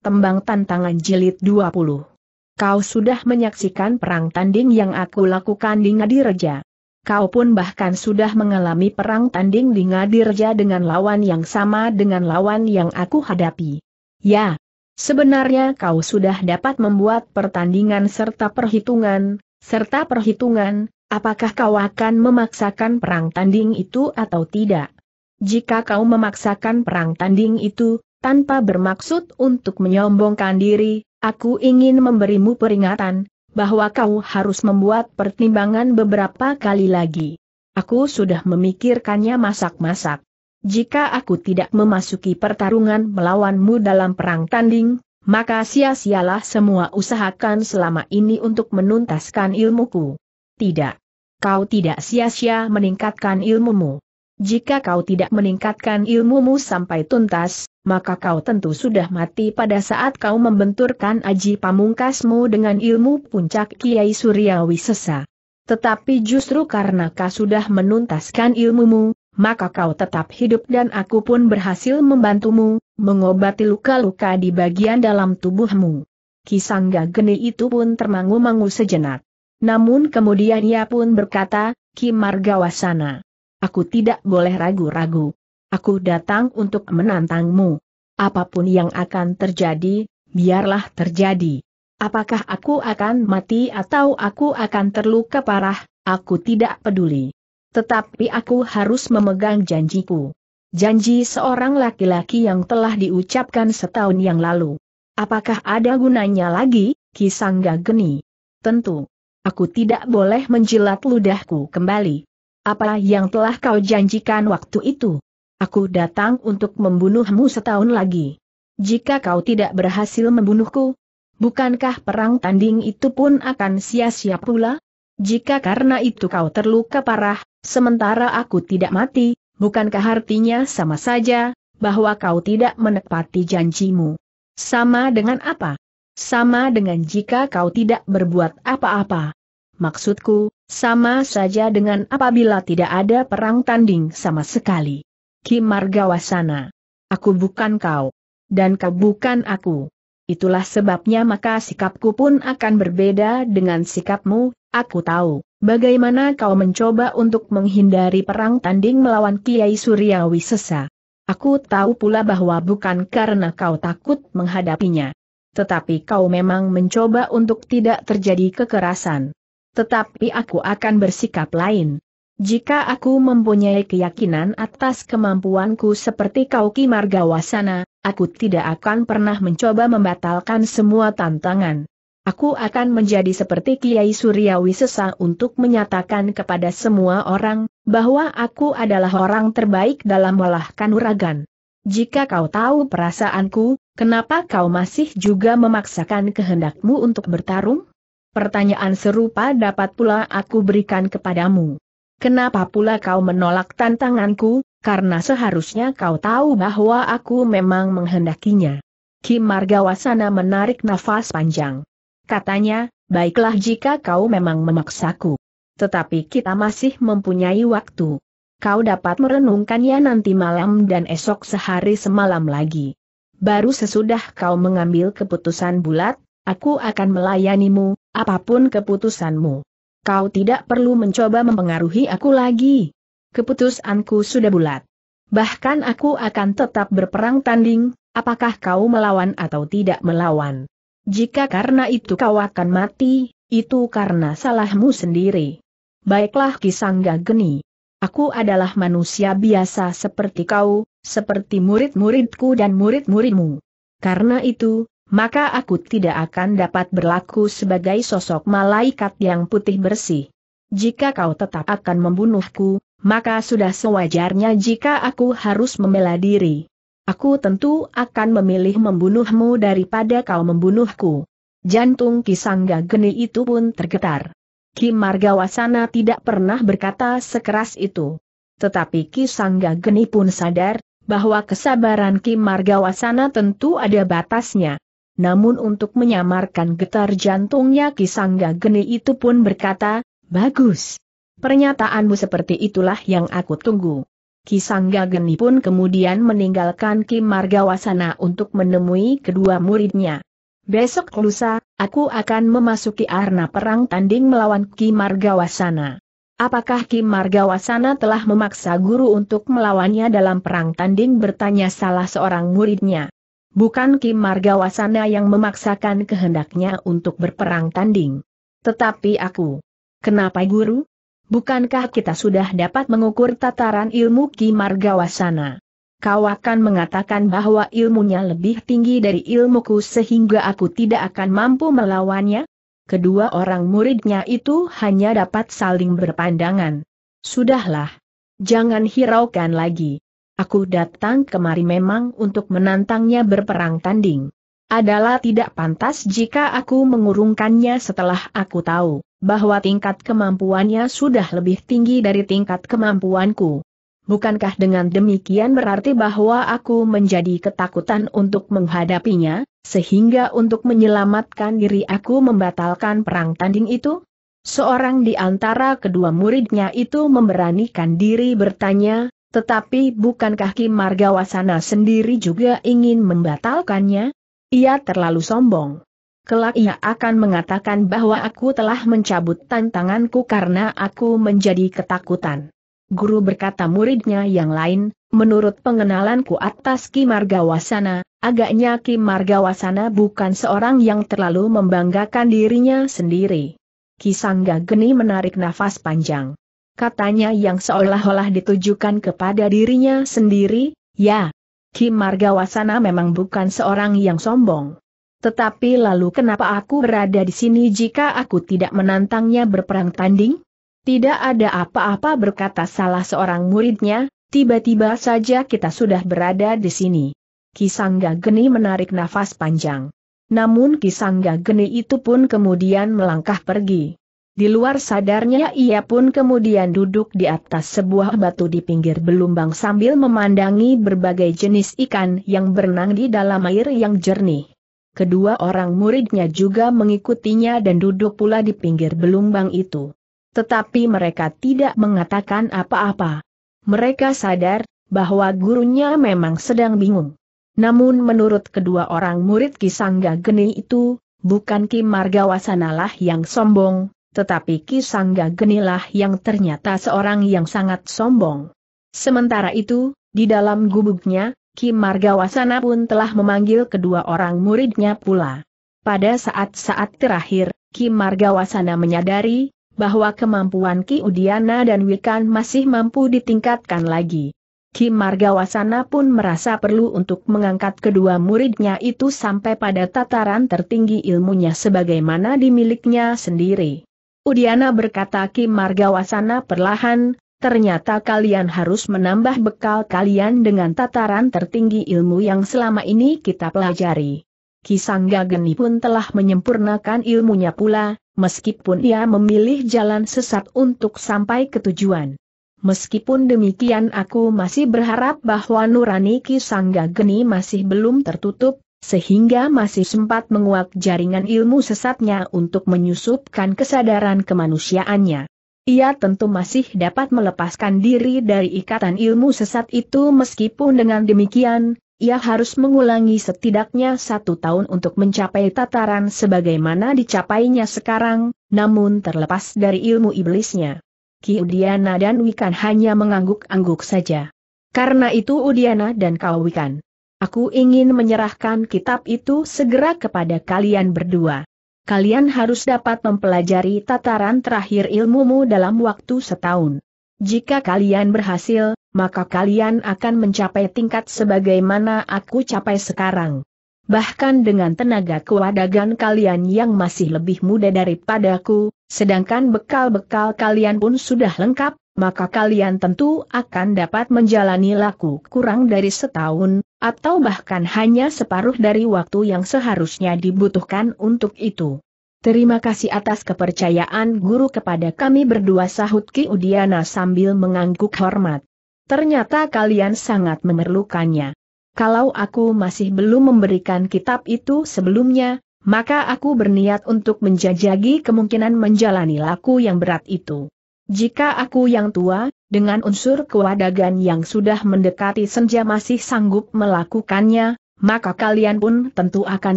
Tembang Tantangan Jilid 20. Kau sudah menyaksikan perang tanding yang aku lakukan di Ngadireja. Kau pun bahkan sudah mengalami perang tanding di Ngadireja dengan lawan yang sama dengan lawan yang aku hadapi. Ya, sebenarnya kau sudah dapat membuat pertandingan serta perhitungan, serta perhitungan, apakah kau akan memaksakan perang tanding itu atau tidak. Jika kau memaksakan perang tanding itu, tanpa bermaksud untuk menyombongkan diri, aku ingin memberimu peringatan, bahwa kau harus membuat pertimbangan beberapa kali lagi. Aku sudah memikirkannya masak-masak. Jika aku tidak memasuki pertarungan melawanmu dalam perang tanding, maka sia-sialah semua usahakan selama ini untuk menuntaskan ilmuku. Tidak. Kau tidak sia-sia meningkatkan ilmumu. Jika kau tidak meningkatkan ilmumu sampai tuntas, maka kau tentu sudah mati pada saat kau membenturkan aji pamungkasmu dengan ilmu puncak Kiai Suryawi Sesa. Tetapi justru karena kau sudah menuntaskan ilmumu, maka kau tetap hidup dan aku pun berhasil membantumu, mengobati luka-luka di bagian dalam tubuhmu. Kisangga Geni itu pun termangu-mangu sejenak. Namun kemudian ia pun berkata, Ki Margawasana. Aku tidak boleh ragu-ragu. Aku datang untuk menantangmu. Apapun yang akan terjadi, biarlah terjadi. Apakah aku akan mati atau aku akan terluka parah, aku tidak peduli. Tetapi aku harus memegang janjiku. Janji seorang laki-laki yang telah diucapkan setahun yang lalu. Apakah ada gunanya lagi, Kisangga Geni? Tentu. Aku tidak boleh menjilat ludahku kembali. Apa yang telah kau janjikan waktu itu? Aku datang untuk membunuhmu setahun lagi. Jika kau tidak berhasil membunuhku, bukankah perang tanding itu pun akan sia-sia pula? Jika karena itu kau terluka parah, sementara aku tidak mati, bukankah artinya sama saja, bahwa kau tidak menepati janjimu? Sama dengan apa? Sama dengan jika kau tidak berbuat apa-apa. Maksudku, sama saja dengan apabila tidak ada perang tanding sama sekali. Ki Margawasana. Aku bukan kau. Dan kau bukan aku. Itulah sebabnya maka sikapku pun akan berbeda dengan sikapmu, aku tahu. Bagaimana kau mencoba untuk menghindari perang tanding melawan Kiai Suryawi Sesa. Aku tahu pula bahwa bukan karena kau takut menghadapinya. Tetapi kau memang mencoba untuk tidak terjadi kekerasan. Tetapi aku akan bersikap lain. Jika aku mempunyai keyakinan atas kemampuanku seperti kau Kimargawasana, aku tidak akan pernah mencoba membatalkan semua tantangan. Aku akan menjadi seperti Kiai Suryawi Sesa untuk menyatakan kepada semua orang, bahwa aku adalah orang terbaik dalam melahkan uragan. Jika kau tahu perasaanku, kenapa kau masih juga memaksakan kehendakmu untuk bertarung? Pertanyaan serupa dapat pula aku berikan kepadamu. Kenapa pula kau menolak tantanganku, karena seharusnya kau tahu bahwa aku memang menghendakinya. Kim Margawasana menarik nafas panjang. Katanya, baiklah jika kau memang memaksaku. Tetapi kita masih mempunyai waktu. Kau dapat merenungkannya nanti malam dan esok sehari semalam lagi. Baru sesudah kau mengambil keputusan bulat, aku akan melayanimu, apapun keputusanmu. Kau tidak perlu mencoba mempengaruhi aku lagi. Keputusanku sudah bulat. Bahkan aku akan tetap berperang tanding, apakah kau melawan atau tidak melawan. Jika karena itu kau akan mati, itu karena salahmu sendiri. Baiklah Kisangga Geni. Aku adalah manusia biasa seperti kau, seperti murid-muridku dan murid-muridmu. Karena itu, maka aku tidak akan dapat berlaku sebagai sosok malaikat yang putih bersih. Jika kau tetap akan membunuhku, maka sudah sewajarnya jika aku harus membela diri. Aku tentu akan memilih membunuhmu daripada kau membunuhku. Jantung Kisangga Geni itu pun tergetar. Ki Wasana tidak pernah berkata sekeras itu. Tetapi Ki Sangga Geni pun sadar bahwa kesabaran Ki Wasana tentu ada batasnya. Namun untuk menyamarkan getar jantungnya Kisangga Geni itu pun berkata, Bagus. Pernyataanmu seperti itulah yang aku tunggu. Kisangga Geni pun kemudian meninggalkan Kim Margawasana untuk menemui kedua muridnya. Besok lusa, aku akan memasuki arena perang tanding melawan Kim Margawasana. Apakah Kim Margawasana telah memaksa guru untuk melawannya dalam perang tanding bertanya salah seorang muridnya. Bukan Kim Margawasana yang memaksakan kehendaknya untuk berperang tanding. Tetapi aku. Kenapa guru? Bukankah kita sudah dapat mengukur tataran ilmu Kim Margawasana? Kau akan mengatakan bahwa ilmunya lebih tinggi dari ilmuku sehingga aku tidak akan mampu melawannya? Kedua orang muridnya itu hanya dapat saling berpandangan. Sudahlah. Jangan hiraukan lagi. Aku datang kemari memang untuk menantangnya berperang tanding. Adalah tidak pantas jika aku mengurungkannya setelah aku tahu bahwa tingkat kemampuannya sudah lebih tinggi dari tingkat kemampuanku. Bukankah dengan demikian berarti bahwa aku menjadi ketakutan untuk menghadapinya, sehingga untuk menyelamatkan diri aku membatalkan perang tanding itu? Seorang di antara kedua muridnya itu memberanikan diri bertanya, tetapi bukankah Kim Margawasana sendiri juga ingin membatalkannya? Ia terlalu sombong. Kelak ia akan mengatakan bahwa aku telah mencabut tantanganku karena aku menjadi ketakutan. Guru berkata muridnya yang lain, menurut pengenalanku atas Kim Margawasana, agaknya Kim Margawasana bukan seorang yang terlalu membanggakan dirinya sendiri. Kisangga Geni menarik nafas panjang katanya yang seolah-olah ditujukan kepada dirinya sendiri, ya. Ki Margawasana memang bukan seorang yang sombong. Tetapi lalu kenapa aku berada di sini jika aku tidak menantangnya berperang tanding? Tidak ada apa-apa berkata salah seorang muridnya, tiba-tiba saja kita sudah berada di sini. Kisangga Geni menarik nafas panjang. Namun Kisangga Geni itu pun kemudian melangkah pergi. Di luar sadarnya ia pun kemudian duduk di atas sebuah batu di pinggir belumbang sambil memandangi berbagai jenis ikan yang berenang di dalam air yang jernih. Kedua orang muridnya juga mengikutinya dan duduk pula di pinggir belumbang itu. Tetapi mereka tidak mengatakan apa-apa. Mereka sadar bahwa gurunya memang sedang bingung. Namun menurut kedua orang murid Kisangga Geni itu, bukan Kim Margawasanalah yang sombong, tetapi Ki Sangga Genilah yang ternyata seorang yang sangat sombong. Sementara itu, di dalam gubuknya, Ki Margawasana pun telah memanggil kedua orang muridnya pula. Pada saat-saat terakhir, Ki Margawasana menyadari bahwa kemampuan Ki Udiana dan Wikan masih mampu ditingkatkan lagi. Ki Margawasana pun merasa perlu untuk mengangkat kedua muridnya itu sampai pada tataran tertinggi ilmunya sebagaimana dimiliknya sendiri. Udiana berkata Ki Margawasana perlahan, ternyata kalian harus menambah bekal kalian dengan tataran tertinggi ilmu yang selama ini kita pelajari. Kisangga Geni pun telah menyempurnakan ilmunya pula, meskipun ia memilih jalan sesat untuk sampai ke tujuan. Meskipun demikian aku masih berharap bahwa nurani Ki Sangga Geni masih belum tertutup, sehingga masih sempat menguak jaringan ilmu sesatnya untuk menyusupkan kesadaran kemanusiaannya. Ia tentu masih dapat melepaskan diri dari ikatan ilmu sesat itu meskipun dengan demikian, ia harus mengulangi setidaknya satu tahun untuk mencapai tataran sebagaimana dicapainya sekarang, namun terlepas dari ilmu iblisnya. Ki Udiana dan Wikan hanya mengangguk-angguk saja. Karena itu Udiana dan Kawikan Aku ingin menyerahkan kitab itu segera kepada kalian berdua. Kalian harus dapat mempelajari tataran terakhir ilmumu dalam waktu setahun. Jika kalian berhasil, maka kalian akan mencapai tingkat sebagaimana aku capai sekarang. Bahkan dengan tenaga kewadagan kalian yang masih lebih muda daripadaku, sedangkan bekal-bekal kalian pun sudah lengkap, maka kalian tentu akan dapat menjalani laku kurang dari setahun, atau bahkan hanya separuh dari waktu yang seharusnya dibutuhkan untuk itu. Terima kasih atas kepercayaan guru kepada kami berdua sahut Ki Udiana sambil mengangguk hormat. Ternyata kalian sangat memerlukannya. Kalau aku masih belum memberikan kitab itu sebelumnya, maka aku berniat untuk menjajagi kemungkinan menjalani laku yang berat itu. Jika aku yang tua, dengan unsur kewadagan yang sudah mendekati senja masih sanggup melakukannya, maka kalian pun tentu akan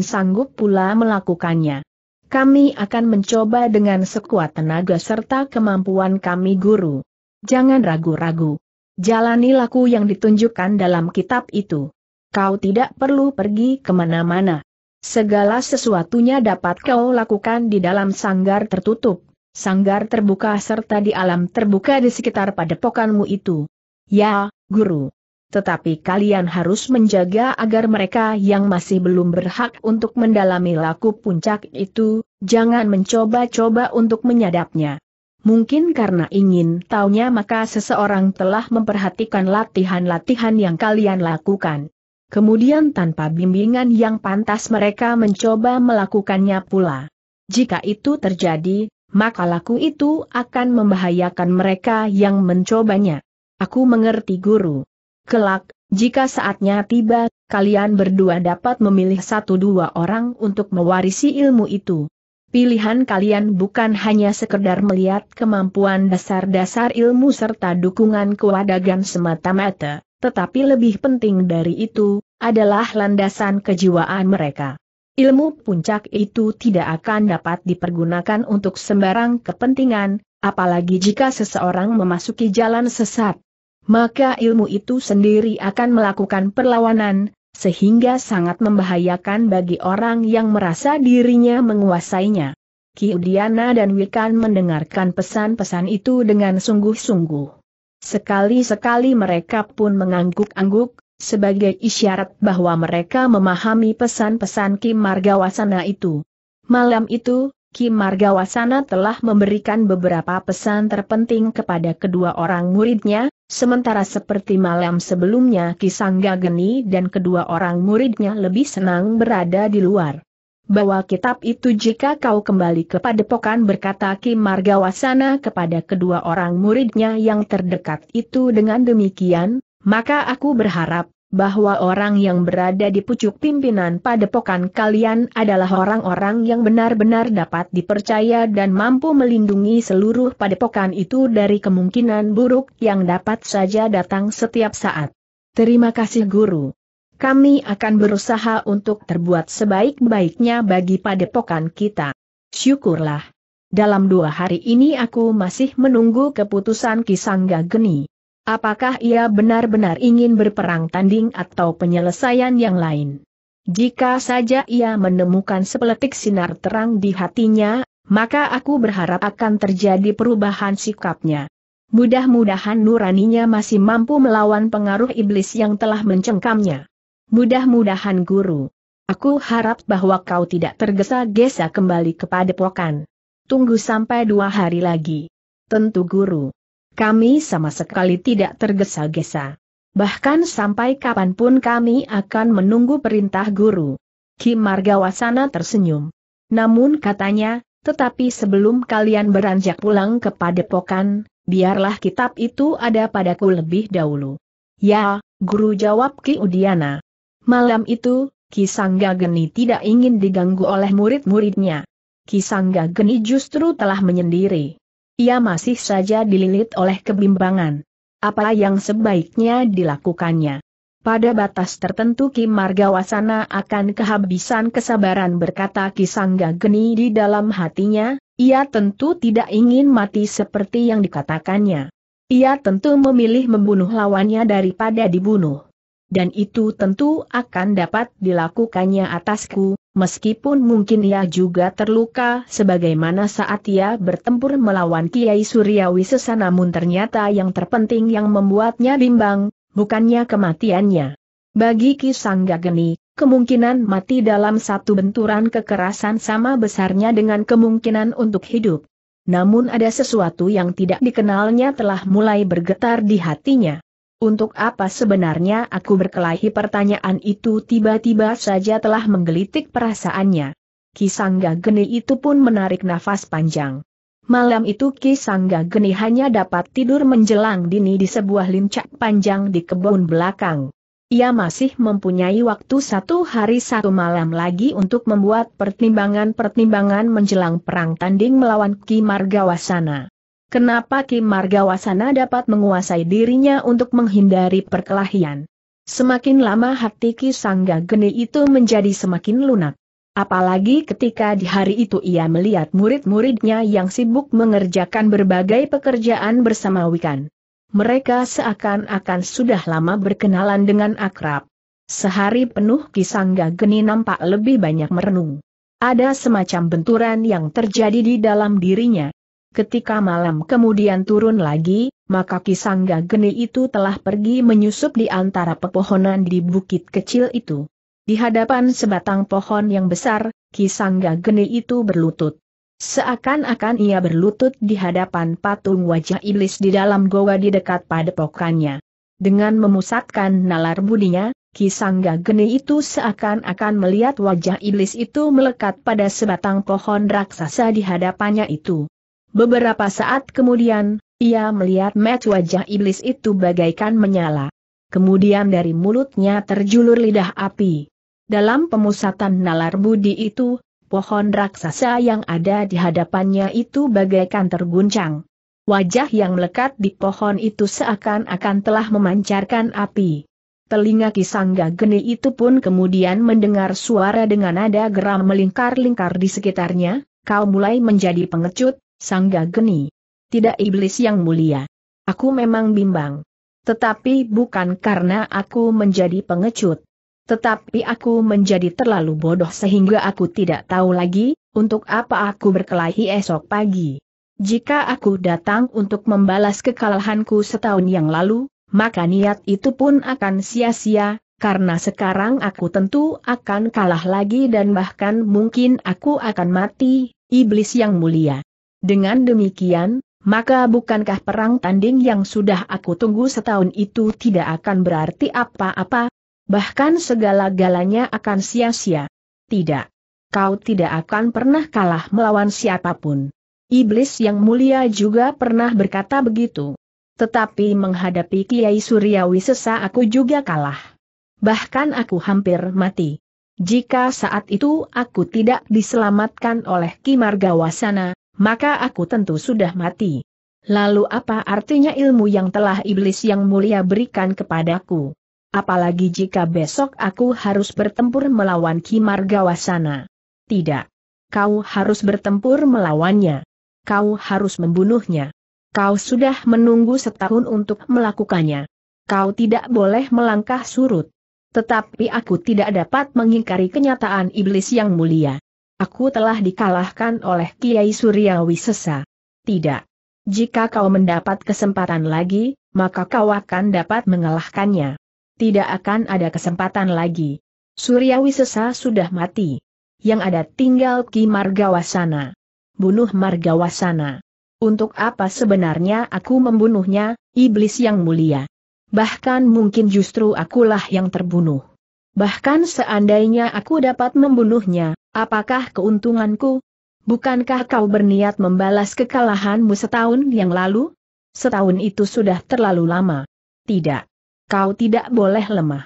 sanggup pula melakukannya. Kami akan mencoba dengan sekuat tenaga serta kemampuan kami guru. Jangan ragu-ragu. Jalani laku yang ditunjukkan dalam kitab itu. Kau tidak perlu pergi kemana-mana. Segala sesuatunya dapat kau lakukan di dalam sanggar tertutup sanggar terbuka serta di alam terbuka di sekitar padepokanmu itu. Ya, guru. Tetapi kalian harus menjaga agar mereka yang masih belum berhak untuk mendalami laku puncak itu, jangan mencoba-coba untuk menyadapnya. Mungkin karena ingin taunya maka seseorang telah memperhatikan latihan-latihan yang kalian lakukan. Kemudian tanpa bimbingan yang pantas mereka mencoba melakukannya pula. Jika itu terjadi, maka laku itu akan membahayakan mereka yang mencobanya. Aku mengerti guru. Kelak, jika saatnya tiba, kalian berdua dapat memilih satu dua orang untuk mewarisi ilmu itu. Pilihan kalian bukan hanya sekedar melihat kemampuan dasar-dasar ilmu serta dukungan kewadagan semata-mata, tetapi lebih penting dari itu, adalah landasan kejiwaan mereka. Ilmu puncak itu tidak akan dapat dipergunakan untuk sembarang kepentingan, apalagi jika seseorang memasuki jalan sesat. Maka ilmu itu sendiri akan melakukan perlawanan, sehingga sangat membahayakan bagi orang yang merasa dirinya menguasainya. Kiudiana dan Wikan mendengarkan pesan-pesan itu dengan sungguh-sungguh. Sekali-sekali mereka pun mengangguk-angguk, sebagai isyarat bahwa mereka memahami pesan-pesan Kim Margawasana itu. Malam itu, Kim Margawasana telah memberikan beberapa pesan terpenting kepada kedua orang muridnya, sementara seperti malam sebelumnya Kisangga Geni dan kedua orang muridnya lebih senang berada di luar. Bawa kitab itu jika kau kembali kepada padepokan berkata Kim Margawasana kepada kedua orang muridnya yang terdekat itu dengan demikian, maka aku berharap bahwa orang yang berada di pucuk pimpinan padepokan kalian adalah orang-orang yang benar-benar dapat dipercaya dan mampu melindungi seluruh padepokan itu dari kemungkinan buruk yang dapat saja datang setiap saat. Terima kasih guru. Kami akan berusaha untuk terbuat sebaik-baiknya bagi padepokan kita. Syukurlah. Dalam dua hari ini aku masih menunggu keputusan Kisangga Geni. Apakah ia benar-benar ingin berperang tanding atau penyelesaian yang lain? Jika saja ia menemukan sepeletik sinar terang di hatinya, maka aku berharap akan terjadi perubahan sikapnya. Mudah-mudahan nuraninya masih mampu melawan pengaruh iblis yang telah mencengkamnya. Mudah-mudahan guru. Aku harap bahwa kau tidak tergesa-gesa kembali kepada pokan. Tunggu sampai dua hari lagi. Tentu guru. Kami sama sekali tidak tergesa-gesa. Bahkan sampai kapanpun kami akan menunggu perintah guru. Kim Margawasana tersenyum. Namun katanya, tetapi sebelum kalian beranjak pulang ke padepokan, biarlah kitab itu ada padaku lebih dahulu. Ya, guru jawab Ki Udiana. Malam itu, Ki Sangga Geni tidak ingin diganggu oleh murid-muridnya. Ki Sangga Geni justru telah menyendiri ia masih saja dililit oleh kebimbangan. Apa yang sebaiknya dilakukannya? Pada batas tertentu Kim Margawasana akan kehabisan kesabaran berkata Kisangga Geni di dalam hatinya, ia tentu tidak ingin mati seperti yang dikatakannya. Ia tentu memilih membunuh lawannya daripada dibunuh. Dan itu tentu akan dapat dilakukannya atasku, Meskipun mungkin ia juga terluka sebagaimana saat ia bertempur melawan Kiai Suryawi Sesa namun ternyata yang terpenting yang membuatnya bimbang, bukannya kematiannya. Bagi Ki Sangga Geni, kemungkinan mati dalam satu benturan kekerasan sama besarnya dengan kemungkinan untuk hidup. Namun ada sesuatu yang tidak dikenalnya telah mulai bergetar di hatinya. Untuk apa sebenarnya aku berkelahi pertanyaan itu tiba-tiba saja telah menggelitik perasaannya. Ki Sangga Geni itu pun menarik nafas panjang. Malam itu Ki Sangga Geni hanya dapat tidur menjelang dini di sebuah lincak panjang di kebun belakang. Ia masih mempunyai waktu satu hari satu malam lagi untuk membuat pertimbangan-pertimbangan menjelang perang tanding melawan Ki Margawasana. Kenapa Ki Margawasana dapat menguasai dirinya untuk menghindari perkelahian? Semakin lama hati Ki Sangga Geni itu menjadi semakin lunak. Apalagi ketika di hari itu ia melihat murid-muridnya yang sibuk mengerjakan berbagai pekerjaan bersama Wikan. Mereka seakan-akan sudah lama berkenalan dengan akrab. Sehari penuh Kisangga Geni nampak lebih banyak merenung. Ada semacam benturan yang terjadi di dalam dirinya. Ketika malam kemudian turun lagi, maka Kisangga Geni itu telah pergi menyusup di antara pepohonan di bukit kecil itu. Di hadapan sebatang pohon yang besar, Kisangga Geni itu berlutut. Seakan-akan ia berlutut di hadapan patung wajah iblis di dalam goa di dekat padepokannya. Dengan memusatkan nalar budinya, Kisangga Geni itu seakan-akan melihat wajah iblis itu melekat pada sebatang pohon raksasa di hadapannya itu. Beberapa saat kemudian, ia melihat match wajah iblis itu bagaikan menyala. Kemudian dari mulutnya terjulur lidah api. Dalam pemusatan nalar budi itu, pohon raksasa yang ada di hadapannya itu bagaikan terguncang. Wajah yang melekat di pohon itu seakan-akan telah memancarkan api. Telinga Kisangga Geni itu pun kemudian mendengar suara dengan nada geram melingkar-lingkar di sekitarnya, kau mulai menjadi pengecut, Sangga Geni. Tidak iblis yang mulia. Aku memang bimbang. Tetapi bukan karena aku menjadi pengecut. Tetapi aku menjadi terlalu bodoh sehingga aku tidak tahu lagi, untuk apa aku berkelahi esok pagi. Jika aku datang untuk membalas kekalahanku setahun yang lalu, maka niat itu pun akan sia-sia, karena sekarang aku tentu akan kalah lagi dan bahkan mungkin aku akan mati, iblis yang mulia. Dengan demikian, maka bukankah perang tanding yang sudah aku tunggu setahun itu tidak akan berarti apa-apa? Bahkan segala-galanya akan sia-sia. Tidak. Kau tidak akan pernah kalah melawan siapapun. Iblis yang mulia juga pernah berkata begitu. Tetapi menghadapi Kiai Suryawi sesa aku juga kalah. Bahkan aku hampir mati. Jika saat itu aku tidak diselamatkan oleh Kimargawasana maka aku tentu sudah mati. Lalu apa artinya ilmu yang telah iblis yang mulia berikan kepadaku? Apalagi jika besok aku harus bertempur melawan Kimar Gawasana. Tidak. Kau harus bertempur melawannya. Kau harus membunuhnya. Kau sudah menunggu setahun untuk melakukannya. Kau tidak boleh melangkah surut. Tetapi aku tidak dapat mengingkari kenyataan iblis yang mulia. Aku telah dikalahkan oleh Kiai Suryawi Sesa. Tidak. Jika kau mendapat kesempatan lagi, maka kau akan dapat mengalahkannya. Tidak akan ada kesempatan lagi. Suryawi Sesa sudah mati. Yang ada tinggal Ki Margawasana. Bunuh Margawasana. Untuk apa sebenarnya aku membunuhnya, iblis yang mulia? Bahkan mungkin justru akulah yang terbunuh. Bahkan seandainya aku dapat membunuhnya, Apakah keuntunganku? Bukankah kau berniat membalas kekalahanmu setahun yang lalu? Setahun itu sudah terlalu lama. Tidak. Kau tidak boleh lemah.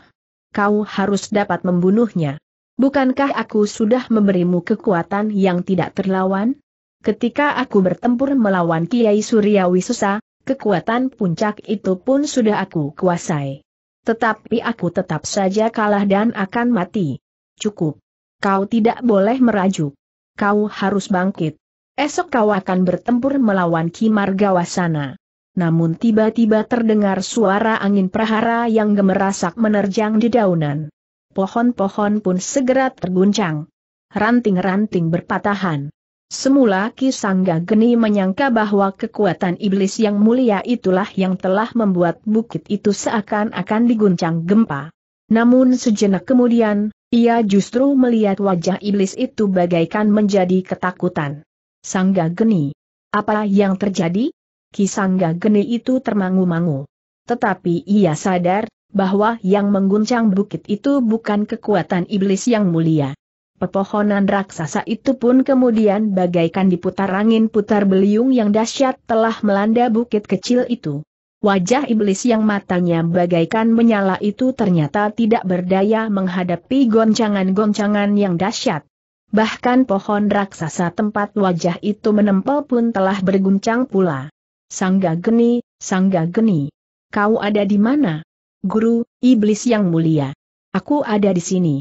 Kau harus dapat membunuhnya. Bukankah aku sudah memberimu kekuatan yang tidak terlawan? Ketika aku bertempur melawan Kiai Suryawi Susa, kekuatan puncak itu pun sudah aku kuasai. Tetapi aku tetap saja kalah dan akan mati. Cukup. Kau tidak boleh merajuk. Kau harus bangkit. Esok kau akan bertempur melawan Kimar Gawasana. Namun tiba-tiba terdengar suara angin prahara yang gemerasak menerjang di daunan. Pohon-pohon pun segera terguncang. Ranting-ranting berpatahan. Semula Ki Sangga Geni menyangka bahwa kekuatan iblis yang mulia itulah yang telah membuat bukit itu seakan-akan diguncang gempa. Namun sejenak kemudian, ia justru melihat wajah iblis itu bagaikan menjadi ketakutan. Sangga Geni. Apa yang terjadi? Kisangga Geni itu termangu-mangu. Tetapi ia sadar, bahwa yang mengguncang bukit itu bukan kekuatan iblis yang mulia. Pepohonan raksasa itu pun kemudian bagaikan diputar angin putar beliung yang dahsyat telah melanda bukit kecil itu. Wajah iblis yang matanya bagaikan menyala itu ternyata tidak berdaya menghadapi goncangan-goncangan yang dahsyat. Bahkan pohon raksasa tempat wajah itu menempel pun telah berguncang pula. Sangga geni, sangga geni. Kau ada di mana? Guru, iblis yang mulia. Aku ada di sini.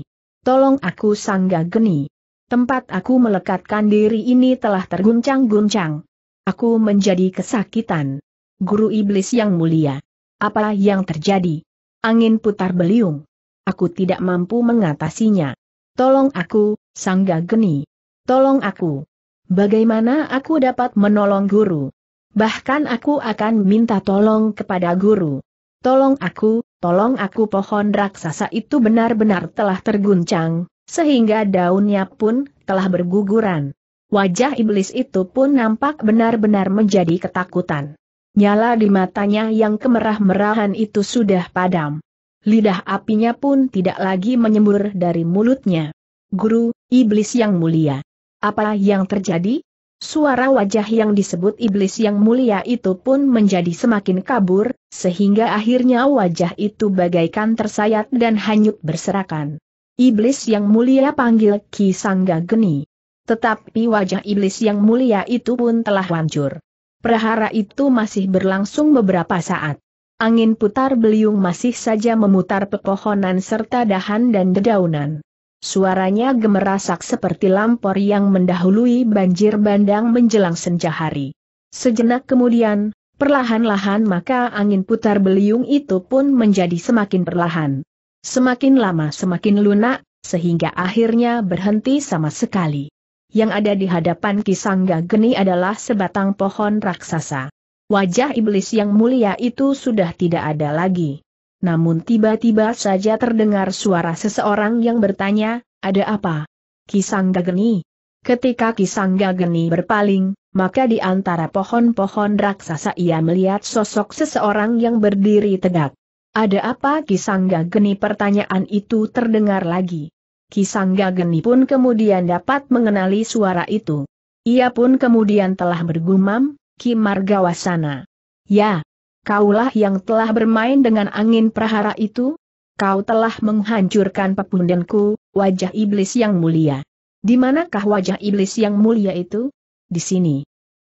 Tolong aku sangga geni. Tempat aku melekatkan diri ini telah terguncang-guncang. Aku menjadi kesakitan guru iblis yang mulia. Apa yang terjadi? Angin putar beliung. Aku tidak mampu mengatasinya. Tolong aku, Sangga Geni. Tolong aku. Bagaimana aku dapat menolong guru? Bahkan aku akan minta tolong kepada guru. Tolong aku, tolong aku pohon raksasa itu benar-benar telah terguncang, sehingga daunnya pun telah berguguran. Wajah iblis itu pun nampak benar-benar menjadi ketakutan. Nyala di matanya yang kemerah-merahan itu sudah padam. Lidah apinya pun tidak lagi menyembur dari mulutnya. Guru, iblis yang mulia. Apa yang terjadi? Suara wajah yang disebut iblis yang mulia itu pun menjadi semakin kabur, sehingga akhirnya wajah itu bagaikan tersayat dan hanyut berserakan. Iblis yang mulia panggil Ki Sangga Geni. Tetapi wajah iblis yang mulia itu pun telah hancur. Perhara itu masih berlangsung beberapa saat. Angin putar beliung masih saja memutar pepohonan serta dahan dan dedaunan. Suaranya gemerasak seperti lampor yang mendahului banjir bandang menjelang senja hari. Sejenak kemudian, perlahan-lahan maka angin putar beliung itu pun menjadi semakin perlahan. Semakin lama semakin lunak, sehingga akhirnya berhenti sama sekali yang ada di hadapan Kisangga Geni adalah sebatang pohon raksasa. Wajah iblis yang mulia itu sudah tidak ada lagi. Namun tiba-tiba saja terdengar suara seseorang yang bertanya, ada apa? Kisangga Geni. Ketika Kisangga Geni berpaling, maka di antara pohon-pohon raksasa ia melihat sosok seseorang yang berdiri tegak. Ada apa Kisangga Geni pertanyaan itu terdengar lagi. Kisangga Geni pun kemudian dapat mengenali suara itu. Ia pun kemudian telah bergumam, Ki Margawasana. Ya, kaulah yang telah bermain dengan angin prahara itu? Kau telah menghancurkan pepundenku, wajah iblis yang mulia. Di manakah wajah iblis yang mulia itu? Di sini.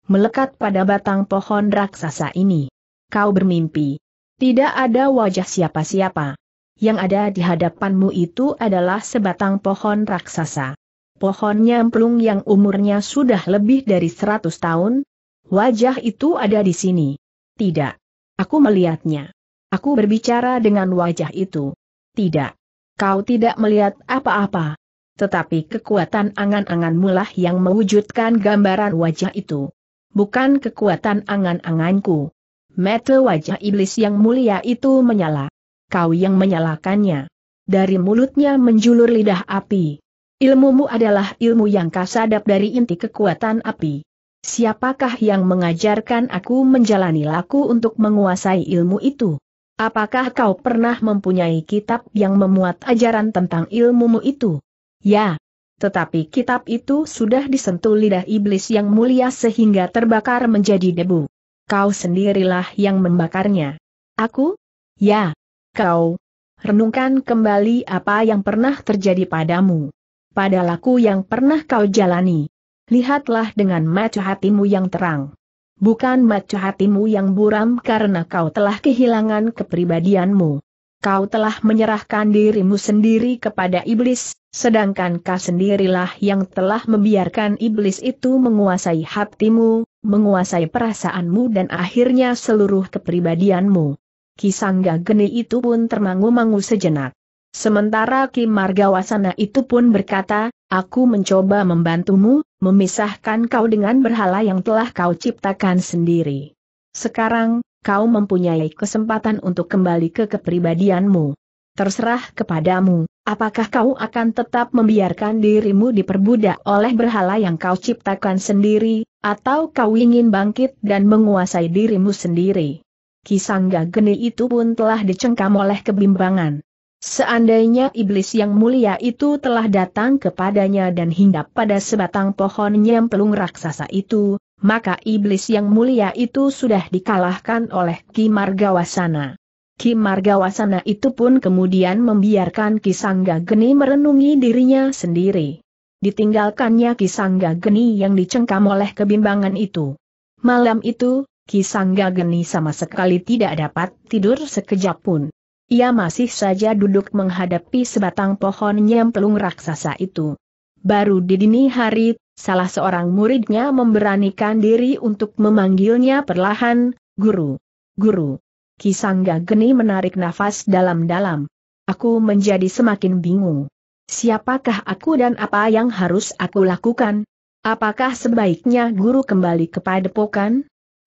Melekat pada batang pohon raksasa ini. Kau bermimpi. Tidak ada wajah siapa-siapa. Yang ada di hadapanmu itu adalah sebatang pohon raksasa. Pohon nyemplung yang umurnya sudah lebih dari seratus tahun. Wajah itu ada di sini. Tidak. Aku melihatnya. Aku berbicara dengan wajah itu. Tidak. Kau tidak melihat apa-apa. Tetapi kekuatan angan-anganmu lah yang mewujudkan gambaran wajah itu. Bukan kekuatan angan-anganku. Mata wajah iblis yang mulia itu menyala kau yang menyalakannya. Dari mulutnya menjulur lidah api. Ilmumu adalah ilmu yang kasadap dari inti kekuatan api. Siapakah yang mengajarkan aku menjalani laku untuk menguasai ilmu itu? Apakah kau pernah mempunyai kitab yang memuat ajaran tentang ilmumu itu? Ya. Tetapi kitab itu sudah disentuh lidah iblis yang mulia sehingga terbakar menjadi debu. Kau sendirilah yang membakarnya. Aku? Ya. Kau renungkan kembali apa yang pernah terjadi padamu. Pada laku yang pernah kau jalani. Lihatlah dengan mata hatimu yang terang. Bukan mata hatimu yang buram karena kau telah kehilangan kepribadianmu. Kau telah menyerahkan dirimu sendiri kepada iblis, sedangkan kau sendirilah yang telah membiarkan iblis itu menguasai hatimu, menguasai perasaanmu dan akhirnya seluruh kepribadianmu. Kisangga Geni itu pun termangu-mangu sejenak. Sementara Kim Margawasana itu pun berkata, aku mencoba membantumu, memisahkan kau dengan berhala yang telah kau ciptakan sendiri. Sekarang, kau mempunyai kesempatan untuk kembali ke kepribadianmu. Terserah kepadamu, apakah kau akan tetap membiarkan dirimu diperbudak oleh berhala yang kau ciptakan sendiri, atau kau ingin bangkit dan menguasai dirimu sendiri. Kisangga geni itu pun telah dicengkam oleh kebimbangan. Seandainya iblis yang mulia itu telah datang kepadanya dan hinggap pada sebatang pohon nyempelung raksasa itu, maka iblis yang mulia itu sudah dikalahkan oleh Ki Margawasana. Ki Margawasana itu pun kemudian membiarkan Kisangga Geni merenungi dirinya sendiri. Ditinggalkannya Kisangga Geni yang dicengkam oleh kebimbangan itu. Malam itu, Kisangga Geni sama sekali tidak dapat tidur sekejap pun. Ia masih saja duduk menghadapi sebatang pohon nyemplung raksasa itu. Baru di dini hari, salah seorang muridnya memberanikan diri untuk memanggilnya perlahan, Guru. Guru. Kisangga Geni menarik nafas dalam-dalam. Aku menjadi semakin bingung. Siapakah aku dan apa yang harus aku lakukan? Apakah sebaiknya guru kembali kepada pokan?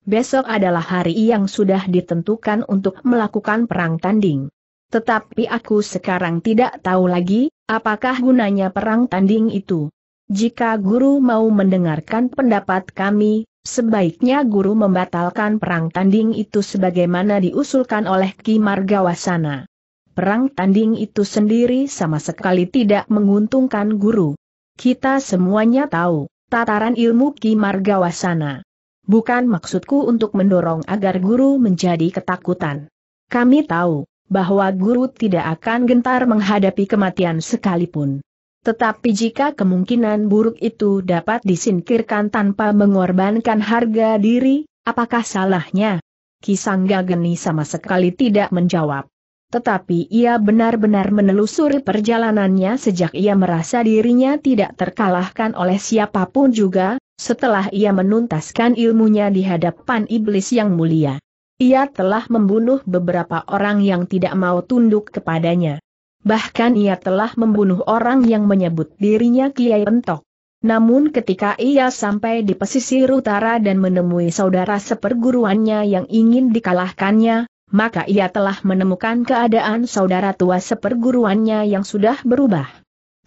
besok adalah hari yang sudah ditentukan untuk melakukan perang tanding. Tetapi aku sekarang tidak tahu lagi, apakah gunanya perang tanding itu. Jika guru mau mendengarkan pendapat kami, sebaiknya guru membatalkan perang tanding itu sebagaimana diusulkan oleh Ki Margawasana. Perang tanding itu sendiri sama sekali tidak menguntungkan guru. Kita semuanya tahu, tataran ilmu Ki Margawasana. Bukan maksudku untuk mendorong agar guru menjadi ketakutan. Kami tahu bahwa guru tidak akan gentar menghadapi kematian sekalipun. Tetapi jika kemungkinan buruk itu dapat disingkirkan tanpa mengorbankan harga diri, apakah salahnya? Kisangga Geni sama sekali tidak menjawab. Tetapi ia benar-benar menelusuri perjalanannya sejak ia merasa dirinya tidak terkalahkan oleh siapapun juga, setelah ia menuntaskan ilmunya di hadapan iblis yang mulia. Ia telah membunuh beberapa orang yang tidak mau tunduk kepadanya. Bahkan ia telah membunuh orang yang menyebut dirinya Kiai Entok. Namun ketika ia sampai di pesisir utara dan menemui saudara seperguruannya yang ingin dikalahkannya, maka ia telah menemukan keadaan saudara tua seperguruannya yang sudah berubah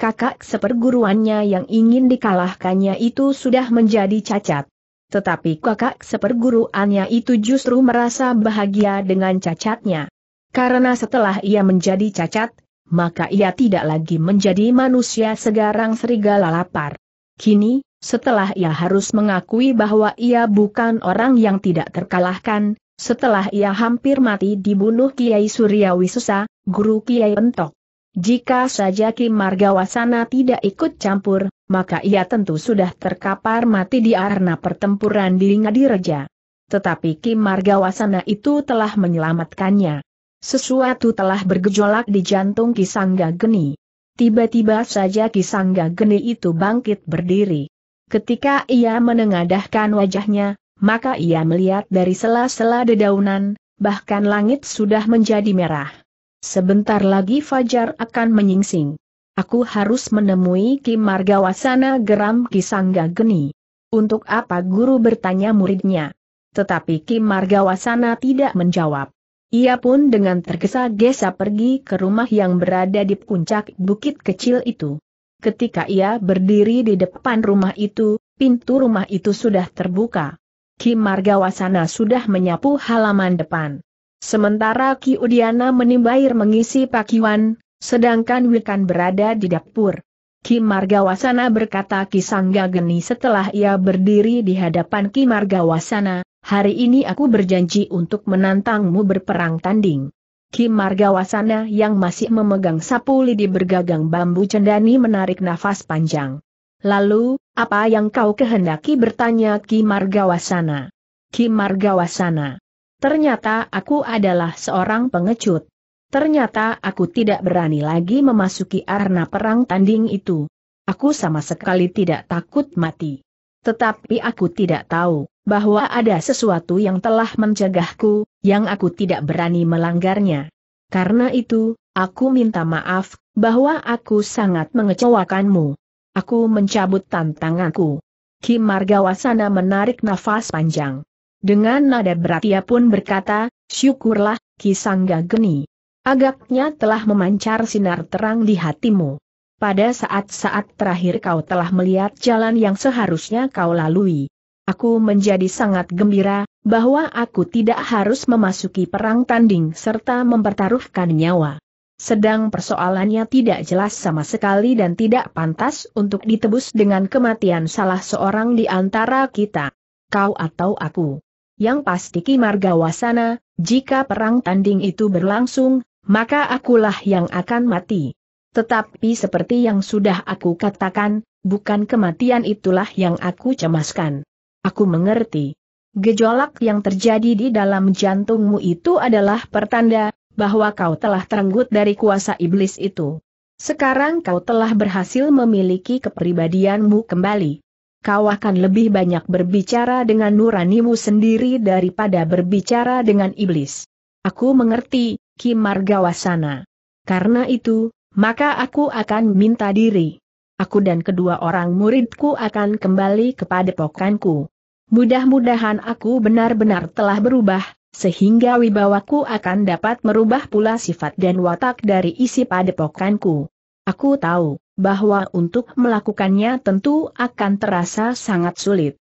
kakak seperguruannya yang ingin dikalahkannya itu sudah menjadi cacat. Tetapi kakak seperguruannya itu justru merasa bahagia dengan cacatnya. Karena setelah ia menjadi cacat, maka ia tidak lagi menjadi manusia segarang serigala lapar. Kini, setelah ia harus mengakui bahwa ia bukan orang yang tidak terkalahkan, setelah ia hampir mati dibunuh Kiai Suryawisusa, guru Kiai Entok. Jika saja Kim Margawasana tidak ikut campur, maka ia tentu sudah terkapar mati di arena pertempuran di Ngadireja. Tetapi Kim Margawasana itu telah menyelamatkannya. Sesuatu telah bergejolak di jantung Kisangga Geni. Tiba-tiba saja Kisangga Geni itu bangkit berdiri. Ketika ia menengadahkan wajahnya, maka ia melihat dari sela-sela dedaunan, bahkan langit sudah menjadi merah. Sebentar lagi Fajar akan menyingsing. Aku harus menemui Kim Margawasana geram Kisangga Geni. Untuk apa guru bertanya muridnya? Tetapi Kim Margawasana tidak menjawab. Ia pun dengan tergesa-gesa pergi ke rumah yang berada di puncak bukit kecil itu. Ketika ia berdiri di depan rumah itu, pintu rumah itu sudah terbuka. Kim Margawasana sudah menyapu halaman depan. Sementara Ki Udiana menimbair mengisi pakiwan, sedangkan Wilkan berada di dapur. Ki Margawasana berkata Ki Sangga Geni setelah ia berdiri di hadapan Ki Margawasana, hari ini aku berjanji untuk menantangmu berperang tanding. Ki Margawasana yang masih memegang sapu lidi bergagang bambu cendani menarik nafas panjang. Lalu, apa yang kau kehendaki bertanya Ki Margawasana? Ki Margawasana, Ternyata aku adalah seorang pengecut. Ternyata aku tidak berani lagi memasuki arena perang tanding itu. Aku sama sekali tidak takut mati. Tetapi aku tidak tahu bahwa ada sesuatu yang telah mencegahku, yang aku tidak berani melanggarnya. Karena itu, aku minta maaf bahwa aku sangat mengecewakanmu. Aku mencabut tantanganku. Kim Margawasana menarik nafas panjang. Dengan nada berat ia pun berkata, syukurlah, Kisangga Geni. Agaknya telah memancar sinar terang di hatimu. Pada saat-saat terakhir kau telah melihat jalan yang seharusnya kau lalui. Aku menjadi sangat gembira, bahwa aku tidak harus memasuki perang tanding serta mempertaruhkan nyawa. Sedang persoalannya tidak jelas sama sekali dan tidak pantas untuk ditebus dengan kematian salah seorang di antara kita. Kau atau aku yang pasti Ki Margawasana, jika perang tanding itu berlangsung, maka akulah yang akan mati. Tetapi seperti yang sudah aku katakan, bukan kematian itulah yang aku cemaskan. Aku mengerti. Gejolak yang terjadi di dalam jantungmu itu adalah pertanda bahwa kau telah terenggut dari kuasa iblis itu. Sekarang kau telah berhasil memiliki kepribadianmu kembali kau akan lebih banyak berbicara dengan nuranimu sendiri daripada berbicara dengan iblis. Aku mengerti, Ki Margawasana. Karena itu, maka aku akan minta diri. Aku dan kedua orang muridku akan kembali kepada pokanku. Mudah-mudahan aku benar-benar telah berubah, sehingga wibawaku akan dapat merubah pula sifat dan watak dari isi padepokanku. Aku tahu, bahwa untuk melakukannya tentu akan terasa sangat sulit.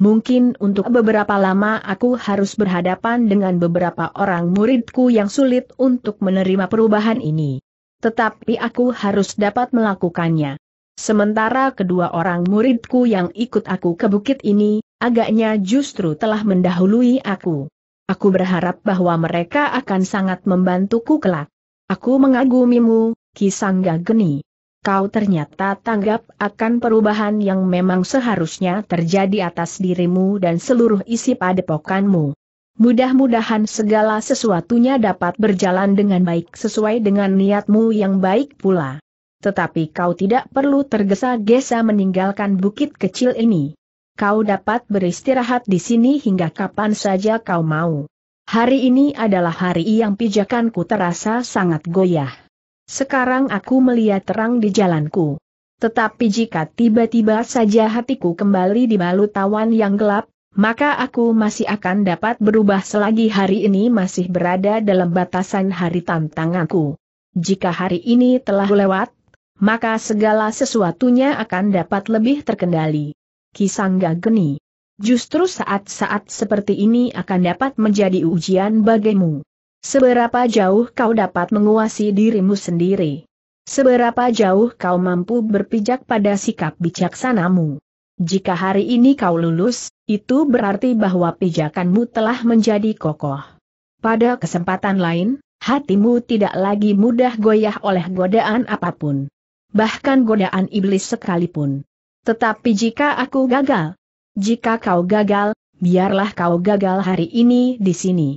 Mungkin untuk beberapa lama aku harus berhadapan dengan beberapa orang muridku yang sulit untuk menerima perubahan ini. Tetapi aku harus dapat melakukannya. Sementara kedua orang muridku yang ikut aku ke bukit ini, agaknya justru telah mendahului aku. Aku berharap bahwa mereka akan sangat membantuku kelak. Aku mengagumimu, Kisangga Geni kau ternyata tanggap akan perubahan yang memang seharusnya terjadi atas dirimu dan seluruh isi padepokanmu. Mudah-mudahan segala sesuatunya dapat berjalan dengan baik sesuai dengan niatmu yang baik pula. Tetapi kau tidak perlu tergesa-gesa meninggalkan bukit kecil ini. Kau dapat beristirahat di sini hingga kapan saja kau mau. Hari ini adalah hari yang pijakanku terasa sangat goyah. Sekarang aku melihat terang di jalanku. Tetapi jika tiba-tiba saja hatiku kembali di dibalut tawan yang gelap, maka aku masih akan dapat berubah selagi hari ini masih berada dalam batasan hari tantanganku. Jika hari ini telah lewat, maka segala sesuatunya akan dapat lebih terkendali. Kisangga Geni Justru saat-saat seperti ini akan dapat menjadi ujian bagimu. Seberapa jauh kau dapat menguasai dirimu sendiri? Seberapa jauh kau mampu berpijak pada sikap bijaksanamu? Jika hari ini kau lulus, itu berarti bahwa pijakanmu telah menjadi kokoh. Pada kesempatan lain, hatimu tidak lagi mudah goyah oleh godaan apapun. Bahkan godaan iblis sekalipun. Tetapi jika aku gagal, jika kau gagal, biarlah kau gagal hari ini di sini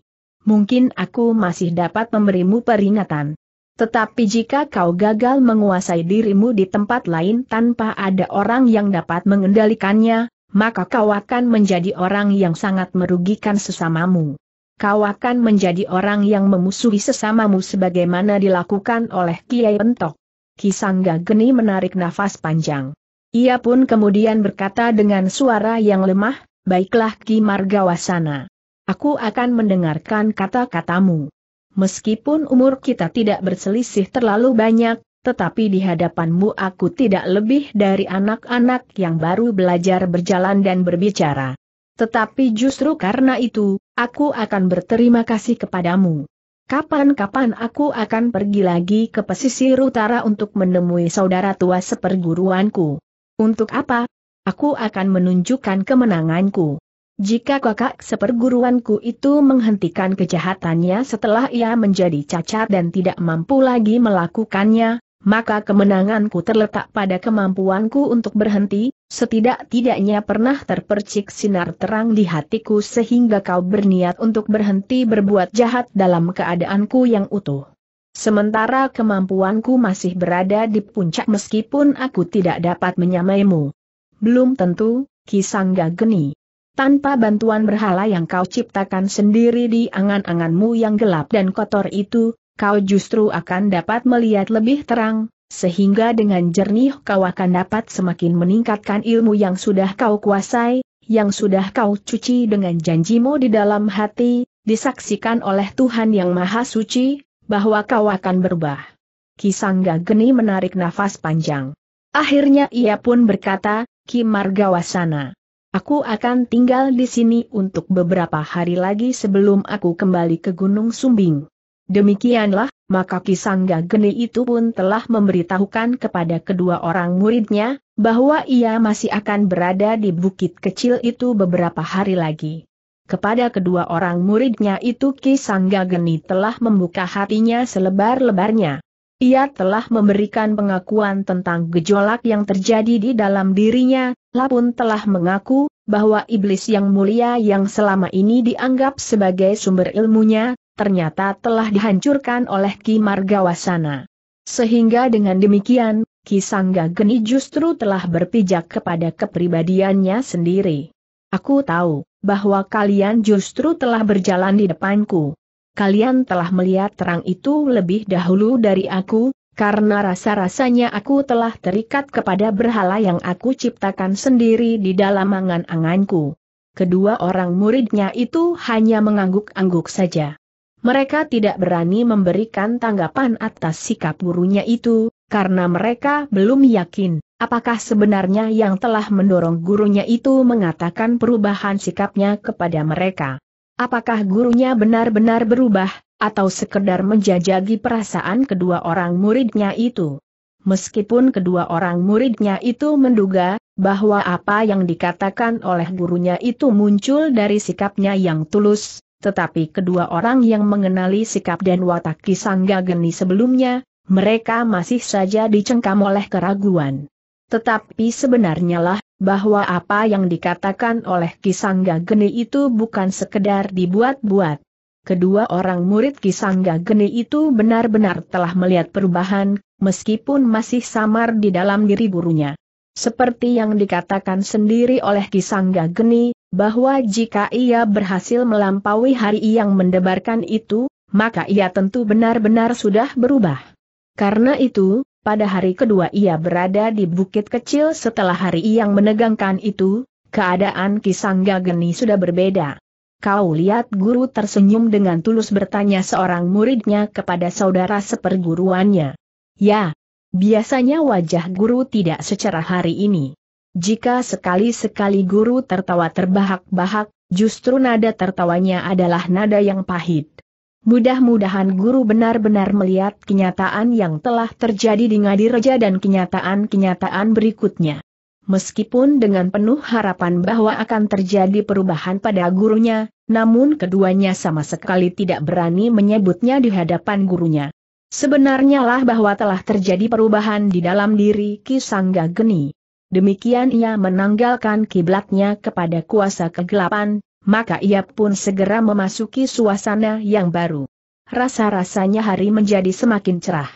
mungkin aku masih dapat memberimu peringatan. Tetapi jika kau gagal menguasai dirimu di tempat lain tanpa ada orang yang dapat mengendalikannya, maka kau akan menjadi orang yang sangat merugikan sesamamu. Kau akan menjadi orang yang memusuhi sesamamu sebagaimana dilakukan oleh Kiai Pentok. Kisangga Geni menarik nafas panjang. Ia pun kemudian berkata dengan suara yang lemah, Baiklah Ki Margawasana. Aku akan mendengarkan kata-katamu. Meskipun umur kita tidak berselisih terlalu banyak, tetapi di hadapanmu aku tidak lebih dari anak-anak yang baru belajar berjalan dan berbicara. Tetapi justru karena itu, aku akan berterima kasih kepadamu. Kapan-kapan aku akan pergi lagi ke pesisir utara untuk menemui saudara tua seperguruanku. Untuk apa? Aku akan menunjukkan kemenanganku. Jika kakak seperguruanku itu menghentikan kejahatannya setelah ia menjadi cacat dan tidak mampu lagi melakukannya, maka kemenanganku terletak pada kemampuanku untuk berhenti, setidak-tidaknya pernah terpercik sinar terang di hatiku sehingga kau berniat untuk berhenti berbuat jahat dalam keadaanku yang utuh. Sementara kemampuanku masih berada di puncak meskipun aku tidak dapat menyamaimu. Belum tentu, Kisangga Geni tanpa bantuan berhala yang kau ciptakan sendiri di angan-anganmu yang gelap dan kotor itu, kau justru akan dapat melihat lebih terang, sehingga dengan jernih kau akan dapat semakin meningkatkan ilmu yang sudah kau kuasai, yang sudah kau cuci dengan janjimu di dalam hati, disaksikan oleh Tuhan Yang Maha Suci, bahwa kau akan berubah. Kisangga Geni menarik nafas panjang. Akhirnya ia pun berkata, Ki Margawasana. Aku akan tinggal di sini untuk beberapa hari lagi sebelum aku kembali ke Gunung Sumbing. Demikianlah, maka Kisangga Geni itu pun telah memberitahukan kepada kedua orang muridnya, bahwa ia masih akan berada di bukit kecil itu beberapa hari lagi. Kepada kedua orang muridnya itu Kisangga Geni telah membuka hatinya selebar-lebarnya. Ia telah memberikan pengakuan tentang gejolak yang terjadi di dalam dirinya, Lapun telah mengaku bahwa iblis yang mulia yang selama ini dianggap sebagai sumber ilmunya, ternyata telah dihancurkan oleh Ki Margawasana. Sehingga dengan demikian, Ki Sangga Geni justru telah berpijak kepada kepribadiannya sendiri. Aku tahu bahwa kalian justru telah berjalan di depanku. Kalian telah melihat terang itu lebih dahulu dari aku, karena rasa-rasanya aku telah terikat kepada berhala yang aku ciptakan sendiri di dalam angan-anganku. Kedua orang muridnya itu hanya mengangguk-angguk saja. Mereka tidak berani memberikan tanggapan atas sikap gurunya itu, karena mereka belum yakin apakah sebenarnya yang telah mendorong gurunya itu mengatakan perubahan sikapnya kepada mereka. Apakah gurunya benar-benar berubah, atau sekedar menjajagi perasaan kedua orang muridnya itu. Meskipun kedua orang muridnya itu menduga bahwa apa yang dikatakan oleh gurunya itu muncul dari sikapnya yang tulus, tetapi kedua orang yang mengenali sikap dan watak Kisangga Geni sebelumnya, mereka masih saja dicengkam oleh keraguan. Tetapi sebenarnya lah, bahwa apa yang dikatakan oleh Kisangga Geni itu bukan sekedar dibuat-buat kedua orang murid Kisangga Geni itu benar-benar telah melihat perubahan, meskipun masih samar di dalam diri gurunya. Seperti yang dikatakan sendiri oleh Kisangga Geni, bahwa jika ia berhasil melampaui hari yang mendebarkan itu, maka ia tentu benar-benar sudah berubah. Karena itu, pada hari kedua ia berada di bukit kecil setelah hari yang menegangkan itu, keadaan Kisangga Geni sudah berbeda. Kau lihat guru tersenyum dengan tulus bertanya seorang muridnya kepada saudara seperguruannya. Ya, biasanya wajah guru tidak secara hari ini. Jika sekali-sekali guru tertawa terbahak-bahak, justru nada tertawanya adalah nada yang pahit. Mudah-mudahan guru benar-benar melihat kenyataan yang telah terjadi di ngadi reja dan kenyataan-kenyataan berikutnya. Meskipun dengan penuh harapan bahwa akan terjadi perubahan pada gurunya, namun keduanya sama sekali tidak berani menyebutnya di hadapan gurunya. Sebenarnya lah bahwa telah terjadi perubahan di dalam diri Ki Sangga Geni. Demikian ia menanggalkan kiblatnya kepada kuasa kegelapan, maka ia pun segera memasuki suasana yang baru. Rasa-rasanya hari menjadi semakin cerah.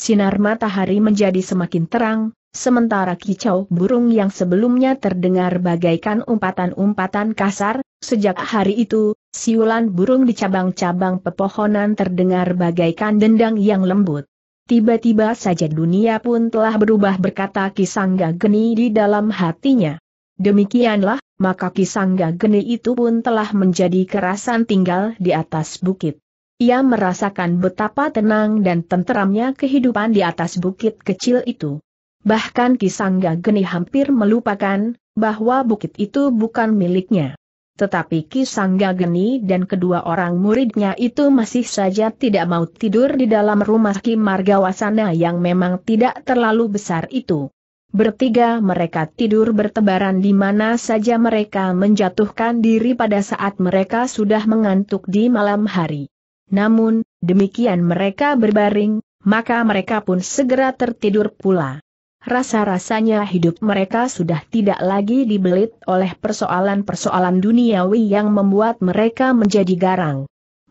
Sinar matahari menjadi semakin terang, Sementara kicau burung yang sebelumnya terdengar bagaikan umpatan-umpatan kasar, sejak hari itu, siulan burung di cabang-cabang pepohonan terdengar bagaikan dendang yang lembut. Tiba-tiba saja dunia pun telah berubah berkata Kisangga Geni di dalam hatinya. Demikianlah, maka Kisangga Geni itu pun telah menjadi kerasan tinggal di atas bukit. Ia merasakan betapa tenang dan tenteramnya kehidupan di atas bukit kecil itu. Bahkan Kisangga Geni hampir melupakan bahwa bukit itu bukan miliknya. Tetapi Kisangga Geni dan kedua orang muridnya itu masih saja tidak mau tidur di dalam rumah Ki Margawasana yang memang tidak terlalu besar itu. Bertiga mereka tidur bertebaran di mana saja mereka menjatuhkan diri pada saat mereka sudah mengantuk di malam hari. Namun, demikian mereka berbaring, maka mereka pun segera tertidur pula. Rasa-rasanya hidup mereka sudah tidak lagi dibelit oleh persoalan-persoalan duniawi yang membuat mereka menjadi garang.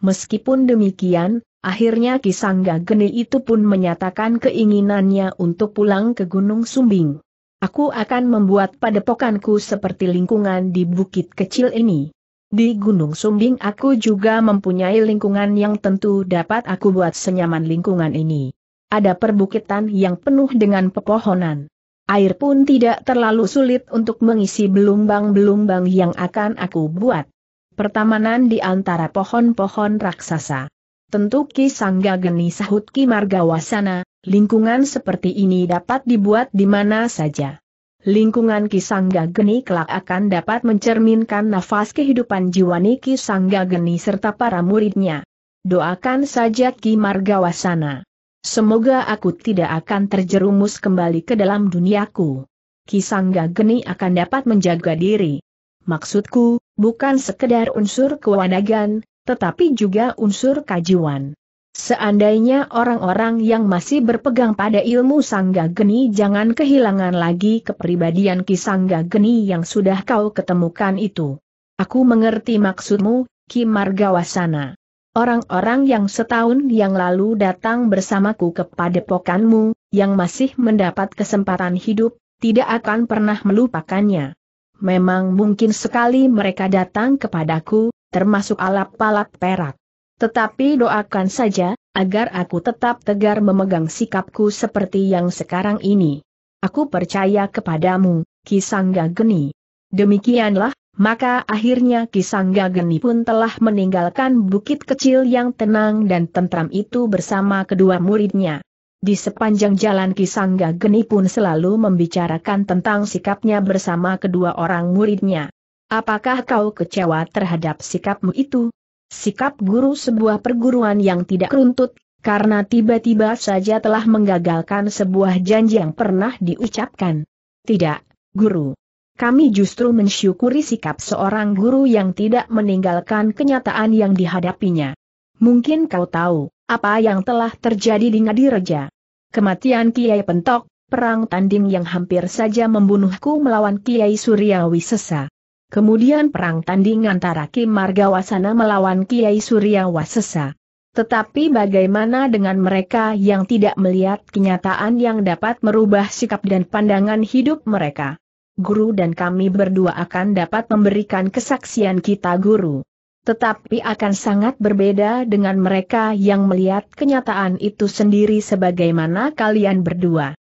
Meskipun demikian, akhirnya Kisangga Geni itu pun menyatakan keinginannya untuk pulang ke Gunung Sumbing. Aku akan membuat padepokanku seperti lingkungan di bukit kecil ini. Di Gunung Sumbing aku juga mempunyai lingkungan yang tentu dapat aku buat senyaman lingkungan ini ada perbukitan yang penuh dengan pepohonan. Air pun tidak terlalu sulit untuk mengisi belumbang-belumbang yang akan aku buat. Pertamanan di antara pohon-pohon raksasa. Tentu Ki Sangga Geni sahut Ki Margawasana, lingkungan seperti ini dapat dibuat di mana saja. Lingkungan Ki Sangga Geni kelak akan dapat mencerminkan nafas kehidupan jiwani Ki Sangga Geni serta para muridnya. Doakan saja Ki Margawasana. Semoga aku tidak akan terjerumus kembali ke dalam duniaku. Kisangga Geni akan dapat menjaga diri. Maksudku, bukan sekedar unsur kewanagan, tetapi juga unsur kajuan. Seandainya orang-orang yang masih berpegang pada ilmu Sangga Geni jangan kehilangan lagi kepribadian Kisangga Geni yang sudah kau ketemukan itu. Aku mengerti maksudmu, Ki Margawasana. Orang-orang yang setahun yang lalu datang bersamaku kepada pokanmu, yang masih mendapat kesempatan hidup, tidak akan pernah melupakannya. Memang mungkin sekali mereka datang kepadaku, termasuk alap-alap perak. Tetapi doakan saja, agar aku tetap tegar memegang sikapku seperti yang sekarang ini. Aku percaya kepadamu, Kisangga Geni. Demikianlah, maka akhirnya Kisangga Geni pun telah meninggalkan bukit kecil yang tenang dan tentram itu bersama kedua muridnya. Di sepanjang jalan Kisangga Geni pun selalu membicarakan tentang sikapnya bersama kedua orang muridnya. Apakah kau kecewa terhadap sikapmu itu? Sikap guru sebuah perguruan yang tidak runtut karena tiba-tiba saja telah menggagalkan sebuah janji yang pernah diucapkan. Tidak, guru. Kami justru mensyukuri sikap seorang guru yang tidak meninggalkan kenyataan yang dihadapinya. Mungkin kau tahu, apa yang telah terjadi di Ngadireja. Kematian Kiai Pentok, perang tanding yang hampir saja membunuhku melawan Kiai Suryawi Sesa. Kemudian perang tanding antara Kim Margawasana melawan Kiai Suryawasesa. Tetapi bagaimana dengan mereka yang tidak melihat kenyataan yang dapat merubah sikap dan pandangan hidup mereka? guru dan kami berdua akan dapat memberikan kesaksian kita guru. Tetapi akan sangat berbeda dengan mereka yang melihat kenyataan itu sendiri sebagaimana kalian berdua.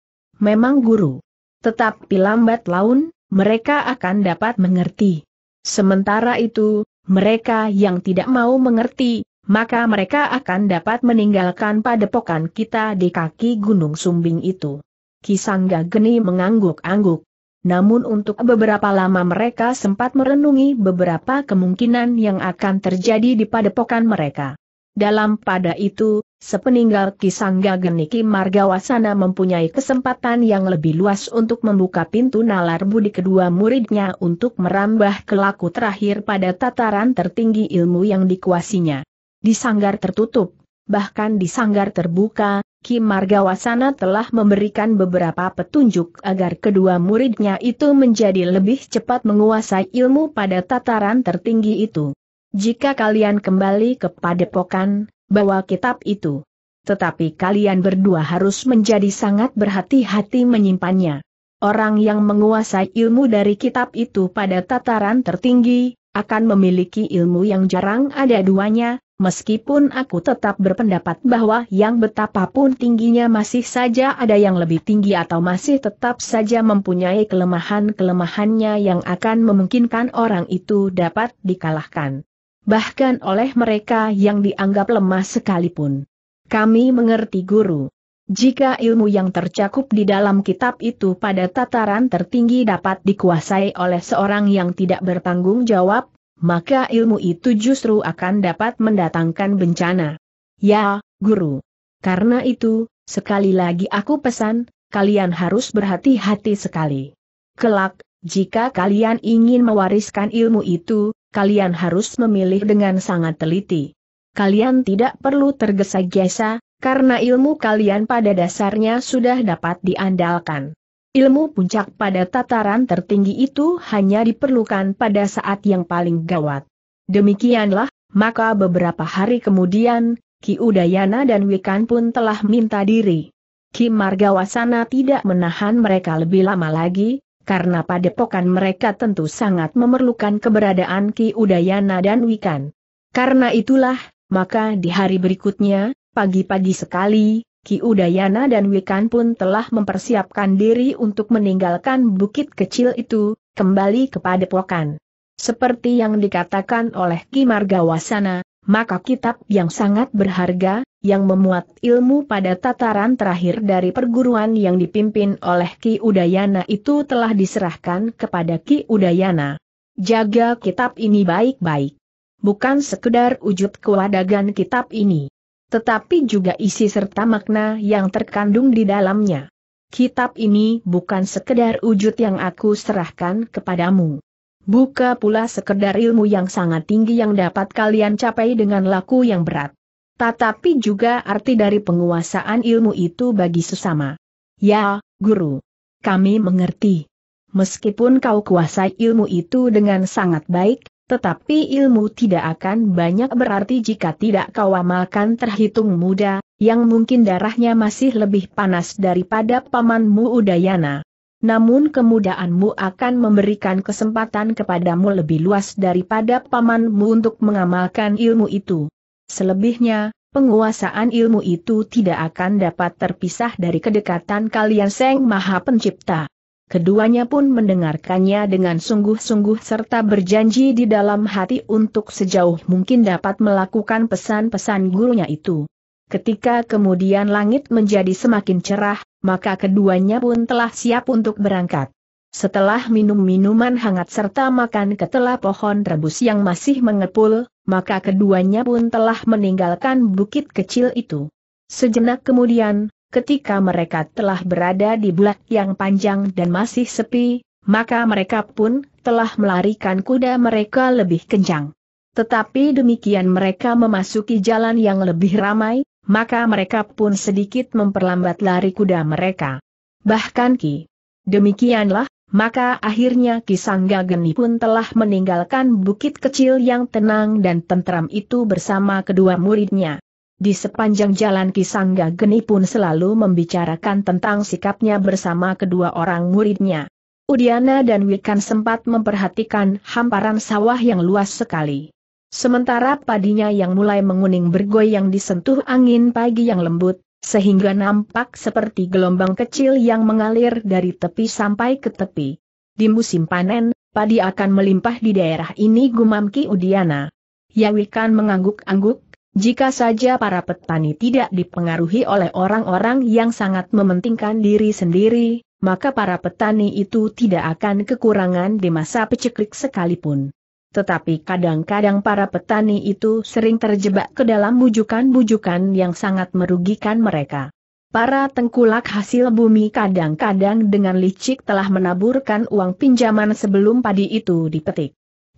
Memang guru. Tetapi lambat laun, mereka akan dapat mengerti. Sementara itu, mereka yang tidak mau mengerti, maka mereka akan dapat meninggalkan padepokan kita di kaki Gunung Sumbing itu. Kisangga Geni mengangguk-angguk namun untuk beberapa lama mereka sempat merenungi beberapa kemungkinan yang akan terjadi di padepokan mereka. Dalam pada itu, sepeninggal Kisangga Geniki Margawasana mempunyai kesempatan yang lebih luas untuk membuka pintu nalar budi kedua muridnya untuk merambah kelaku terakhir pada tataran tertinggi ilmu yang dikuasinya. Di sanggar tertutup, bahkan di sanggar terbuka, Kim Margawasana telah memberikan beberapa petunjuk agar kedua muridnya itu menjadi lebih cepat menguasai ilmu pada tataran tertinggi itu. Jika kalian kembali ke padepokan, bawa kitab itu. Tetapi kalian berdua harus menjadi sangat berhati-hati menyimpannya. Orang yang menguasai ilmu dari kitab itu pada tataran tertinggi, akan memiliki ilmu yang jarang ada duanya, meskipun aku tetap berpendapat bahwa yang betapapun tingginya masih saja ada yang lebih tinggi atau masih tetap saja mempunyai kelemahan-kelemahannya yang akan memungkinkan orang itu dapat dikalahkan. Bahkan oleh mereka yang dianggap lemah sekalipun. Kami mengerti guru. Jika ilmu yang tercakup di dalam kitab itu pada tataran tertinggi dapat dikuasai oleh seorang yang tidak bertanggung jawab, maka ilmu itu justru akan dapat mendatangkan bencana. Ya, guru. Karena itu, sekali lagi aku pesan, kalian harus berhati-hati sekali. Kelak, jika kalian ingin mewariskan ilmu itu, kalian harus memilih dengan sangat teliti. Kalian tidak perlu tergesa-gesa, karena ilmu kalian pada dasarnya sudah dapat diandalkan. Ilmu puncak pada tataran tertinggi itu hanya diperlukan pada saat yang paling gawat. Demikianlah, maka beberapa hari kemudian, Ki Udayana dan Wikan pun telah minta diri. Ki Margawasana tidak menahan mereka lebih lama lagi, karena padepokan mereka tentu sangat memerlukan keberadaan Ki Udayana dan Wikan. Karena itulah, maka di hari berikutnya, pagi-pagi sekali, Ki Udayana dan Wikan pun telah mempersiapkan diri untuk meninggalkan bukit kecil itu, kembali kepada Pokan. Seperti yang dikatakan oleh Ki Margawasana, maka kitab yang sangat berharga, yang memuat ilmu pada tataran terakhir dari perguruan yang dipimpin oleh Ki Udayana itu telah diserahkan kepada Ki Udayana. Jaga kitab ini baik-baik. Bukan sekedar wujud kewadagan kitab ini tetapi juga isi serta makna yang terkandung di dalamnya. Kitab ini bukan sekedar wujud yang aku serahkan kepadamu. Buka pula sekedar ilmu yang sangat tinggi yang dapat kalian capai dengan laku yang berat. Tetapi juga arti dari penguasaan ilmu itu bagi sesama. Ya, Guru. Kami mengerti. Meskipun kau kuasai ilmu itu dengan sangat baik, tetapi ilmu tidak akan banyak berarti jika tidak kau amalkan terhitung muda, yang mungkin darahnya masih lebih panas daripada pamanmu Udayana. Namun kemudaanmu akan memberikan kesempatan kepadamu lebih luas daripada pamanmu untuk mengamalkan ilmu itu. Selebihnya, penguasaan ilmu itu tidak akan dapat terpisah dari kedekatan kalian Seng Maha Pencipta. Keduanya pun mendengarkannya dengan sungguh-sungguh serta berjanji di dalam hati untuk sejauh mungkin dapat melakukan pesan-pesan gurunya itu. Ketika kemudian langit menjadi semakin cerah, maka keduanya pun telah siap untuk berangkat. Setelah minum minuman hangat serta makan ketela pohon rebus yang masih mengepul, maka keduanya pun telah meninggalkan bukit kecil itu. Sejenak kemudian, ketika mereka telah berada di bulat yang panjang dan masih sepi, maka mereka pun telah melarikan kuda mereka lebih kencang. Tetapi demikian mereka memasuki jalan yang lebih ramai, maka mereka pun sedikit memperlambat lari kuda mereka. Bahkan Ki. Demikianlah, maka akhirnya Sangga Geni pun telah meninggalkan bukit kecil yang tenang dan tentram itu bersama kedua muridnya. Di sepanjang jalan Kisangga Geni pun selalu membicarakan tentang sikapnya bersama kedua orang muridnya. Udiana dan Wikan sempat memperhatikan hamparan sawah yang luas sekali. Sementara padinya yang mulai menguning bergoyang disentuh angin pagi yang lembut, sehingga nampak seperti gelombang kecil yang mengalir dari tepi sampai ke tepi. Di musim panen, padi akan melimpah di daerah ini gumamki Ki Udiana. Yawikan mengangguk-angguk, jika saja para petani tidak dipengaruhi oleh orang-orang yang sangat mementingkan diri sendiri, maka para petani itu tidak akan kekurangan di masa peceklik sekalipun. Tetapi kadang-kadang para petani itu sering terjebak ke dalam bujukan-bujukan yang sangat merugikan mereka. Para tengkulak hasil bumi kadang-kadang dengan licik telah menaburkan uang pinjaman sebelum padi itu dipetik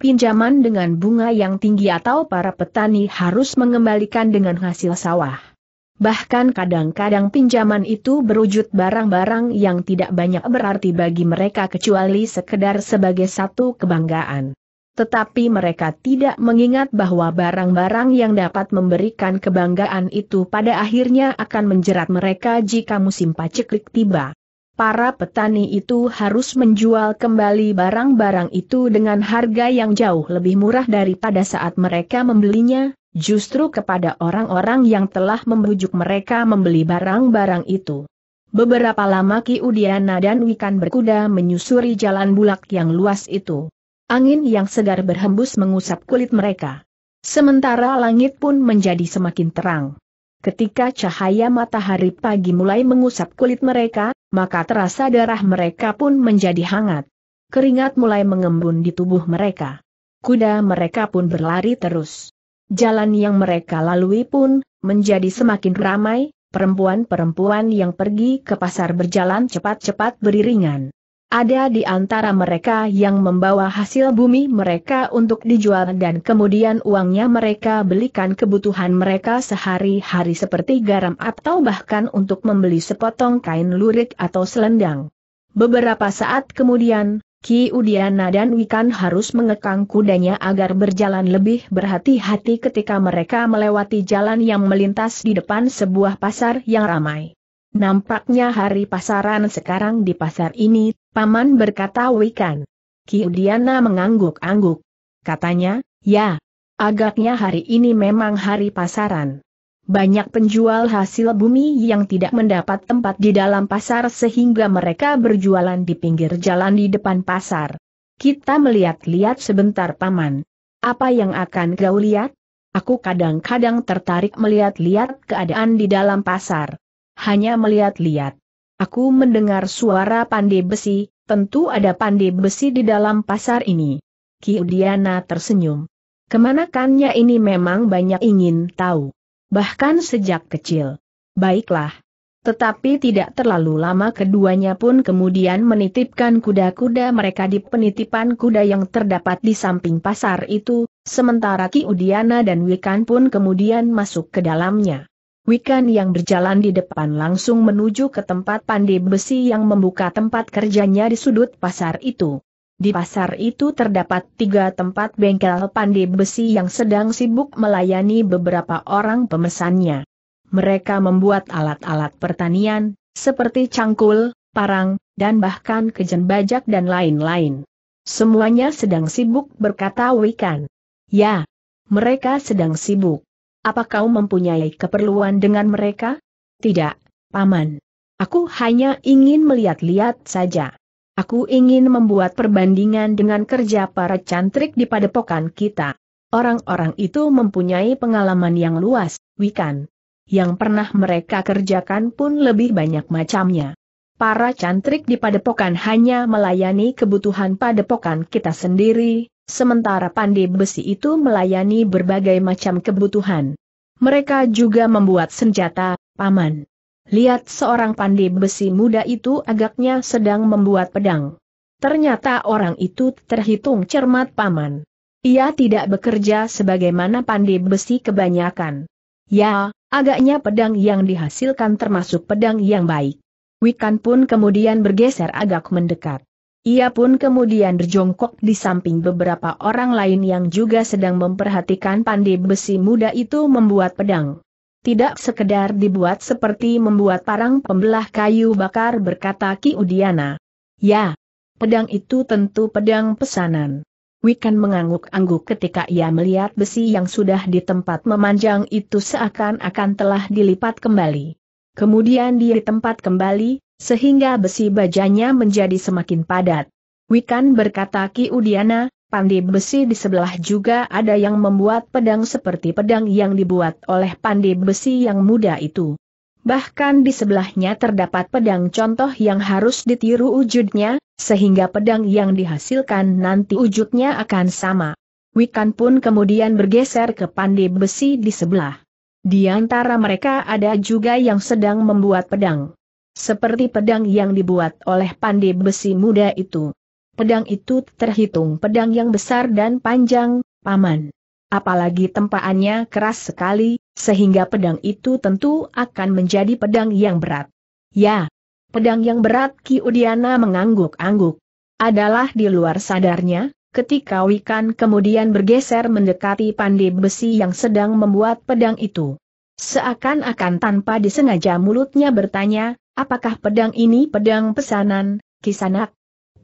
pinjaman dengan bunga yang tinggi atau para petani harus mengembalikan dengan hasil sawah. Bahkan kadang-kadang pinjaman itu berwujud barang-barang yang tidak banyak berarti bagi mereka kecuali sekedar sebagai satu kebanggaan. Tetapi mereka tidak mengingat bahwa barang-barang yang dapat memberikan kebanggaan itu pada akhirnya akan menjerat mereka jika musim paceklik tiba para petani itu harus menjual kembali barang-barang itu dengan harga yang jauh lebih murah daripada saat mereka membelinya, justru kepada orang-orang yang telah membujuk mereka membeli barang-barang itu. Beberapa lama Ki Udiana dan Wikan berkuda menyusuri jalan bulak yang luas itu. Angin yang segar berhembus mengusap kulit mereka. Sementara langit pun menjadi semakin terang. Ketika cahaya matahari pagi mulai mengusap kulit mereka, maka terasa darah mereka pun menjadi hangat. Keringat mulai mengembun di tubuh mereka. Kuda mereka pun berlari terus. Jalan yang mereka lalui pun menjadi semakin ramai, perempuan-perempuan yang pergi ke pasar berjalan cepat-cepat beriringan. Ada di antara mereka yang membawa hasil bumi mereka untuk dijual dan kemudian uangnya mereka belikan kebutuhan mereka sehari-hari seperti garam atau bahkan untuk membeli sepotong kain lurik atau selendang. Beberapa saat kemudian, Ki Udiana dan Wikan harus mengekang kudanya agar berjalan lebih berhati-hati ketika mereka melewati jalan yang melintas di depan sebuah pasar yang ramai. Nampaknya hari pasaran sekarang di pasar ini Paman berkata Wikan. Kiudiana mengangguk-angguk. Katanya, ya, agaknya hari ini memang hari pasaran. Banyak penjual hasil bumi yang tidak mendapat tempat di dalam pasar sehingga mereka berjualan di pinggir jalan di depan pasar. Kita melihat-lihat sebentar paman. Apa yang akan kau lihat? Aku kadang-kadang tertarik melihat-lihat keadaan di dalam pasar. Hanya melihat-lihat. Aku mendengar suara pandai besi, tentu ada pandai besi di dalam pasar ini. Ki Kiudiana tersenyum. Kemanakannya ini memang banyak ingin tahu. Bahkan sejak kecil. Baiklah. Tetapi tidak terlalu lama keduanya pun kemudian menitipkan kuda-kuda mereka di penitipan kuda yang terdapat di samping pasar itu, sementara Ki Udiana dan Wikan pun kemudian masuk ke dalamnya. Wikan yang berjalan di depan langsung menuju ke tempat pandai besi yang membuka tempat kerjanya di sudut pasar itu. Di pasar itu terdapat tiga tempat bengkel pandai besi yang sedang sibuk melayani beberapa orang pemesannya. Mereka membuat alat-alat pertanian, seperti cangkul, parang, dan bahkan kejen bajak dan lain-lain. Semuanya sedang sibuk berkata Wikan. Ya, mereka sedang sibuk. Apa kau mempunyai keperluan dengan mereka? Tidak, Paman. Aku hanya ingin melihat-lihat saja. Aku ingin membuat perbandingan dengan kerja para cantrik di padepokan kita. Orang-orang itu mempunyai pengalaman yang luas, Wikan. Yang pernah mereka kerjakan pun lebih banyak macamnya. Para cantrik di padepokan hanya melayani kebutuhan padepokan kita sendiri, Sementara pandai besi itu melayani berbagai macam kebutuhan. Mereka juga membuat senjata, paman. Lihat seorang pandai besi muda itu agaknya sedang membuat pedang. Ternyata orang itu terhitung cermat paman. Ia tidak bekerja sebagaimana pandai besi kebanyakan. Ya, agaknya pedang yang dihasilkan termasuk pedang yang baik. Wikan pun kemudian bergeser agak mendekat. Ia pun kemudian berjongkok di samping beberapa orang lain yang juga sedang memperhatikan pandai besi muda itu membuat pedang. Tidak sekedar dibuat seperti membuat parang pembelah kayu bakar berkata Ki Udiana. Ya, pedang itu tentu pedang pesanan. Wikan mengangguk-angguk ketika ia melihat besi yang sudah di tempat memanjang itu seakan-akan telah dilipat kembali. Kemudian dia ditempat kembali, sehingga besi bajanya menjadi semakin padat. Wikan berkata Ki Udiana, pandi besi di sebelah juga ada yang membuat pedang seperti pedang yang dibuat oleh pandi besi yang muda itu. Bahkan di sebelahnya terdapat pedang contoh yang harus ditiru wujudnya, sehingga pedang yang dihasilkan nanti wujudnya akan sama. Wikan pun kemudian bergeser ke pandi besi di sebelah. Di antara mereka ada juga yang sedang membuat pedang. Seperti pedang yang dibuat oleh pandai besi muda itu. Pedang itu terhitung pedang yang besar dan panjang, paman. Apalagi tempaannya keras sekali, sehingga pedang itu tentu akan menjadi pedang yang berat. Ya, pedang yang berat Ki Udiana mengangguk-angguk. Adalah di luar sadarnya, ketika Wikan kemudian bergeser mendekati pandai besi yang sedang membuat pedang itu. Seakan-akan tanpa disengaja mulutnya bertanya, apakah pedang ini pedang pesanan, kisanak?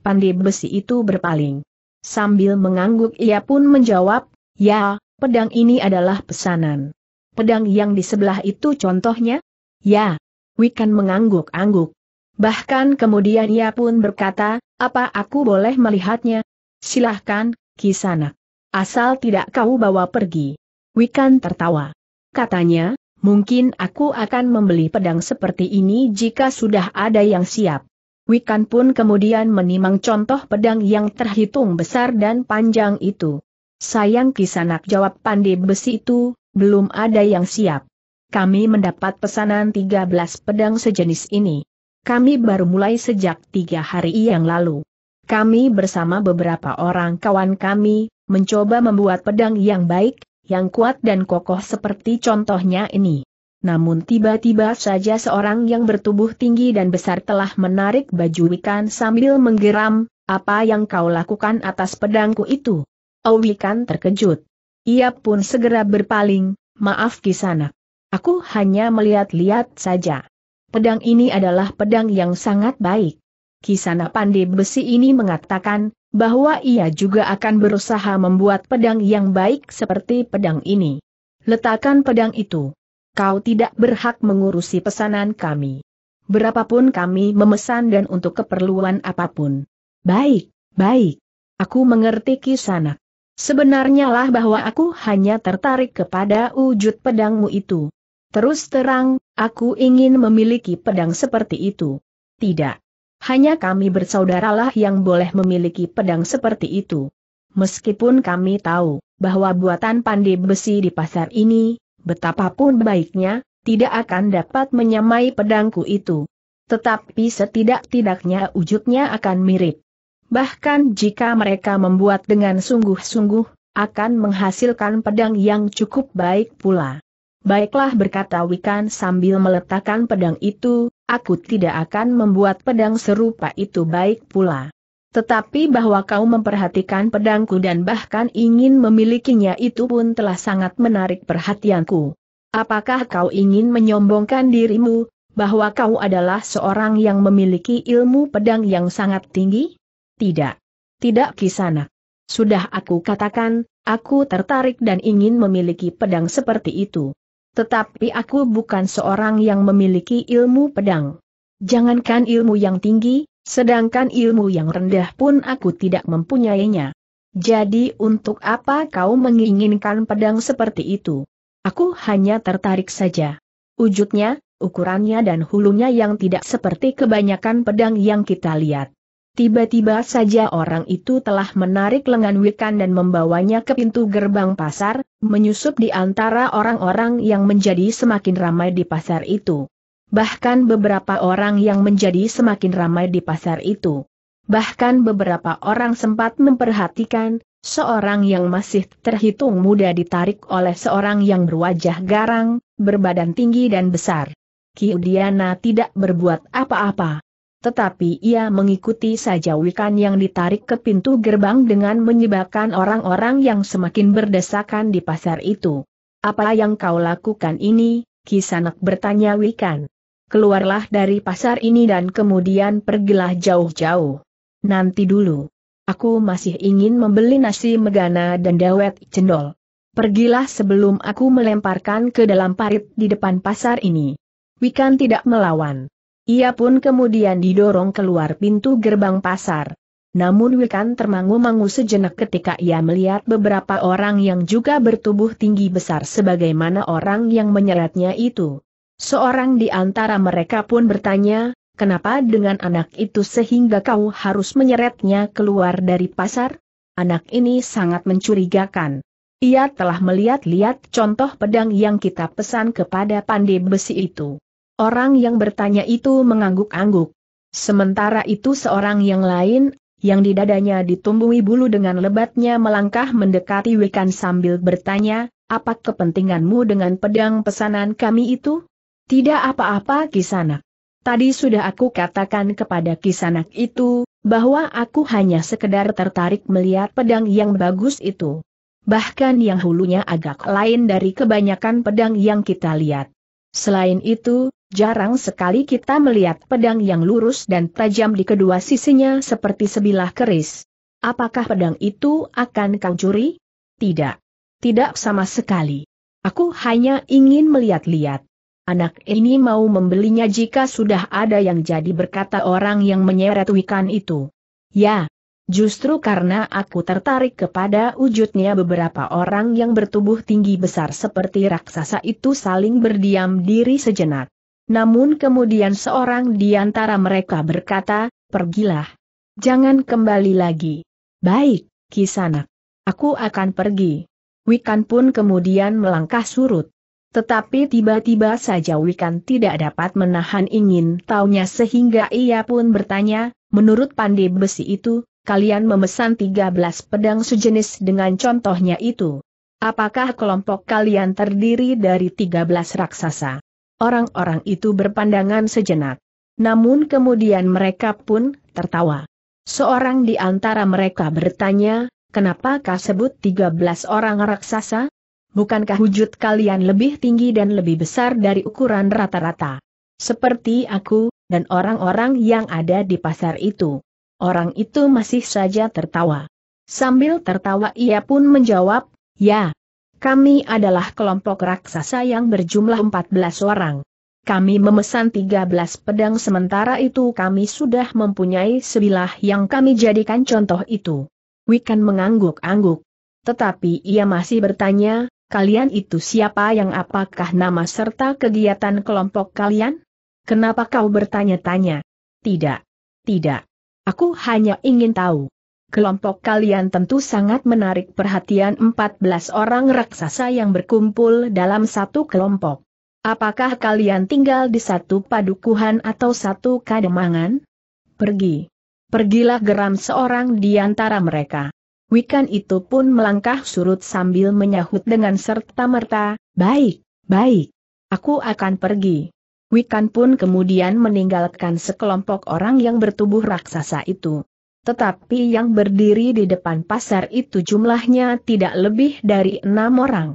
Pandi besi itu berpaling. Sambil mengangguk ia pun menjawab, ya, pedang ini adalah pesanan. Pedang yang di sebelah itu contohnya? Ya. Wikan mengangguk-angguk. Bahkan kemudian ia pun berkata, apa aku boleh melihatnya? Silahkan, kisanak. Asal tidak kau bawa pergi. Wikan tertawa katanya, mungkin aku akan membeli pedang seperti ini jika sudah ada yang siap. Wikan pun kemudian menimang contoh pedang yang terhitung besar dan panjang itu. Sayang kisanak jawab pandai besi itu, belum ada yang siap. Kami mendapat pesanan 13 pedang sejenis ini. Kami baru mulai sejak tiga hari yang lalu. Kami bersama beberapa orang kawan kami, mencoba membuat pedang yang baik, yang kuat dan kokoh seperti contohnya ini. Namun tiba-tiba saja seorang yang bertubuh tinggi dan besar telah menarik baju Wikan sambil menggeram, apa yang kau lakukan atas pedangku itu? Oh Wikan terkejut. Ia pun segera berpaling, maaf kisana, Aku hanya melihat-lihat saja. Pedang ini adalah pedang yang sangat baik. Kisana pandai besi ini mengatakan, bahwa ia juga akan berusaha membuat pedang yang baik seperti pedang ini. Letakkan pedang itu. Kau tidak berhak mengurusi pesanan kami. Berapapun kami memesan dan untuk keperluan apapun. Baik, baik. Aku mengerti Kisana. Sebenarnya lah bahwa aku hanya tertarik kepada wujud pedangmu itu. Terus terang, aku ingin memiliki pedang seperti itu. Tidak. Hanya kami bersaudaralah yang boleh memiliki pedang seperti itu. Meskipun kami tahu bahwa buatan pandai besi di pasar ini, betapapun baiknya, tidak akan dapat menyamai pedangku itu. Tetapi setidak-tidaknya wujudnya akan mirip. Bahkan jika mereka membuat dengan sungguh-sungguh, akan menghasilkan pedang yang cukup baik pula. Baiklah berkata Wikan sambil meletakkan pedang itu, aku tidak akan membuat pedang serupa itu baik pula. Tetapi bahwa kau memperhatikan pedangku dan bahkan ingin memilikinya itu pun telah sangat menarik perhatianku. Apakah kau ingin menyombongkan dirimu, bahwa kau adalah seorang yang memiliki ilmu pedang yang sangat tinggi? Tidak. Tidak kisana. Sudah aku katakan, aku tertarik dan ingin memiliki pedang seperti itu. Tetapi aku bukan seorang yang memiliki ilmu pedang. Jangankan ilmu yang tinggi, sedangkan ilmu yang rendah pun aku tidak mempunyainya. Jadi untuk apa kau menginginkan pedang seperti itu? Aku hanya tertarik saja. Wujudnya, ukurannya dan hulunya yang tidak seperti kebanyakan pedang yang kita lihat. Tiba-tiba saja orang itu telah menarik lengan Wikan dan membawanya ke pintu gerbang pasar, menyusup di antara orang-orang yang menjadi semakin ramai di pasar itu. Bahkan beberapa orang yang menjadi semakin ramai di pasar itu. Bahkan beberapa orang sempat memperhatikan, Seorang yang masih terhitung muda ditarik oleh seorang yang berwajah garang, berbadan tinggi dan besar. Kiudiana tidak berbuat apa-apa tetapi ia mengikuti saja wikan yang ditarik ke pintu gerbang dengan menyebabkan orang-orang yang semakin berdesakan di pasar itu. Apa yang kau lakukan ini, Kisanak bertanya wikan. Keluarlah dari pasar ini dan kemudian pergilah jauh-jauh. Nanti dulu. Aku masih ingin membeli nasi megana dan dawet cendol. Pergilah sebelum aku melemparkan ke dalam parit di depan pasar ini. Wikan tidak melawan. Ia pun kemudian didorong keluar pintu gerbang pasar. Namun Wikan termangu-mangu sejenak ketika ia melihat beberapa orang yang juga bertubuh tinggi besar sebagaimana orang yang menyeretnya itu. Seorang di antara mereka pun bertanya, kenapa dengan anak itu sehingga kau harus menyeretnya keluar dari pasar? Anak ini sangat mencurigakan. Ia telah melihat-lihat contoh pedang yang kita pesan kepada pandai besi itu. Orang yang bertanya itu mengangguk-angguk. Sementara itu seorang yang lain, yang di dadanya ditumbuhi bulu dengan lebatnya melangkah mendekati Wikan sambil bertanya, apa kepentinganmu dengan pedang pesanan kami itu? Tidak apa-apa Kisanak. Tadi sudah aku katakan kepada Kisanak itu, bahwa aku hanya sekedar tertarik melihat pedang yang bagus itu. Bahkan yang hulunya agak lain dari kebanyakan pedang yang kita lihat. Selain itu, Jarang sekali kita melihat pedang yang lurus dan tajam di kedua sisinya seperti sebilah keris. Apakah pedang itu akan kau curi? Tidak. Tidak sama sekali. Aku hanya ingin melihat-lihat. Anak ini mau membelinya jika sudah ada yang jadi berkata orang yang menyeret wikan itu. Ya, justru karena aku tertarik kepada wujudnya beberapa orang yang bertubuh tinggi besar seperti raksasa itu saling berdiam diri sejenak. Namun kemudian seorang di antara mereka berkata, pergilah. Jangan kembali lagi. Baik, Kisanak. Aku akan pergi. Wikan pun kemudian melangkah surut. Tetapi tiba-tiba saja Wikan tidak dapat menahan ingin taunya sehingga ia pun bertanya, menurut pandai besi itu, kalian memesan 13 pedang sejenis dengan contohnya itu. Apakah kelompok kalian terdiri dari 13 raksasa? Orang-orang itu berpandangan sejenak. Namun kemudian mereka pun tertawa. Seorang di antara mereka bertanya, kenapa kau sebut 13 orang raksasa? Bukankah wujud kalian lebih tinggi dan lebih besar dari ukuran rata-rata? Seperti aku, dan orang-orang yang ada di pasar itu. Orang itu masih saja tertawa. Sambil tertawa ia pun menjawab, ya, kami adalah kelompok raksasa yang berjumlah 14 orang. Kami memesan 13 pedang sementara itu kami sudah mempunyai sebilah yang kami jadikan contoh itu. Wikan mengangguk-angguk. Tetapi ia masih bertanya, kalian itu siapa yang apakah nama serta kegiatan kelompok kalian? Kenapa kau bertanya-tanya? Tidak. Tidak. Aku hanya ingin tahu kelompok kalian tentu sangat menarik perhatian 14 orang raksasa yang berkumpul dalam satu kelompok. Apakah kalian tinggal di satu padukuhan atau satu kademangan? Pergi. Pergilah geram seorang di antara mereka. Wikan itu pun melangkah surut sambil menyahut dengan serta-merta, baik, baik. Aku akan pergi. Wikan pun kemudian meninggalkan sekelompok orang yang bertubuh raksasa itu tetapi yang berdiri di depan pasar itu jumlahnya tidak lebih dari enam orang.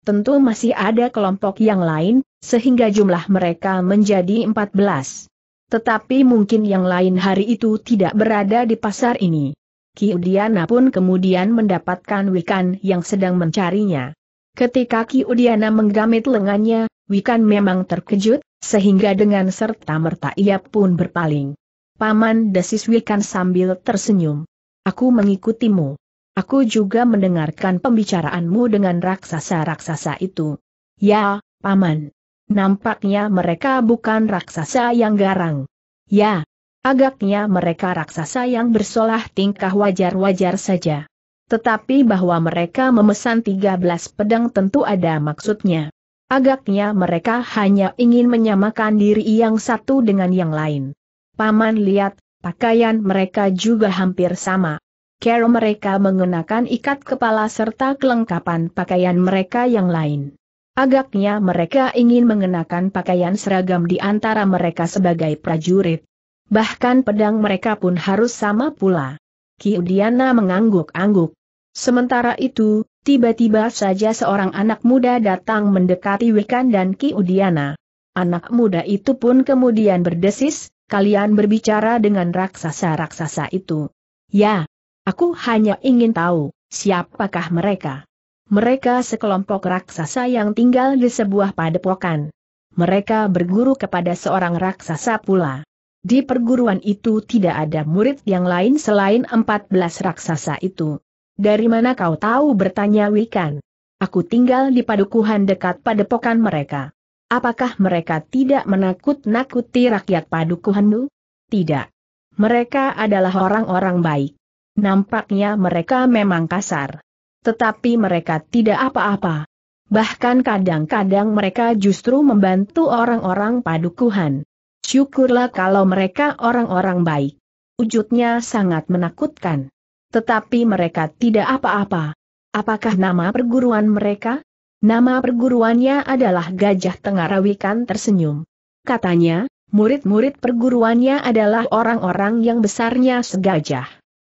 Tentu masih ada kelompok yang lain, sehingga jumlah mereka menjadi empat belas. Tetapi mungkin yang lain hari itu tidak berada di pasar ini. Kiudiana pun kemudian mendapatkan Wikan yang sedang mencarinya. Ketika Kiudiana menggamit lengannya, Wikan memang terkejut, sehingga dengan serta-merta ia pun berpaling. Paman Desiswikan sambil tersenyum. Aku mengikutimu. Aku juga mendengarkan pembicaraanmu dengan raksasa-raksasa itu. Ya, Paman. Nampaknya mereka bukan raksasa yang garang. Ya, agaknya mereka raksasa yang bersolah tingkah wajar-wajar saja. Tetapi bahwa mereka memesan 13 pedang tentu ada maksudnya. Agaknya mereka hanya ingin menyamakan diri yang satu dengan yang lain. Paman lihat, pakaian mereka juga hampir sama. Kero mereka mengenakan ikat kepala serta kelengkapan pakaian mereka yang lain. Agaknya mereka ingin mengenakan pakaian seragam di antara mereka sebagai prajurit. Bahkan pedang mereka pun harus sama pula. Kiudiana mengangguk-angguk. Sementara itu, tiba-tiba saja seorang anak muda datang mendekati Wikan dan Kiudiana. Anak muda itu pun kemudian berdesis, kalian berbicara dengan raksasa-raksasa itu. Ya, aku hanya ingin tahu, siapakah mereka? Mereka sekelompok raksasa yang tinggal di sebuah padepokan. Mereka berguru kepada seorang raksasa pula. Di perguruan itu tidak ada murid yang lain selain 14 raksasa itu. Dari mana kau tahu bertanya Wikan? Aku tinggal di padukuhan dekat padepokan mereka. Apakah mereka tidak menakut-nakuti rakyat padukuhanmu? Tidak. Mereka adalah orang-orang baik. Nampaknya mereka memang kasar. Tetapi mereka tidak apa-apa. Bahkan kadang-kadang mereka justru membantu orang-orang padukuhan. Syukurlah kalau mereka orang-orang baik. Wujudnya sangat menakutkan. Tetapi mereka tidak apa-apa. Apakah nama perguruan mereka? Nama perguruannya adalah Gajah Tengarawikan tersenyum. Katanya, murid-murid perguruannya adalah orang-orang yang besarnya segajah.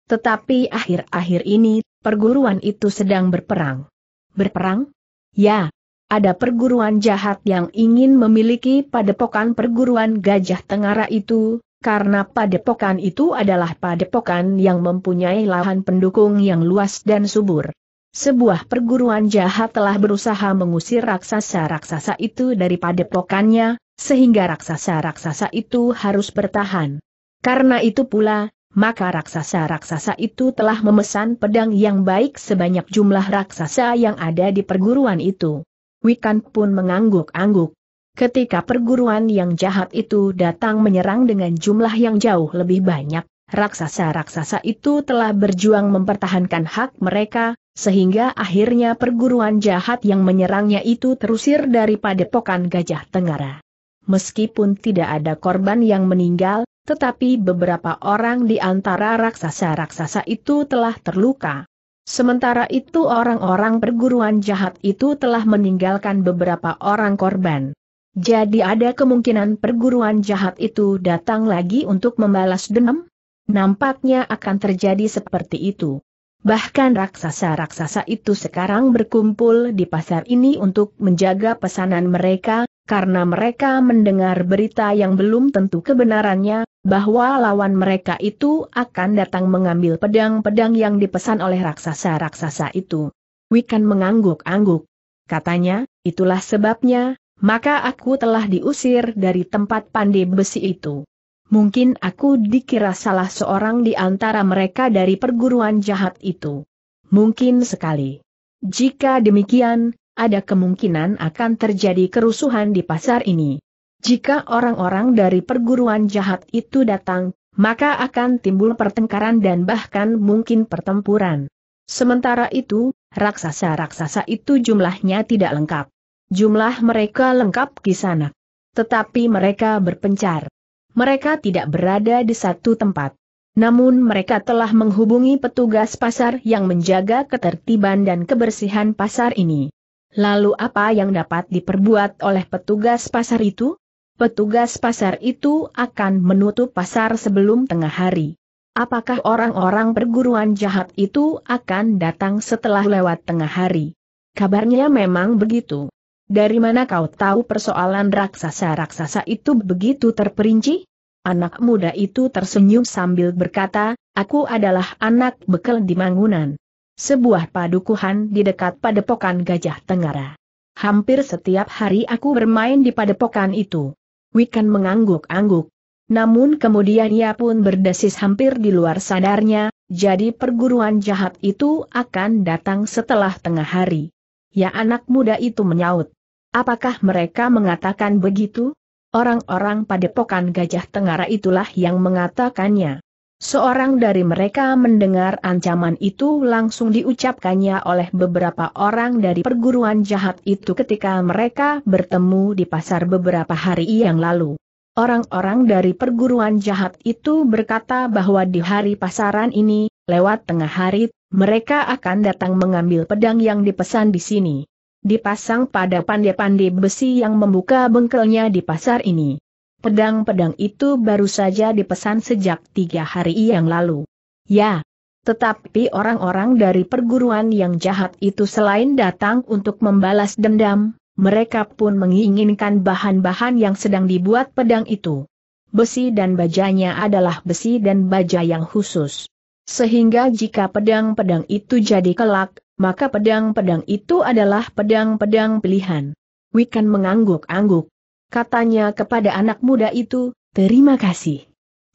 Tetapi akhir-akhir ini, perguruan itu sedang berperang. Berperang? Ya, ada perguruan jahat yang ingin memiliki padepokan perguruan Gajah Tengara itu, karena padepokan itu adalah padepokan yang mempunyai lahan pendukung yang luas dan subur sebuah perguruan jahat telah berusaha mengusir raksasa-raksasa itu daripada padepokannya, sehingga raksasa-raksasa itu harus bertahan. Karena itu pula, maka raksasa-raksasa itu telah memesan pedang yang baik sebanyak jumlah raksasa yang ada di perguruan itu. Wikan pun mengangguk-angguk. Ketika perguruan yang jahat itu datang menyerang dengan jumlah yang jauh lebih banyak, raksasa-raksasa itu telah berjuang mempertahankan hak mereka, sehingga akhirnya perguruan jahat yang menyerangnya itu terusir dari padepokan Gajah Tenggara. Meskipun tidak ada korban yang meninggal, tetapi beberapa orang di antara raksasa-raksasa itu telah terluka. Sementara itu orang-orang perguruan jahat itu telah meninggalkan beberapa orang korban. Jadi ada kemungkinan perguruan jahat itu datang lagi untuk membalas dendam? Nampaknya akan terjadi seperti itu. Bahkan raksasa-raksasa itu sekarang berkumpul di pasar ini untuk menjaga pesanan mereka, karena mereka mendengar berita yang belum tentu kebenarannya, bahwa lawan mereka itu akan datang mengambil pedang-pedang yang dipesan oleh raksasa-raksasa itu. Wikan mengangguk-angguk. Katanya, itulah sebabnya, maka aku telah diusir dari tempat pandai besi itu mungkin aku dikira salah seorang di antara mereka dari perguruan jahat itu. Mungkin sekali. Jika demikian, ada kemungkinan akan terjadi kerusuhan di pasar ini. Jika orang-orang dari perguruan jahat itu datang, maka akan timbul pertengkaran dan bahkan mungkin pertempuran. Sementara itu, raksasa-raksasa itu jumlahnya tidak lengkap. Jumlah mereka lengkap di sana, Tetapi mereka berpencar mereka tidak berada di satu tempat. Namun mereka telah menghubungi petugas pasar yang menjaga ketertiban dan kebersihan pasar ini. Lalu apa yang dapat diperbuat oleh petugas pasar itu? Petugas pasar itu akan menutup pasar sebelum tengah hari. Apakah orang-orang perguruan jahat itu akan datang setelah lewat tengah hari? Kabarnya memang begitu. Dari mana kau tahu persoalan raksasa-raksasa itu begitu terperinci? Anak muda itu tersenyum sambil berkata, aku adalah anak bekel di Mangunan. Sebuah padukuhan di dekat padepokan Gajah Tenggara. Hampir setiap hari aku bermain di padepokan itu. Wikan mengangguk-angguk. Namun kemudian ia pun berdesis hampir di luar sadarnya, jadi perguruan jahat itu akan datang setelah tengah hari. Ya anak muda itu menyaut. Apakah mereka mengatakan begitu? Orang-orang padepokan Gajah Tengara itulah yang mengatakannya. Seorang dari mereka mendengar ancaman itu langsung diucapkannya oleh beberapa orang dari perguruan jahat itu ketika mereka bertemu di pasar beberapa hari yang lalu. Orang-orang dari perguruan jahat itu berkata bahwa di hari pasaran ini, lewat tengah hari, mereka akan datang mengambil pedang yang dipesan di sini dipasang pada pandai-pandai besi yang membuka bengkelnya di pasar ini. Pedang-pedang itu baru saja dipesan sejak tiga hari yang lalu. Ya, tetapi orang-orang dari perguruan yang jahat itu selain datang untuk membalas dendam, mereka pun menginginkan bahan-bahan yang sedang dibuat pedang itu. Besi dan bajanya adalah besi dan baja yang khusus. Sehingga jika pedang-pedang itu jadi kelak, maka pedang-pedang itu adalah pedang-pedang pilihan. Wikan mengangguk-angguk. Katanya kepada anak muda itu, terima kasih.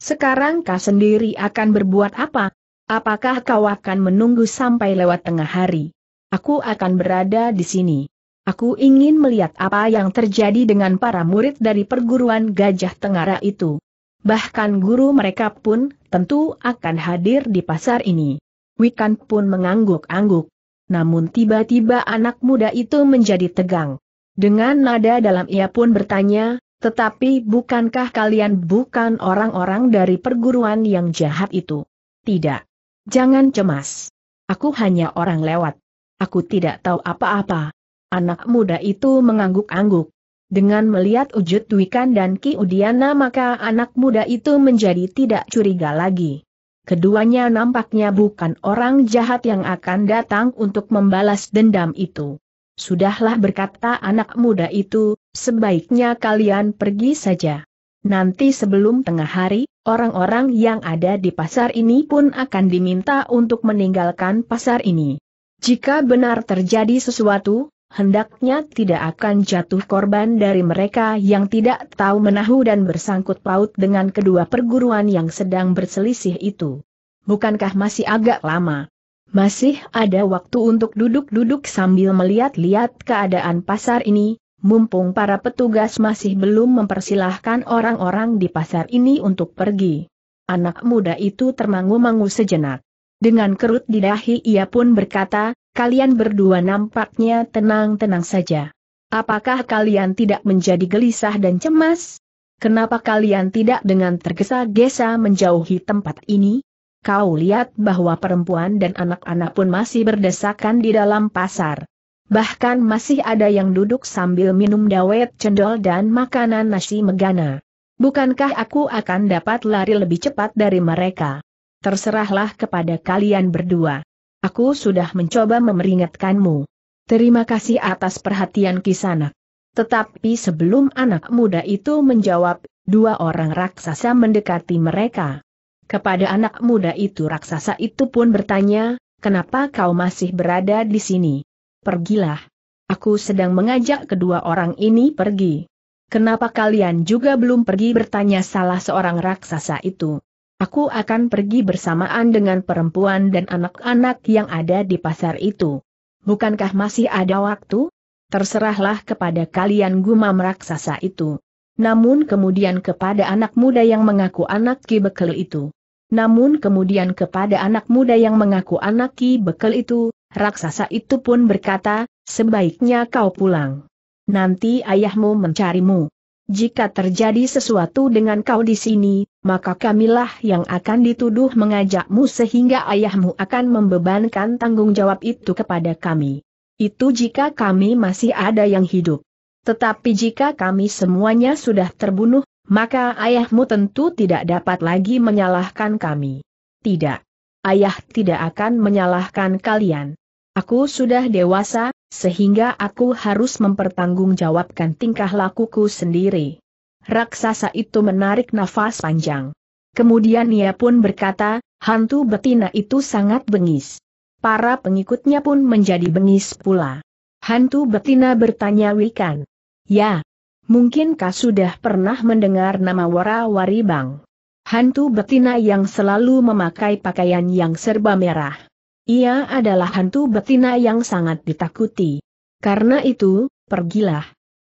Sekarang kau sendiri akan berbuat apa? Apakah kau akan menunggu sampai lewat tengah hari? Aku akan berada di sini. Aku ingin melihat apa yang terjadi dengan para murid dari perguruan Gajah Tengara itu. Bahkan guru mereka pun tentu akan hadir di pasar ini. Wikan pun mengangguk-angguk. Namun tiba-tiba anak muda itu menjadi tegang. Dengan nada dalam ia pun bertanya, tetapi bukankah kalian bukan orang-orang dari perguruan yang jahat itu? Tidak. Jangan cemas. Aku hanya orang lewat. Aku tidak tahu apa-apa. Anak muda itu mengangguk-angguk. Dengan melihat wujud Wikan dan Ki Udiana maka anak muda itu menjadi tidak curiga lagi keduanya nampaknya bukan orang jahat yang akan datang untuk membalas dendam itu. Sudahlah berkata anak muda itu, sebaiknya kalian pergi saja. Nanti sebelum tengah hari, orang-orang yang ada di pasar ini pun akan diminta untuk meninggalkan pasar ini. Jika benar terjadi sesuatu, hendaknya tidak akan jatuh korban dari mereka yang tidak tahu menahu dan bersangkut paut dengan kedua perguruan yang sedang berselisih itu. Bukankah masih agak lama? Masih ada waktu untuk duduk-duduk sambil melihat-lihat keadaan pasar ini, mumpung para petugas masih belum mempersilahkan orang-orang di pasar ini untuk pergi. Anak muda itu termangu-mangu sejenak. Dengan kerut di dahi ia pun berkata, kalian berdua nampaknya tenang-tenang saja. Apakah kalian tidak menjadi gelisah dan cemas? Kenapa kalian tidak dengan tergesa-gesa menjauhi tempat ini? Kau lihat bahwa perempuan dan anak-anak pun masih berdesakan di dalam pasar. Bahkan masih ada yang duduk sambil minum dawet cendol dan makanan nasi megana. Bukankah aku akan dapat lari lebih cepat dari mereka? terserahlah kepada kalian berdua. Aku sudah mencoba memeringatkanmu. Terima kasih atas perhatian Kisanak. Tetapi sebelum anak muda itu menjawab, dua orang raksasa mendekati mereka. Kepada anak muda itu raksasa itu pun bertanya, kenapa kau masih berada di sini? Pergilah. Aku sedang mengajak kedua orang ini pergi. Kenapa kalian juga belum pergi bertanya salah seorang raksasa itu? Aku akan pergi bersamaan dengan perempuan dan anak-anak yang ada di pasar itu. Bukankah masih ada waktu? Terserahlah kepada kalian gumam raksasa itu. Namun kemudian kepada anak muda yang mengaku anak Ki Bekel itu. Namun kemudian kepada anak muda yang mengaku anak Ki Bekel itu, raksasa itu pun berkata, sebaiknya kau pulang. Nanti ayahmu mencarimu. Jika terjadi sesuatu dengan kau di sini, maka kamilah yang akan dituduh mengajakmu sehingga ayahmu akan membebankan tanggung jawab itu kepada kami. Itu jika kami masih ada yang hidup. Tetapi jika kami semuanya sudah terbunuh, maka ayahmu tentu tidak dapat lagi menyalahkan kami. Tidak. Ayah tidak akan menyalahkan kalian. Aku sudah dewasa, sehingga aku harus mempertanggungjawabkan tingkah lakuku sendiri. Raksasa itu menarik nafas panjang. Kemudian ia pun berkata, hantu betina itu sangat bengis. Para pengikutnya pun menjadi bengis pula. Hantu betina bertanya Wikan. Ya, mungkinkah sudah pernah mendengar nama Wara Waribang? Hantu betina yang selalu memakai pakaian yang serba merah. Ia adalah hantu betina yang sangat ditakuti. Karena itu, pergilah,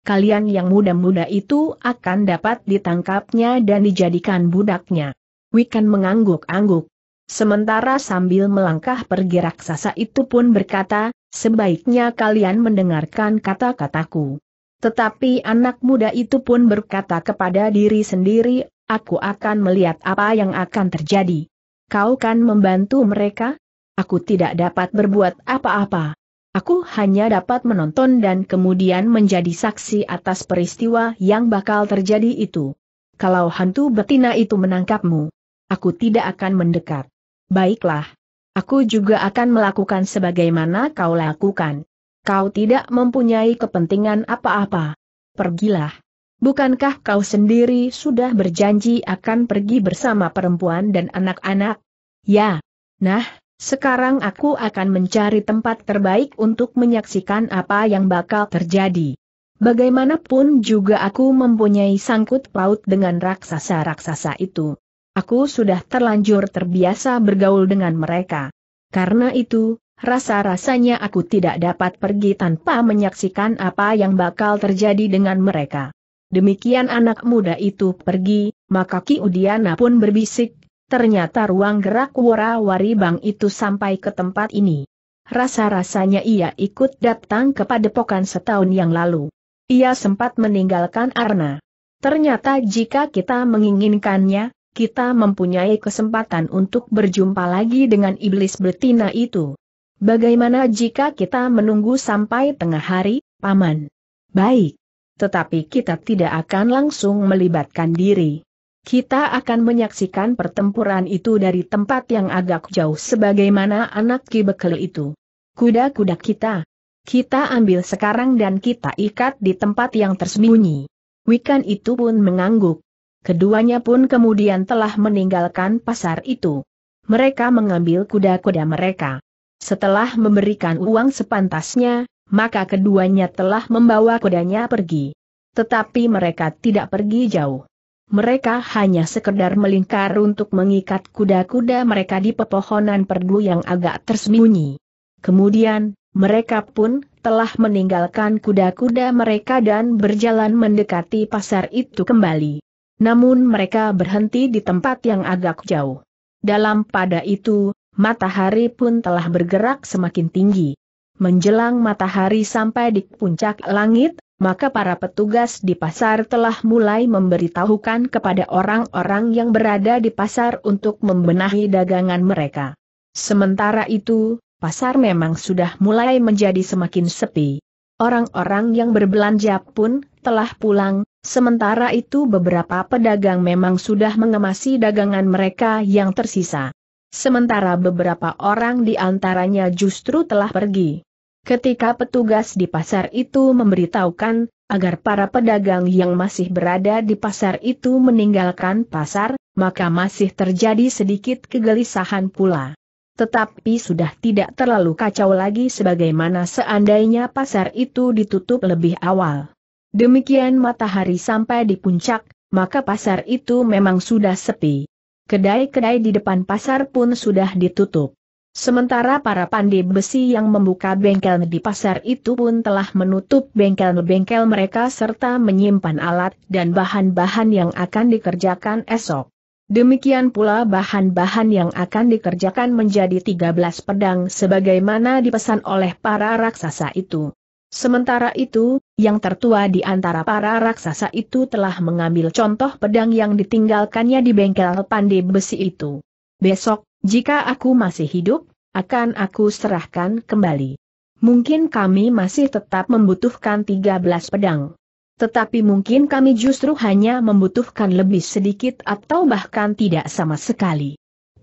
kalian yang muda-muda itu akan dapat ditangkapnya dan dijadikan budaknya. Wikan mengangguk-angguk. Sementara sambil melangkah pergi raksasa itu pun berkata, sebaiknya kalian mendengarkan kata-kataku. Tetapi anak muda itu pun berkata kepada diri sendiri, aku akan melihat apa yang akan terjadi. Kau kan membantu mereka? Aku tidak dapat berbuat apa-apa. Aku hanya dapat menonton dan kemudian menjadi saksi atas peristiwa yang bakal terjadi itu. Kalau hantu betina itu menangkapmu, aku tidak akan mendekat. Baiklah. Aku juga akan melakukan sebagaimana kau lakukan. Kau tidak mempunyai kepentingan apa-apa. Pergilah. Bukankah kau sendiri sudah berjanji akan pergi bersama perempuan dan anak-anak? Ya. Nah, sekarang aku akan mencari tempat terbaik untuk menyaksikan apa yang bakal terjadi. Bagaimanapun juga aku mempunyai sangkut paut dengan raksasa-raksasa itu. Aku sudah terlanjur terbiasa bergaul dengan mereka. Karena itu, rasa-rasanya aku tidak dapat pergi tanpa menyaksikan apa yang bakal terjadi dengan mereka. Demikian anak muda itu pergi, maka Ki Udiana pun berbisik, Ternyata ruang gerak wara-wari bang itu sampai ke tempat ini. Rasa-rasanya ia ikut datang kepada pokan setahun yang lalu. Ia sempat meninggalkan Arna. Ternyata jika kita menginginkannya, kita mempunyai kesempatan untuk berjumpa lagi dengan iblis betina itu. Bagaimana jika kita menunggu sampai tengah hari, Paman? Baik. Tetapi kita tidak akan langsung melibatkan diri. Kita akan menyaksikan pertempuran itu dari tempat yang agak jauh sebagaimana anak Ki Bekel itu. Kuda-kuda kita. Kita ambil sekarang dan kita ikat di tempat yang tersembunyi. Wikan itu pun mengangguk. Keduanya pun kemudian telah meninggalkan pasar itu. Mereka mengambil kuda-kuda mereka. Setelah memberikan uang sepantasnya, maka keduanya telah membawa kudanya pergi. Tetapi mereka tidak pergi jauh mereka hanya sekedar melingkar untuk mengikat kuda-kuda mereka di pepohonan perdu yang agak tersembunyi. Kemudian, mereka pun telah meninggalkan kuda-kuda mereka dan berjalan mendekati pasar itu kembali. Namun mereka berhenti di tempat yang agak jauh. Dalam pada itu, matahari pun telah bergerak semakin tinggi. Menjelang matahari sampai di puncak langit, maka para petugas di pasar telah mulai memberitahukan kepada orang-orang yang berada di pasar untuk membenahi dagangan mereka. Sementara itu, pasar memang sudah mulai menjadi semakin sepi. Orang-orang yang berbelanja pun telah pulang, sementara itu beberapa pedagang memang sudah mengemasi dagangan mereka yang tersisa. Sementara beberapa orang di antaranya justru telah pergi. Ketika petugas di pasar itu memberitahukan, agar para pedagang yang masih berada di pasar itu meninggalkan pasar, maka masih terjadi sedikit kegelisahan pula. Tetapi sudah tidak terlalu kacau lagi sebagaimana seandainya pasar itu ditutup lebih awal. Demikian matahari sampai di puncak, maka pasar itu memang sudah sepi. Kedai-kedai di depan pasar pun sudah ditutup. Sementara para pandai besi yang membuka bengkel di pasar itu pun telah menutup bengkel-bengkel mereka serta menyimpan alat dan bahan-bahan yang akan dikerjakan esok. Demikian pula bahan-bahan yang akan dikerjakan menjadi 13 pedang sebagaimana dipesan oleh para raksasa itu. Sementara itu, yang tertua di antara para raksasa itu telah mengambil contoh pedang yang ditinggalkannya di bengkel pandai besi itu. Besok, jika aku masih hidup, akan aku serahkan kembali. Mungkin kami masih tetap membutuhkan 13 pedang. Tetapi mungkin kami justru hanya membutuhkan lebih sedikit atau bahkan tidak sama sekali.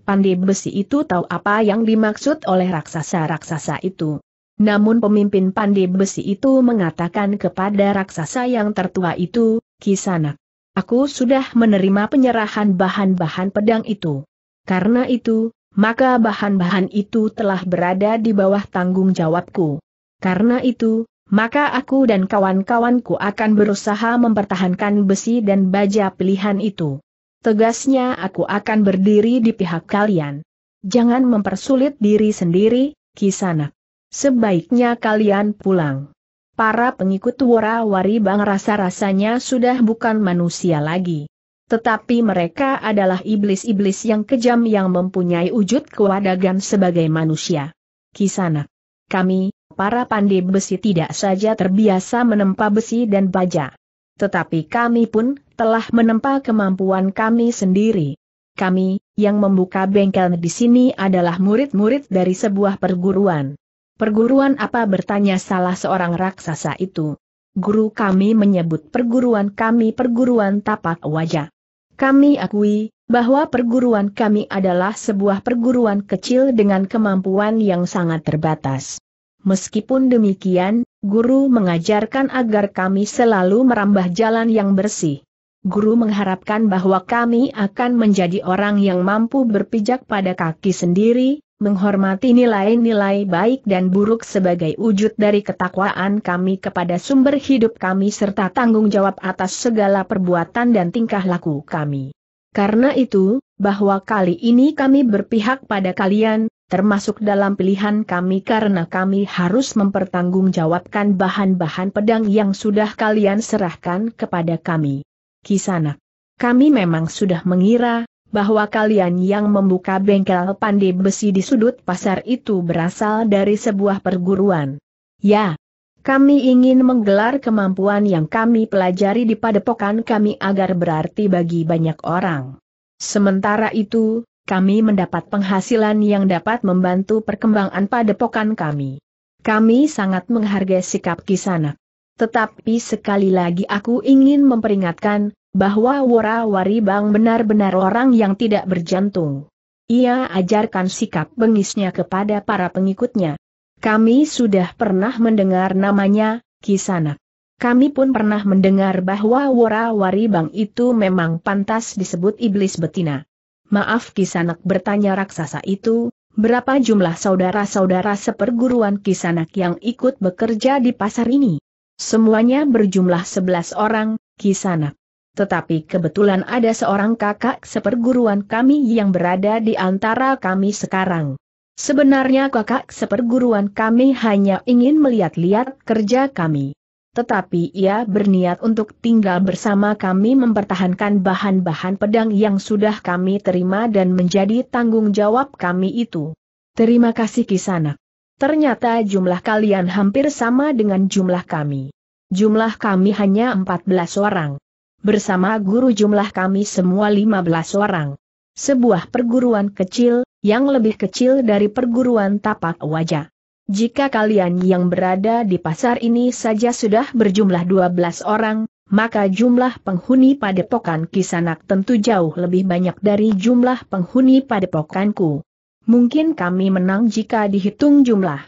Pandai besi itu tahu apa yang dimaksud oleh raksasa-raksasa itu. Namun pemimpin pandai besi itu mengatakan kepada raksasa yang tertua itu, Kisanak, aku sudah menerima penyerahan bahan-bahan pedang itu. Karena itu, maka bahan-bahan itu telah berada di bawah tanggung jawabku. Karena itu, maka aku dan kawan-kawanku akan berusaha mempertahankan besi dan baja pilihan itu. Tegasnya aku akan berdiri di pihak kalian. Jangan mempersulit diri sendiri, Kisana. Sebaiknya kalian pulang. Para pengikut Wara Wari Bang rasa-rasanya sudah bukan manusia lagi. Tetapi mereka adalah iblis-iblis yang kejam yang mempunyai wujud kewadagan sebagai manusia. Kisana. Kami, para pandai besi tidak saja terbiasa menempa besi dan baja. Tetapi kami pun telah menempa kemampuan kami sendiri. Kami, yang membuka bengkel di sini adalah murid-murid dari sebuah perguruan. Perguruan apa bertanya salah seorang raksasa itu. Guru kami menyebut perguruan kami perguruan tapak wajah. Kami akui, bahwa perguruan kami adalah sebuah perguruan kecil dengan kemampuan yang sangat terbatas. Meskipun demikian, guru mengajarkan agar kami selalu merambah jalan yang bersih. Guru mengharapkan bahwa kami akan menjadi orang yang mampu berpijak pada kaki sendiri, menghormati nilai-nilai baik dan buruk sebagai wujud dari ketakwaan kami kepada sumber hidup kami serta tanggung jawab atas segala perbuatan dan tingkah laku kami. Karena itu, bahwa kali ini kami berpihak pada kalian, termasuk dalam pilihan kami karena kami harus mempertanggungjawabkan bahan-bahan pedang yang sudah kalian serahkan kepada kami. Kisanak. Kami memang sudah mengira, bahwa kalian yang membuka bengkel pandai besi di sudut pasar itu berasal dari sebuah perguruan. Ya, kami ingin menggelar kemampuan yang kami pelajari di padepokan kami agar berarti bagi banyak orang. Sementara itu, kami mendapat penghasilan yang dapat membantu perkembangan padepokan kami. Kami sangat menghargai sikap Kisanak. Tetapi sekali lagi aku ingin memperingatkan, bahwa Wora Bang benar-benar orang yang tidak berjantung. Ia ajarkan sikap bengisnya kepada para pengikutnya. Kami sudah pernah mendengar namanya, Kisanak. Kami pun pernah mendengar bahwa Wora Bang itu memang pantas disebut iblis betina. Maaf Kisanak bertanya raksasa itu, berapa jumlah saudara-saudara seperguruan Kisanak yang ikut bekerja di pasar ini? Semuanya berjumlah 11 orang, Kisanak. Tetapi kebetulan ada seorang kakak seperguruan kami yang berada di antara kami sekarang. Sebenarnya kakak seperguruan kami hanya ingin melihat-lihat kerja kami. Tetapi ia berniat untuk tinggal bersama kami mempertahankan bahan-bahan pedang yang sudah kami terima dan menjadi tanggung jawab kami itu. Terima kasih Kisanak. Ternyata jumlah kalian hampir sama dengan jumlah kami. Jumlah kami hanya 14 orang. Bersama guru jumlah kami semua 15 orang. Sebuah perguruan kecil, yang lebih kecil dari perguruan tapak wajah. Jika kalian yang berada di pasar ini saja sudah berjumlah 12 orang, maka jumlah penghuni padepokan kisanak tentu jauh lebih banyak dari jumlah penghuni padepokanku. Mungkin kami menang jika dihitung jumlah.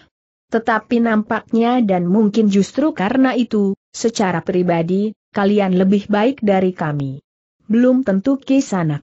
Tetapi nampaknya dan mungkin justru karena itu, secara pribadi, kalian lebih baik dari kami. Belum tentu kisanak.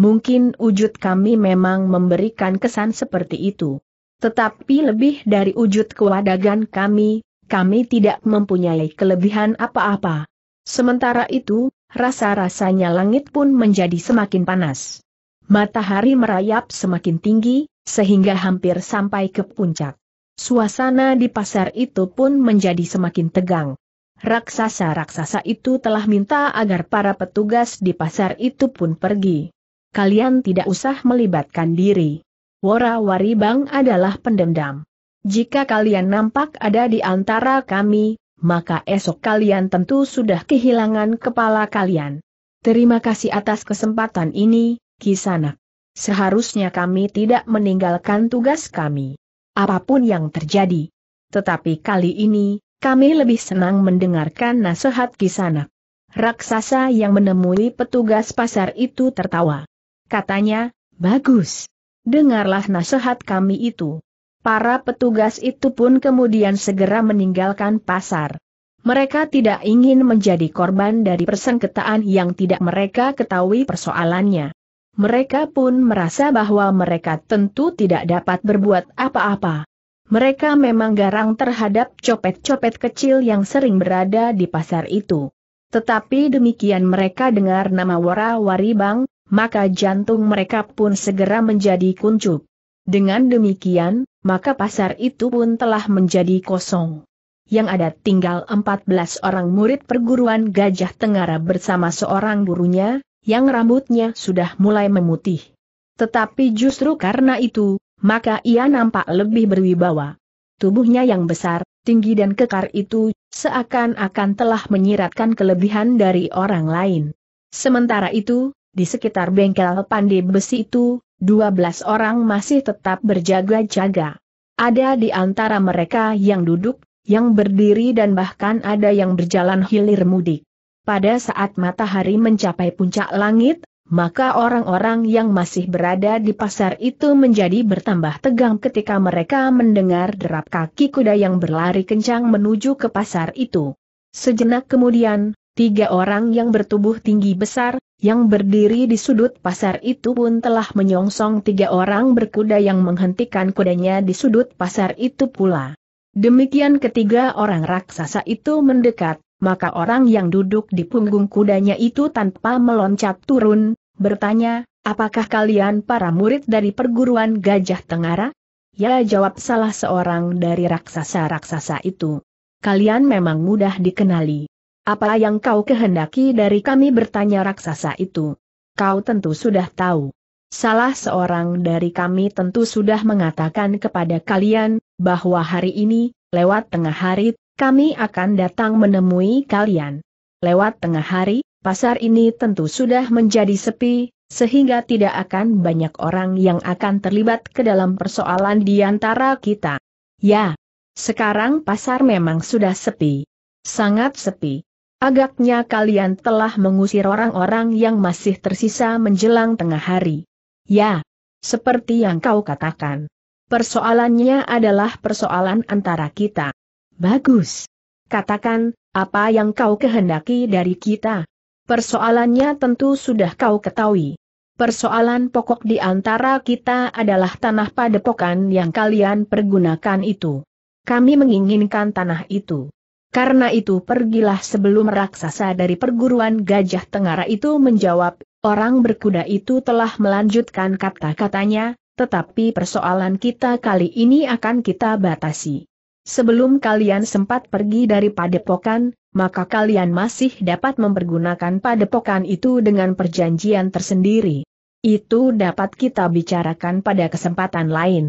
Mungkin wujud kami memang memberikan kesan seperti itu. Tetapi lebih dari wujud kewadagan kami, kami tidak mempunyai kelebihan apa-apa. Sementara itu, rasa-rasanya langit pun menjadi semakin panas. Matahari merayap semakin tinggi, sehingga hampir sampai ke puncak. Suasana di pasar itu pun menjadi semakin tegang raksasa-raksasa itu telah minta agar para petugas di pasar itu pun pergi. Kalian tidak usah melibatkan diri. Wora Waribang adalah pendendam. Jika kalian nampak ada di antara kami, maka esok kalian tentu sudah kehilangan kepala kalian. Terima kasih atas kesempatan ini, Kisanak. Seharusnya kami tidak meninggalkan tugas kami. Apapun yang terjadi. Tetapi kali ini, kami lebih senang mendengarkan nasihat kisanak. Raksasa yang menemui petugas pasar itu tertawa. Katanya, bagus. Dengarlah nasihat kami itu. Para petugas itu pun kemudian segera meninggalkan pasar. Mereka tidak ingin menjadi korban dari persengketaan yang tidak mereka ketahui persoalannya. Mereka pun merasa bahwa mereka tentu tidak dapat berbuat apa-apa. Mereka memang garang terhadap copet-copet kecil yang sering berada di pasar itu. Tetapi demikian mereka dengar nama Wara Waribang, maka jantung mereka pun segera menjadi kuncup. Dengan demikian, maka pasar itu pun telah menjadi kosong. Yang ada tinggal 14 orang murid perguruan Gajah Tenggara bersama seorang gurunya, yang rambutnya sudah mulai memutih. Tetapi justru karena itu, maka ia nampak lebih berwibawa. Tubuhnya yang besar, tinggi dan kekar itu, seakan-akan telah menyiratkan kelebihan dari orang lain. Sementara itu, di sekitar bengkel pandai besi itu, 12 orang masih tetap berjaga-jaga. Ada di antara mereka yang duduk, yang berdiri dan bahkan ada yang berjalan hilir mudik. Pada saat matahari mencapai puncak langit, maka orang-orang yang masih berada di pasar itu menjadi bertambah tegang ketika mereka mendengar derap kaki kuda yang berlari kencang menuju ke pasar itu. Sejenak kemudian, tiga orang yang bertubuh tinggi besar, yang berdiri di sudut pasar itu pun telah menyongsong tiga orang berkuda yang menghentikan kudanya di sudut pasar itu pula. Demikian ketiga orang raksasa itu mendekat, maka orang yang duduk di punggung kudanya itu tanpa meloncat turun, bertanya, apakah kalian para murid dari perguruan Gajah Tengara? Ya jawab salah seorang dari raksasa-raksasa itu. Kalian memang mudah dikenali. Apa yang kau kehendaki dari kami bertanya raksasa itu? Kau tentu sudah tahu. Salah seorang dari kami tentu sudah mengatakan kepada kalian, bahwa hari ini, lewat tengah hari, kami akan datang menemui kalian. Lewat tengah hari, pasar ini tentu sudah menjadi sepi, sehingga tidak akan banyak orang yang akan terlibat ke dalam persoalan di antara kita. Ya, sekarang pasar memang sudah sepi. Sangat sepi. Agaknya kalian telah mengusir orang-orang yang masih tersisa menjelang tengah hari. Ya, seperti yang kau katakan. Persoalannya adalah persoalan antara kita. Bagus. Katakan, apa yang kau kehendaki dari kita? Persoalannya tentu sudah kau ketahui. Persoalan pokok di antara kita adalah tanah padepokan yang kalian pergunakan itu. Kami menginginkan tanah itu. Karena itu pergilah sebelum raksasa dari perguruan Gajah Tengara itu menjawab, orang berkuda itu telah melanjutkan kata-katanya, tetapi persoalan kita kali ini akan kita batasi. Sebelum kalian sempat pergi dari padepokan, maka kalian masih dapat mempergunakan padepokan itu dengan perjanjian tersendiri. Itu dapat kita bicarakan pada kesempatan lain.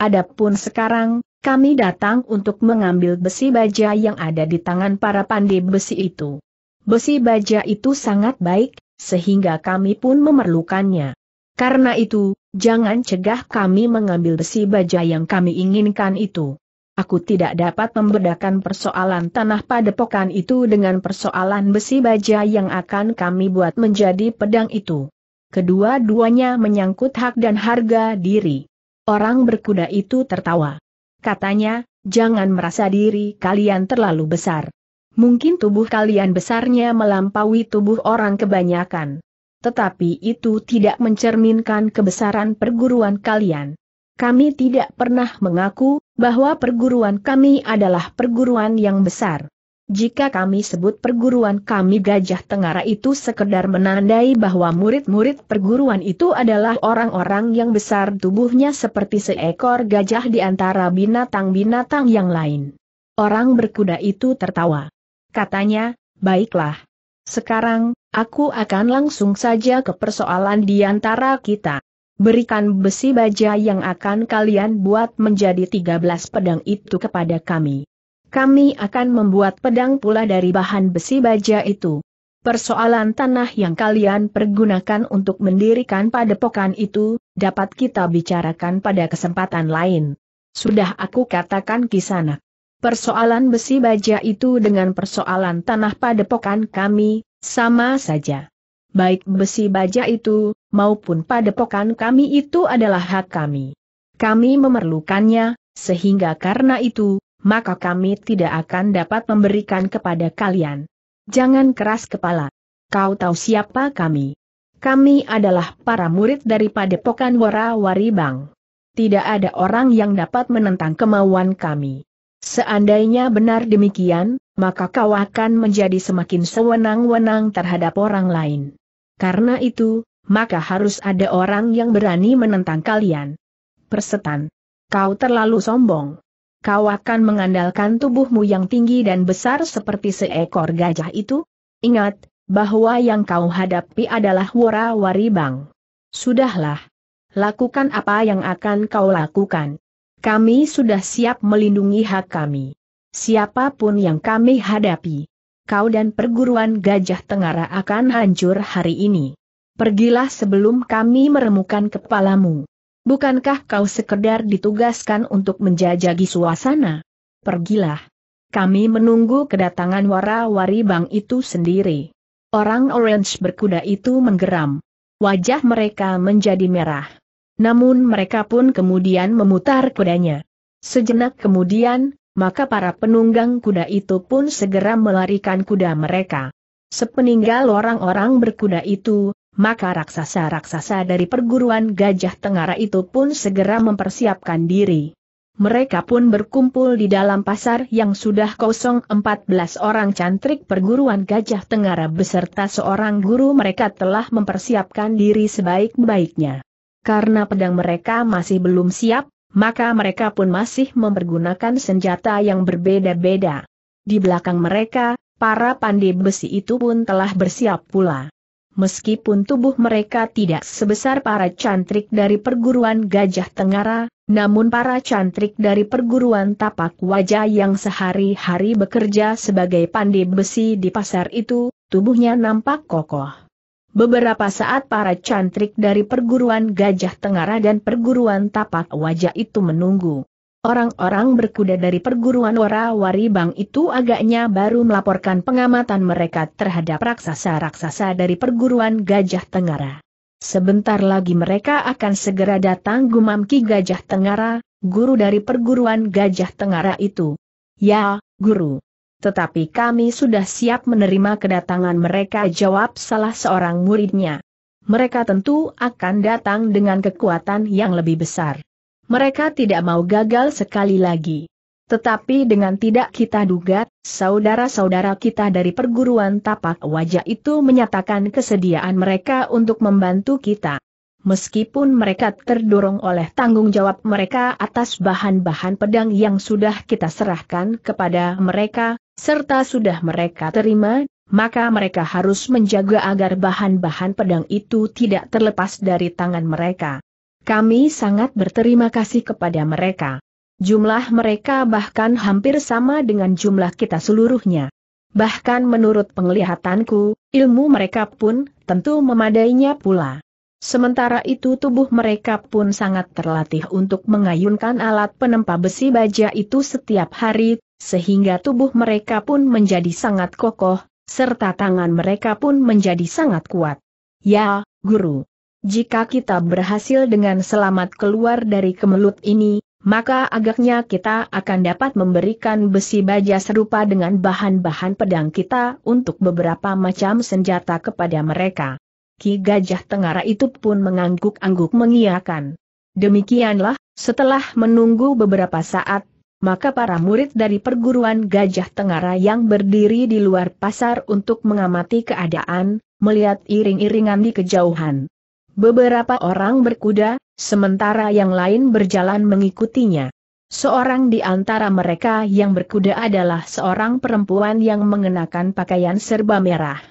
Adapun sekarang, kami datang untuk mengambil besi baja yang ada di tangan para pandai besi itu. Besi baja itu sangat baik, sehingga kami pun memerlukannya. Karena itu, jangan cegah kami mengambil besi baja yang kami inginkan itu. Aku tidak dapat membedakan persoalan tanah padepokan itu dengan persoalan besi baja yang akan kami buat menjadi pedang itu. Kedua-duanya menyangkut hak dan harga diri. Orang berkuda itu tertawa. Katanya, jangan merasa diri kalian terlalu besar. Mungkin tubuh kalian besarnya melampaui tubuh orang kebanyakan. Tetapi itu tidak mencerminkan kebesaran perguruan kalian. Kami tidak pernah mengaku bahwa perguruan kami adalah perguruan yang besar. Jika kami sebut perguruan kami Gajah Tengara itu sekedar menandai bahwa murid-murid perguruan itu adalah orang-orang yang besar tubuhnya seperti seekor gajah di antara binatang-binatang yang lain. Orang berkuda itu tertawa. Katanya, baiklah. Sekarang, aku akan langsung saja ke persoalan di antara kita berikan besi baja yang akan kalian buat menjadi 13 pedang itu kepada kami. Kami akan membuat pedang pula dari bahan besi baja itu. Persoalan tanah yang kalian pergunakan untuk mendirikan padepokan itu, dapat kita bicarakan pada kesempatan lain. Sudah aku katakan kisanak. Persoalan besi baja itu dengan persoalan tanah padepokan kami, sama saja baik besi baja itu, maupun padepokan kami itu adalah hak kami. Kami memerlukannya, sehingga karena itu, maka kami tidak akan dapat memberikan kepada kalian. Jangan keras kepala. Kau tahu siapa kami? Kami adalah para murid dari padepokan Wara-Wari Bang. Tidak ada orang yang dapat menentang kemauan kami. Seandainya benar demikian, maka kau akan menjadi semakin sewenang-wenang terhadap orang lain. Karena itu, maka harus ada orang yang berani menentang kalian. Persetan. Kau terlalu sombong. Kau akan mengandalkan tubuhmu yang tinggi dan besar seperti seekor gajah itu? Ingat, bahwa yang kau hadapi adalah wara waribang Sudahlah. Lakukan apa yang akan kau lakukan. Kami sudah siap melindungi hak kami. Siapapun yang kami hadapi kau dan perguruan Gajah Tengara akan hancur hari ini. Pergilah sebelum kami meremukan kepalamu. Bukankah kau sekedar ditugaskan untuk menjajagi suasana? Pergilah. Kami menunggu kedatangan wara-wari bang itu sendiri. Orang orange berkuda itu menggeram. Wajah mereka menjadi merah. Namun mereka pun kemudian memutar kudanya. Sejenak kemudian, maka para penunggang kuda itu pun segera melarikan kuda mereka. Sepeninggal orang-orang berkuda itu, maka raksasa-raksasa dari perguruan Gajah Tengara itu pun segera mempersiapkan diri. Mereka pun berkumpul di dalam pasar yang sudah kosong 14 orang cantrik perguruan Gajah Tengara beserta seorang guru mereka telah mempersiapkan diri sebaik-baiknya. Karena pedang mereka masih belum siap, maka mereka pun masih mempergunakan senjata yang berbeda-beda. Di belakang mereka, para pandai besi itu pun telah bersiap pula. Meskipun tubuh mereka tidak sebesar para cantrik dari perguruan Gajah tengara, namun para cantrik dari perguruan tapak wajah yang sehari-hari bekerja sebagai pandai besi di pasar itu, tubuhnya nampak kokoh. Beberapa saat para cantrik dari perguruan Gajah Tengara dan perguruan Tapak Wajah itu menunggu. Orang-orang berkuda dari perguruan Warawari Bang itu agaknya baru melaporkan pengamatan mereka terhadap raksasa-raksasa dari perguruan Gajah Tengara. Sebentar lagi mereka akan segera datang gumam Ki Gajah Tengara, guru dari perguruan Gajah Tengara itu. Ya, guru. Tetapi kami sudah siap menerima kedatangan mereka jawab salah seorang muridnya. Mereka tentu akan datang dengan kekuatan yang lebih besar. Mereka tidak mau gagal sekali lagi. Tetapi dengan tidak kita duga, saudara-saudara kita dari perguruan tapak wajah itu menyatakan kesediaan mereka untuk membantu kita meskipun mereka terdorong oleh tanggung jawab mereka atas bahan-bahan pedang yang sudah kita serahkan kepada mereka, serta sudah mereka terima, maka mereka harus menjaga agar bahan-bahan pedang itu tidak terlepas dari tangan mereka. Kami sangat berterima kasih kepada mereka. Jumlah mereka bahkan hampir sama dengan jumlah kita seluruhnya. Bahkan menurut penglihatanku, ilmu mereka pun tentu memadainya pula. Sementara itu tubuh mereka pun sangat terlatih untuk mengayunkan alat penempa besi baja itu setiap hari, sehingga tubuh mereka pun menjadi sangat kokoh, serta tangan mereka pun menjadi sangat kuat. Ya, Guru. Jika kita berhasil dengan selamat keluar dari kemelut ini, maka agaknya kita akan dapat memberikan besi baja serupa dengan bahan-bahan pedang kita untuk beberapa macam senjata kepada mereka. Ki Gajah Tengara itu pun mengangguk-angguk mengiyakan. Demikianlah, setelah menunggu beberapa saat, maka para murid dari perguruan Gajah Tengara yang berdiri di luar pasar untuk mengamati keadaan, melihat iring-iringan di kejauhan. Beberapa orang berkuda, sementara yang lain berjalan mengikutinya. Seorang di antara mereka yang berkuda adalah seorang perempuan yang mengenakan pakaian serba merah.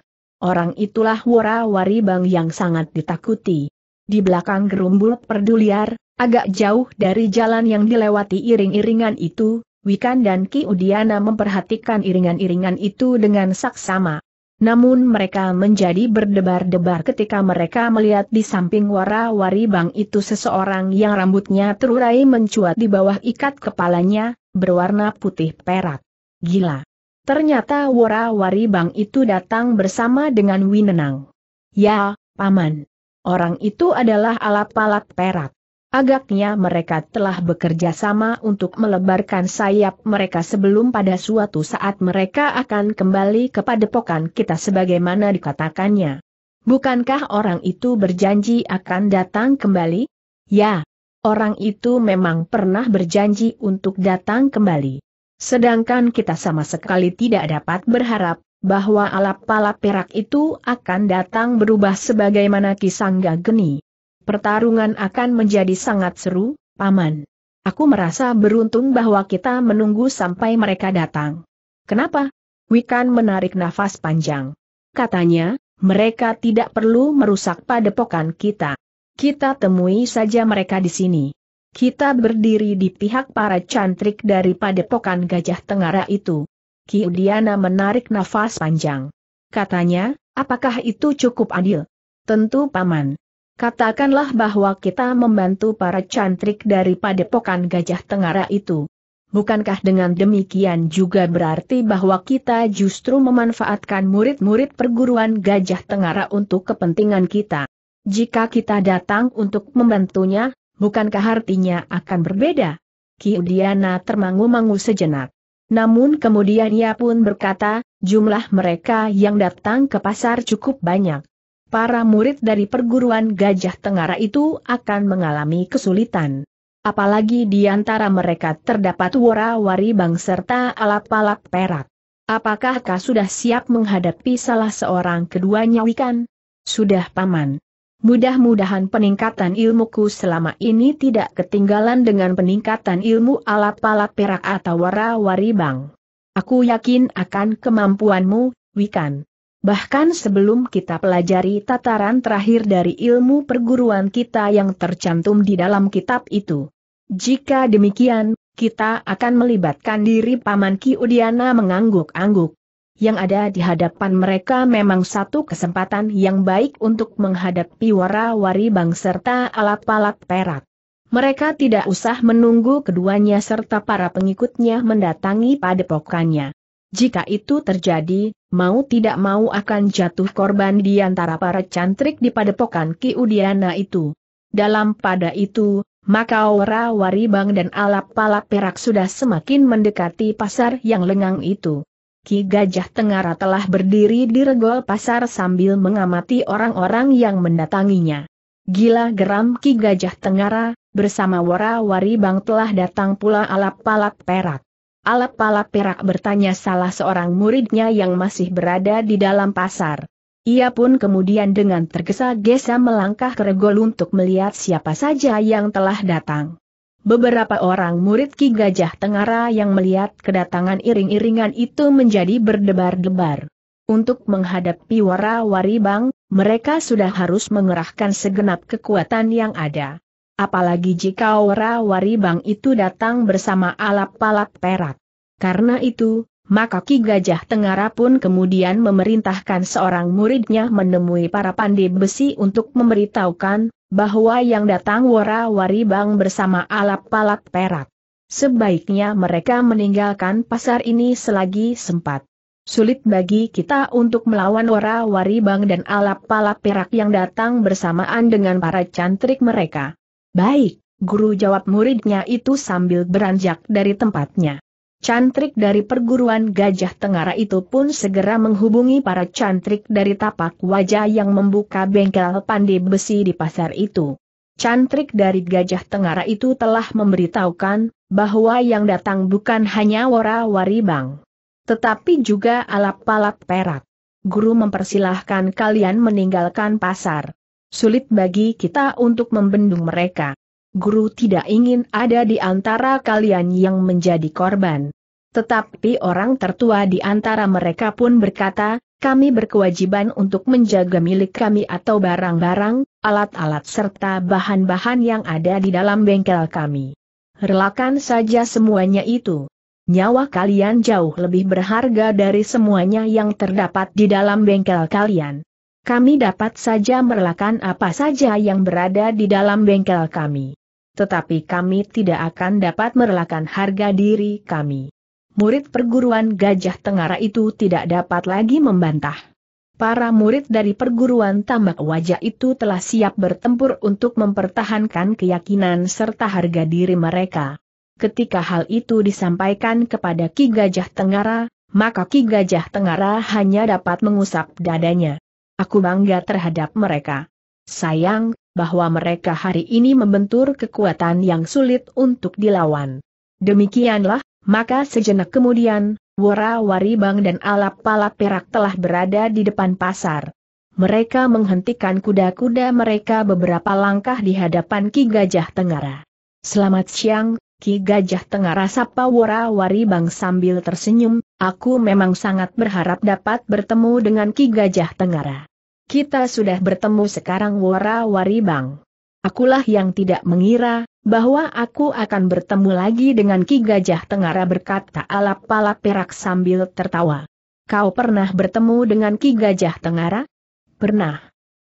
Orang itulah wara-wari bang yang sangat ditakuti. Di belakang gerumbul perduliar, agak jauh dari jalan yang dilewati iring-iringan itu, Wikan dan Ki Udiana memperhatikan iringan-iringan itu dengan saksama. Namun mereka menjadi berdebar-debar ketika mereka melihat di samping wara-wari bang itu seseorang yang rambutnya terurai mencuat di bawah ikat kepalanya, berwarna putih perak. Gila. Ternyata wara-wari bang itu datang bersama dengan Winenang. Ya, Paman. Orang itu adalah alat-alat perak. Agaknya mereka telah bekerja sama untuk melebarkan sayap mereka sebelum pada suatu saat mereka akan kembali kepada padepokan kita sebagaimana dikatakannya. Bukankah orang itu berjanji akan datang kembali? Ya, orang itu memang pernah berjanji untuk datang kembali. Sedangkan kita sama sekali tidak dapat berharap bahwa alap-alap perak itu akan datang berubah sebagaimana Kisangga Geni. Pertarungan akan menjadi sangat seru, Paman. Aku merasa beruntung bahwa kita menunggu sampai mereka datang. Kenapa? Wikan menarik nafas panjang. Katanya, mereka tidak perlu merusak padepokan kita. Kita temui saja mereka di sini. Kita berdiri di pihak para cantrik dari padepokan Gajah Tengara itu. Kiudiana menarik nafas panjang. Katanya, apakah itu cukup adil? Tentu paman. Katakanlah bahwa kita membantu para cantrik dari padepokan Gajah Tengara itu. Bukankah dengan demikian juga berarti bahwa kita justru memanfaatkan murid-murid perguruan Gajah Tengara untuk kepentingan kita? Jika kita datang untuk membantunya, bukankah artinya akan berbeda? Kiudiana termangu-mangu sejenak. Namun kemudian ia pun berkata, jumlah mereka yang datang ke pasar cukup banyak. Para murid dari perguruan Gajah Tengara itu akan mengalami kesulitan. Apalagi di antara mereka terdapat wara-wari bang serta alap-alap perak. Apakah kau sudah siap menghadapi salah seorang keduanya wikan? Sudah paman. Mudah-mudahan peningkatan ilmuku selama ini tidak ketinggalan dengan peningkatan ilmu alat alap perak atau wara-wari bang. Aku yakin akan kemampuanmu, Wikan. Bahkan sebelum kita pelajari tataran terakhir dari ilmu perguruan kita yang tercantum di dalam kitab itu. Jika demikian, kita akan melibatkan diri Paman Ki Udiana mengangguk-angguk. Yang ada di hadapan mereka memang satu kesempatan yang baik untuk menghadapi wara-wari bang serta alat alap perak. Mereka tidak usah menunggu keduanya serta para pengikutnya mendatangi padepokannya. Jika itu terjadi, mau tidak mau akan jatuh korban di antara para cantrik di padepokan Ki Udiana itu. Dalam pada itu, maka ora waribang dan alap-alap perak sudah semakin mendekati pasar yang lengang itu. Ki Gajah Tengara telah berdiri di regol pasar sambil mengamati orang-orang yang mendatanginya. Gila geram Ki Gajah Tengara, bersama wara-wari bang telah datang pula alap Palap perak. alap Palap perak bertanya salah seorang muridnya yang masih berada di dalam pasar. Ia pun kemudian dengan tergesa-gesa melangkah ke regol untuk melihat siapa saja yang telah datang. Beberapa orang murid Ki Gajah Tengara yang melihat kedatangan iring-iringan itu menjadi berdebar-debar. Untuk menghadapi wara-wari bang, mereka sudah harus mengerahkan segenap kekuatan yang ada. Apalagi jika wara-wari bang itu datang bersama alap palat perak. Karena itu, maka Ki Gajah Tengara pun kemudian memerintahkan seorang muridnya menemui para pandai besi untuk memberitahukan bahwa yang datang wara-wari bang bersama alap palat perak. Sebaiknya mereka meninggalkan pasar ini selagi sempat. Sulit bagi kita untuk melawan wara-wari bang dan alap palat perak yang datang bersamaan dengan para cantrik mereka. Baik, guru jawab muridnya itu sambil beranjak dari tempatnya. Cantrik dari perguruan Gajah Tengara itu pun segera menghubungi para cantrik dari tapak wajah yang membuka bengkel pandai besi di pasar itu. Cantrik dari Gajah Tengara itu telah memberitahukan bahwa yang datang bukan hanya wara-wari bang, tetapi juga alap-alap perak. Guru mempersilahkan kalian meninggalkan pasar. Sulit bagi kita untuk membendung mereka guru tidak ingin ada di antara kalian yang menjadi korban. Tetapi orang tertua di antara mereka pun berkata, kami berkewajiban untuk menjaga milik kami atau barang-barang, alat-alat serta bahan-bahan yang ada di dalam bengkel kami. Relakan saja semuanya itu. Nyawa kalian jauh lebih berharga dari semuanya yang terdapat di dalam bengkel kalian. Kami dapat saja merelakan apa saja yang berada di dalam bengkel kami tetapi kami tidak akan dapat merelakan harga diri kami. Murid perguruan Gajah Tengara itu tidak dapat lagi membantah. Para murid dari perguruan tambak wajah itu telah siap bertempur untuk mempertahankan keyakinan serta harga diri mereka. Ketika hal itu disampaikan kepada Ki Gajah Tengara, maka Ki Gajah Tengara hanya dapat mengusap dadanya. Aku bangga terhadap mereka. Sayang, bahwa mereka hari ini membentur kekuatan yang sulit untuk dilawan. Demikianlah, maka sejenak kemudian, Wora Waribang dan Alap Palap Perak telah berada di depan pasar. Mereka menghentikan kuda-kuda mereka beberapa langkah di hadapan Ki Gajah Tengara. Selamat siang, Ki Gajah Tengara, sapa Wora Waribang sambil tersenyum, aku memang sangat berharap dapat bertemu dengan Ki Gajah Tengara. Kita sudah bertemu sekarang wara-wari bang. Akulah yang tidak mengira, bahwa aku akan bertemu lagi dengan Ki Gajah Tengara berkata alap-alap perak sambil tertawa. Kau pernah bertemu dengan Ki Gajah Tengara? Pernah.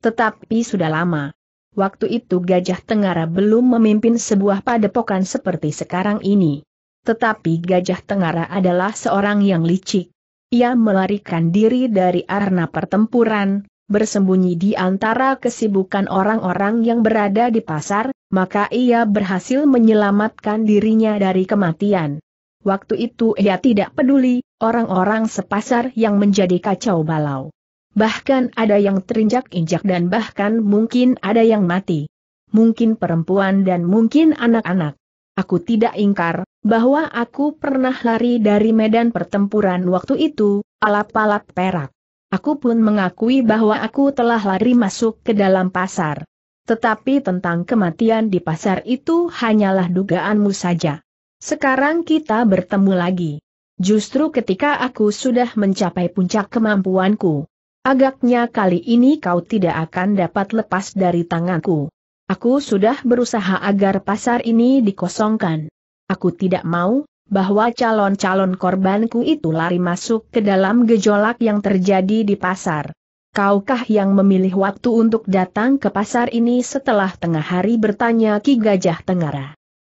Tetapi sudah lama. Waktu itu Gajah Tengara belum memimpin sebuah padepokan seperti sekarang ini. Tetapi Gajah Tengara adalah seorang yang licik. Ia melarikan diri dari arena pertempuran, bersembunyi di antara kesibukan orang-orang yang berada di pasar, maka ia berhasil menyelamatkan dirinya dari kematian. Waktu itu ia tidak peduli, orang-orang sepasar yang menjadi kacau balau. Bahkan ada yang terinjak-injak dan bahkan mungkin ada yang mati. Mungkin perempuan dan mungkin anak-anak. Aku tidak ingkar, bahwa aku pernah lari dari medan pertempuran waktu itu, alap-alap perak. Aku pun mengakui bahwa aku telah lari masuk ke dalam pasar. Tetapi tentang kematian di pasar itu hanyalah dugaanmu saja. Sekarang kita bertemu lagi. Justru ketika aku sudah mencapai puncak kemampuanku. Agaknya kali ini kau tidak akan dapat lepas dari tanganku. Aku sudah berusaha agar pasar ini dikosongkan. Aku tidak mau, bahwa calon-calon korbanku itu lari masuk ke dalam gejolak yang terjadi di pasar. Kaukah yang memilih waktu untuk datang ke pasar ini setelah tengah hari bertanya Ki Gajah Tengara?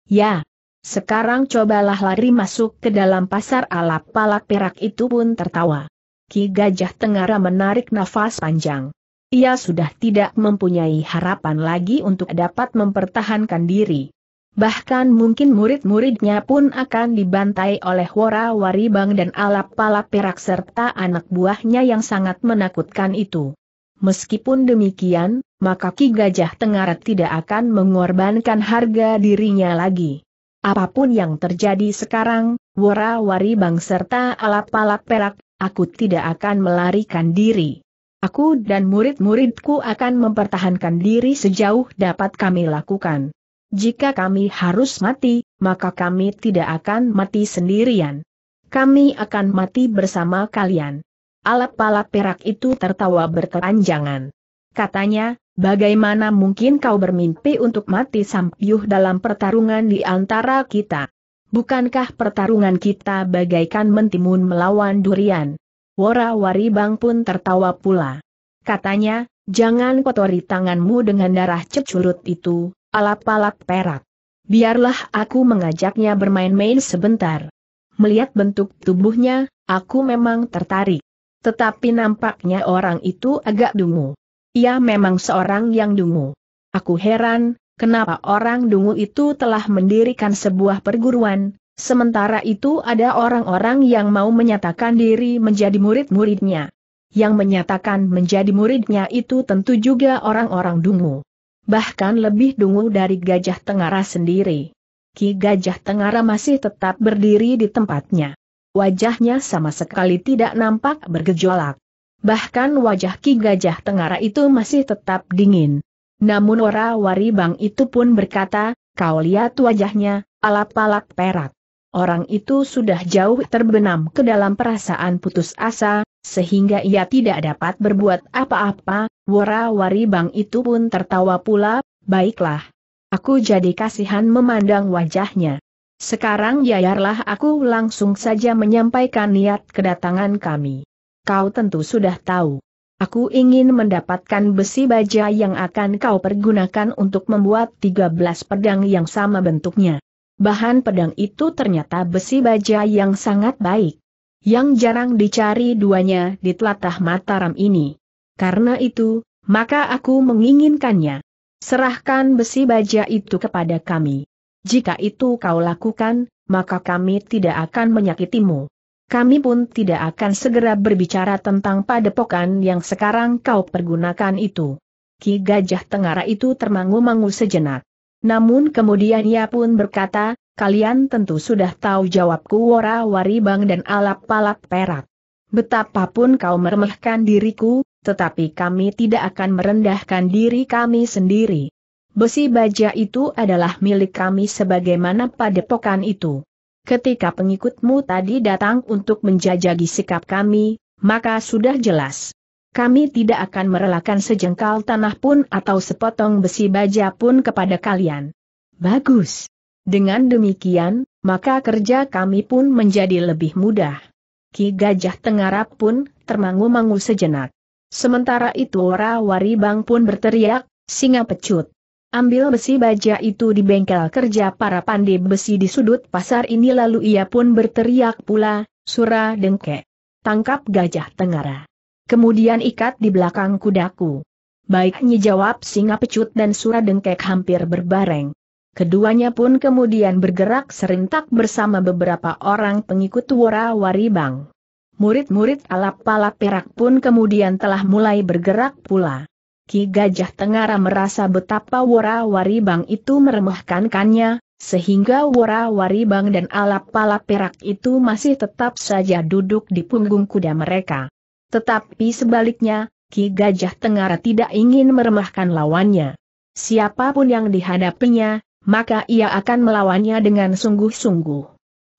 Ya. Sekarang cobalah lari masuk ke dalam pasar alap palak perak itu pun tertawa. Ki Gajah Tengara menarik nafas panjang. Ia sudah tidak mempunyai harapan lagi untuk dapat mempertahankan diri. Bahkan mungkin murid-muridnya pun akan dibantai oleh Wora bang dan alap palap perak serta anak buahnya yang sangat menakutkan itu. Meskipun demikian, maka Ki Gajah Tengarat tidak akan mengorbankan harga dirinya lagi. Apapun yang terjadi sekarang, Wora bang serta alap palap perak, aku tidak akan melarikan diri. Aku dan murid-muridku akan mempertahankan diri sejauh dapat kami lakukan. Jika kami harus mati, maka kami tidak akan mati sendirian. Kami akan mati bersama kalian. Alap-alap perak itu tertawa bertelanjangan. Katanya, bagaimana mungkin kau bermimpi untuk mati sampiuh dalam pertarungan di antara kita? Bukankah pertarungan kita bagaikan mentimun melawan durian? Wora Waribang pun tertawa pula. Katanya, jangan kotori tanganmu dengan darah cecurut itu, Alap-alap perak. Biarlah aku mengajaknya bermain-main sebentar. Melihat bentuk tubuhnya, aku memang tertarik. Tetapi nampaknya orang itu agak dungu. Ia memang seorang yang dungu. Aku heran, kenapa orang dungu itu telah mendirikan sebuah perguruan, sementara itu ada orang-orang yang mau menyatakan diri menjadi murid-muridnya. Yang menyatakan menjadi muridnya itu tentu juga orang-orang dungu bahkan lebih dungu dari Gajah Tengara sendiri. Ki Gajah Tengara masih tetap berdiri di tempatnya. Wajahnya sama sekali tidak nampak bergejolak. Bahkan wajah Ki Gajah Tengara itu masih tetap dingin. Namun Ora Waribang itu pun berkata, kau lihat wajahnya, alap-alap perak. Orang itu sudah jauh terbenam ke dalam perasaan putus asa, sehingga ia tidak dapat berbuat apa-apa, wara-wari bang itu pun tertawa pula, baiklah. Aku jadi kasihan memandang wajahnya. Sekarang yayarlah aku langsung saja menyampaikan niat kedatangan kami. Kau tentu sudah tahu. Aku ingin mendapatkan besi baja yang akan kau pergunakan untuk membuat 13 pedang yang sama bentuknya. Bahan pedang itu ternyata besi baja yang sangat baik yang jarang dicari duanya di telatah Mataram ini. Karena itu, maka aku menginginkannya. Serahkan besi baja itu kepada kami. Jika itu kau lakukan, maka kami tidak akan menyakitimu. Kami pun tidak akan segera berbicara tentang padepokan yang sekarang kau pergunakan itu. Ki Gajah Tengara itu termangu-mangu sejenak. Namun kemudian ia pun berkata, Kalian tentu sudah tahu jawabku wara-wari bang dan alap palat perak. Betapapun kau meremehkan diriku, tetapi kami tidak akan merendahkan diri kami sendiri. Besi baja itu adalah milik kami sebagaimana padepokan itu. Ketika pengikutmu tadi datang untuk menjajagi sikap kami, maka sudah jelas. Kami tidak akan merelakan sejengkal tanah pun atau sepotong besi baja pun kepada kalian. Bagus. Dengan demikian, maka kerja kami pun menjadi lebih mudah. Ki Gajah Tengarap pun termangu-mangu sejenak. Sementara itu Ora Waribang pun berteriak, singa pecut. Ambil besi baja itu di bengkel kerja para pandai besi di sudut pasar ini lalu ia pun berteriak pula, Sura Dengke. Tangkap gajah tengara. Kemudian ikat di belakang kudaku. Baiknya jawab singa pecut dan Sura Dengkek hampir berbareng. Keduanya pun kemudian bergerak serentak bersama beberapa orang pengikut Wora Waribang. Murid-murid alap pala perak pun kemudian telah mulai bergerak pula. Ki Gajah Tengara merasa betapa Wora Waribang itu meremehkankannya, sehingga Wora Waribang dan alap pala perak itu masih tetap saja duduk di punggung kuda mereka. Tetapi sebaliknya, Ki Gajah Tengara tidak ingin meremehkan lawannya. Siapapun yang dihadapinya, maka ia akan melawannya dengan sungguh-sungguh.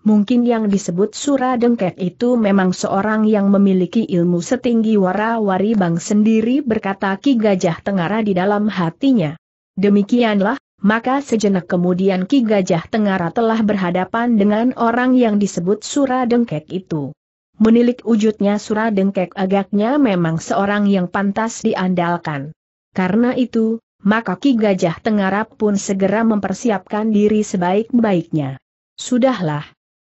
Mungkin yang disebut Sura Dengket itu memang seorang yang memiliki ilmu setinggi wara-wari bang sendiri berkata Ki Gajah Tengara di dalam hatinya. Demikianlah, maka sejenak kemudian Ki Gajah Tengara telah berhadapan dengan orang yang disebut Sura Dengkek itu. Menilik wujudnya Sura Dengkek agaknya memang seorang yang pantas diandalkan. Karena itu, maka Ki Gajah Tengarap pun segera mempersiapkan diri sebaik-baiknya. Sudahlah.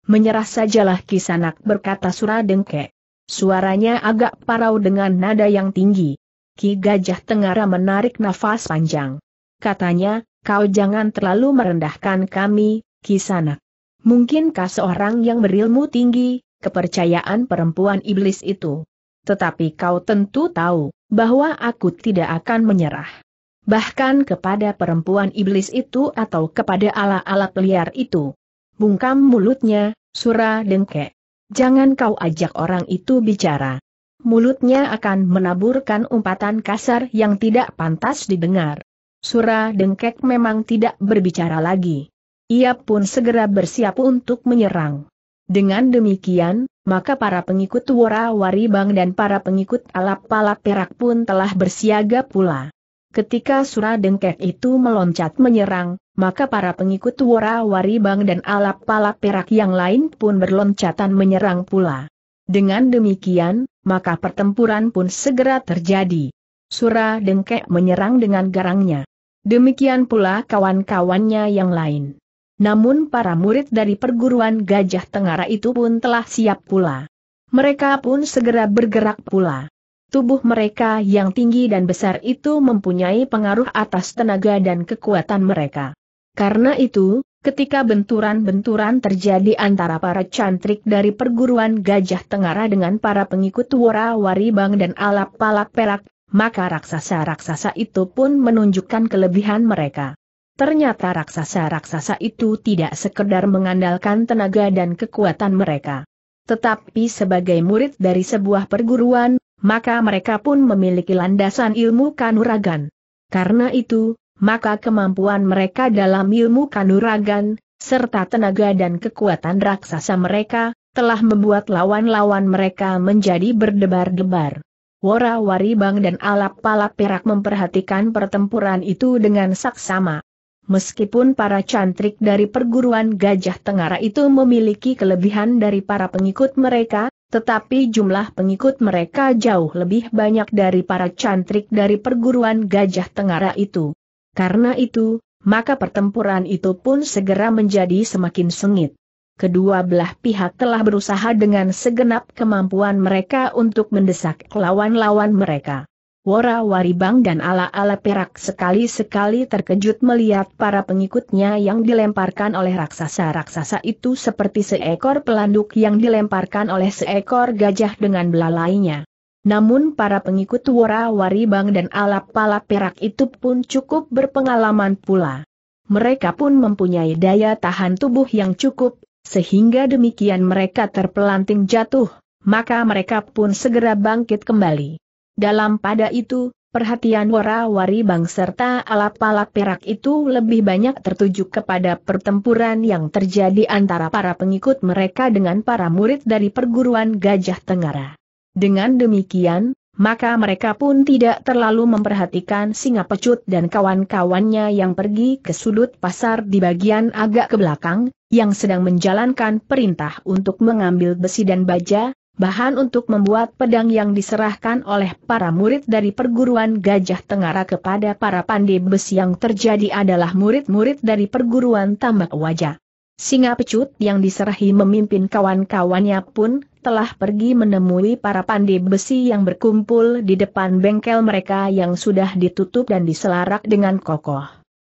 Menyerah sajalah Kisanak berkata Suradengke. Suaranya agak parau dengan nada yang tinggi. Ki Gajah Tengara menarik nafas panjang. Katanya, kau jangan terlalu merendahkan kami, Kisanak. Mungkinkah seorang yang berilmu tinggi, kepercayaan perempuan iblis itu? Tetapi kau tentu tahu, bahwa aku tidak akan menyerah bahkan kepada perempuan iblis itu atau kepada ala-ala liar itu. Bungkam mulutnya, Sura Dengke. Jangan kau ajak orang itu bicara. Mulutnya akan menaburkan umpatan kasar yang tidak pantas didengar. Sura Dengkek memang tidak berbicara lagi. Ia pun segera bersiap untuk menyerang. Dengan demikian, maka para pengikut Wora Waribang dan para pengikut Alap Palap Perak pun telah bersiaga pula. Ketika Sura Dengkek itu meloncat menyerang, maka para pengikut Wora Waribang dan Alap palak Perak yang lain pun berloncatan menyerang pula. Dengan demikian, maka pertempuran pun segera terjadi. Sura Dengkek menyerang dengan garangnya. Demikian pula kawan-kawannya yang lain. Namun para murid dari perguruan Gajah Tengara itu pun telah siap pula. Mereka pun segera bergerak pula. Tubuh mereka yang tinggi dan besar itu mempunyai pengaruh atas tenaga dan kekuatan mereka. Karena itu, ketika benturan-benturan terjadi antara para cantrik dari perguruan Gajah Tengara dengan para pengikut Wora Waribang dan Alap Palak Perak, maka raksasa-raksasa itu pun menunjukkan kelebihan mereka. Ternyata raksasa-raksasa itu tidak sekedar mengandalkan tenaga dan kekuatan mereka. Tetapi sebagai murid dari sebuah perguruan, maka mereka pun memiliki landasan ilmu kanuragan. Karena itu, maka kemampuan mereka dalam ilmu kanuragan, serta tenaga dan kekuatan raksasa mereka, telah membuat lawan-lawan mereka menjadi berdebar-debar. Wora Waribang dan Alap-Palap Perak memperhatikan pertempuran itu dengan saksama. Meskipun para cantrik dari perguruan Gajah Tengara itu memiliki kelebihan dari para pengikut mereka, tetapi jumlah pengikut mereka jauh lebih banyak dari para cantrik dari perguruan Gajah Tengara itu. Karena itu, maka pertempuran itu pun segera menjadi semakin sengit. Kedua belah pihak telah berusaha dengan segenap kemampuan mereka untuk mendesak lawan-lawan mereka. Wora-wari bang dan ala-ala perak sekali-sekali terkejut melihat para pengikutnya yang dilemparkan oleh raksasa-raksasa itu seperti seekor pelanduk yang dilemparkan oleh seekor gajah dengan belalainya. Namun para pengikut wora-wari bang dan ala-pala perak itu pun cukup berpengalaman pula. Mereka pun mempunyai daya tahan tubuh yang cukup, sehingga demikian mereka terpelanting jatuh, maka mereka pun segera bangkit kembali. Dalam pada itu, perhatian wara-wari bang serta alap-alap perak itu lebih banyak tertuju kepada pertempuran yang terjadi antara para pengikut mereka dengan para murid dari perguruan Gajah Tenggara. Dengan demikian, maka mereka pun tidak terlalu memperhatikan singa pecut dan kawan-kawannya yang pergi ke sudut pasar di bagian agak ke belakang, yang sedang menjalankan perintah untuk mengambil besi dan baja, bahan untuk membuat pedang yang diserahkan oleh para murid dari perguruan Gajah Tengara kepada para pandai besi yang terjadi adalah murid-murid dari perguruan tambak wajah. Singa pecut yang diserahi memimpin kawan-kawannya pun telah pergi menemui para pandai besi yang berkumpul di depan bengkel mereka yang sudah ditutup dan diselarak dengan kokoh.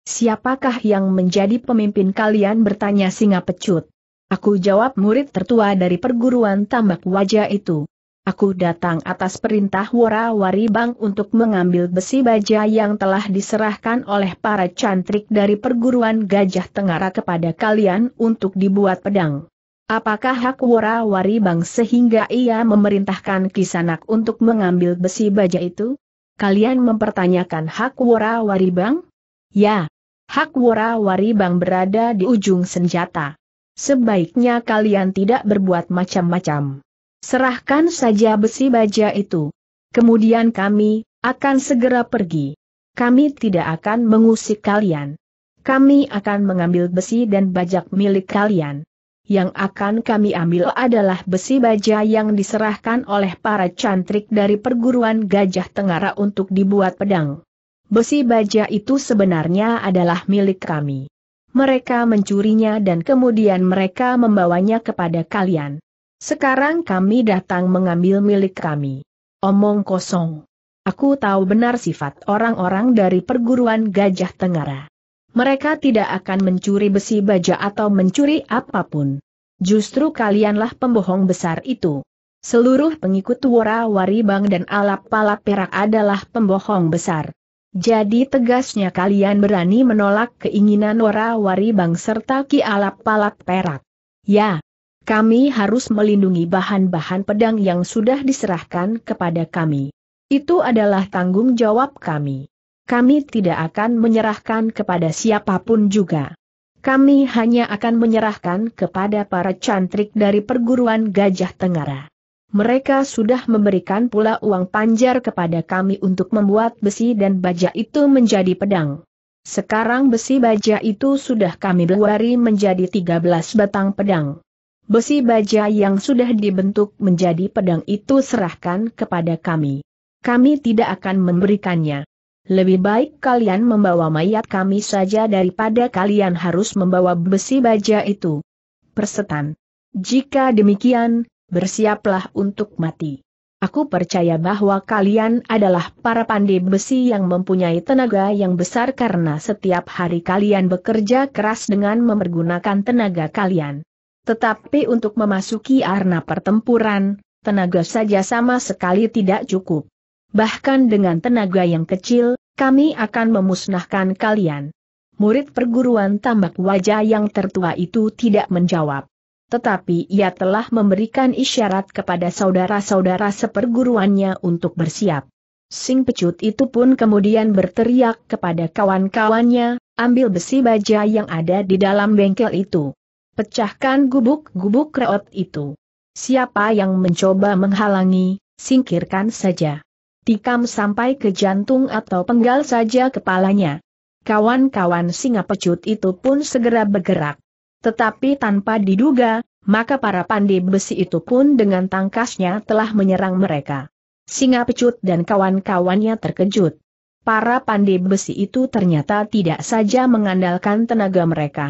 Siapakah yang menjadi pemimpin kalian bertanya singa pecut? Aku jawab murid tertua dari perguruan tambak wajah itu. Aku datang atas perintah Wara Wari Bang untuk mengambil besi baja yang telah diserahkan oleh para cantrik dari perguruan Gajah Tengara kepada kalian untuk dibuat pedang. Apakah hak Wara Wari Bang sehingga ia memerintahkan Kisanak untuk mengambil besi baja itu? Kalian mempertanyakan hak Wara Wari Bang? Ya, hak Wara Wari Bang berada di ujung senjata. Sebaiknya kalian tidak berbuat macam-macam. Serahkan saja besi baja itu. Kemudian kami akan segera pergi. Kami tidak akan mengusik kalian. Kami akan mengambil besi dan bajak milik kalian. Yang akan kami ambil adalah besi baja yang diserahkan oleh para cantrik dari perguruan Gajah Tengara untuk dibuat pedang. Besi baja itu sebenarnya adalah milik kami. Mereka mencurinya dan kemudian mereka membawanya kepada kalian. Sekarang kami datang mengambil milik kami. Omong kosong. Aku tahu benar sifat orang-orang dari perguruan Gajah Tenggara. Mereka tidak akan mencuri besi baja atau mencuri apapun. Justru kalianlah pembohong besar itu. Seluruh pengikut Wora Waribang dan Alap Palap Perak adalah pembohong besar. Jadi tegasnya kalian berani menolak keinginan Nora Wari Bang serta Ki Alap Palat Perak. Ya, kami harus melindungi bahan-bahan pedang yang sudah diserahkan kepada kami. Itu adalah tanggung jawab kami. Kami tidak akan menyerahkan kepada siapapun juga. Kami hanya akan menyerahkan kepada para cantrik dari perguruan Gajah Tenggara mereka sudah memberikan pula uang panjar kepada kami untuk membuat besi dan baja itu menjadi pedang. Sekarang besi baja itu sudah kami beluari menjadi 13 batang pedang. Besi baja yang sudah dibentuk menjadi pedang itu serahkan kepada kami. Kami tidak akan memberikannya. Lebih baik kalian membawa mayat kami saja daripada kalian harus membawa besi baja itu. Persetan. Jika demikian, bersiaplah untuk mati. Aku percaya bahwa kalian adalah para pandai besi yang mempunyai tenaga yang besar karena setiap hari kalian bekerja keras dengan mempergunakan tenaga kalian. Tetapi untuk memasuki arena pertempuran, tenaga saja sama sekali tidak cukup. Bahkan dengan tenaga yang kecil, kami akan memusnahkan kalian. Murid perguruan tambak wajah yang tertua itu tidak menjawab tetapi ia telah memberikan isyarat kepada saudara-saudara seperguruannya untuk bersiap. Sing pecut itu pun kemudian berteriak kepada kawan-kawannya, ambil besi baja yang ada di dalam bengkel itu. Pecahkan gubuk-gubuk reot itu. Siapa yang mencoba menghalangi, singkirkan saja. Tikam sampai ke jantung atau penggal saja kepalanya. Kawan-kawan singa pecut itu pun segera bergerak. Tetapi tanpa diduga, maka para pandi besi itu pun dengan tangkasnya telah menyerang mereka. Singa pecut dan kawan-kawannya terkejut. Para pandi besi itu ternyata tidak saja mengandalkan tenaga mereka.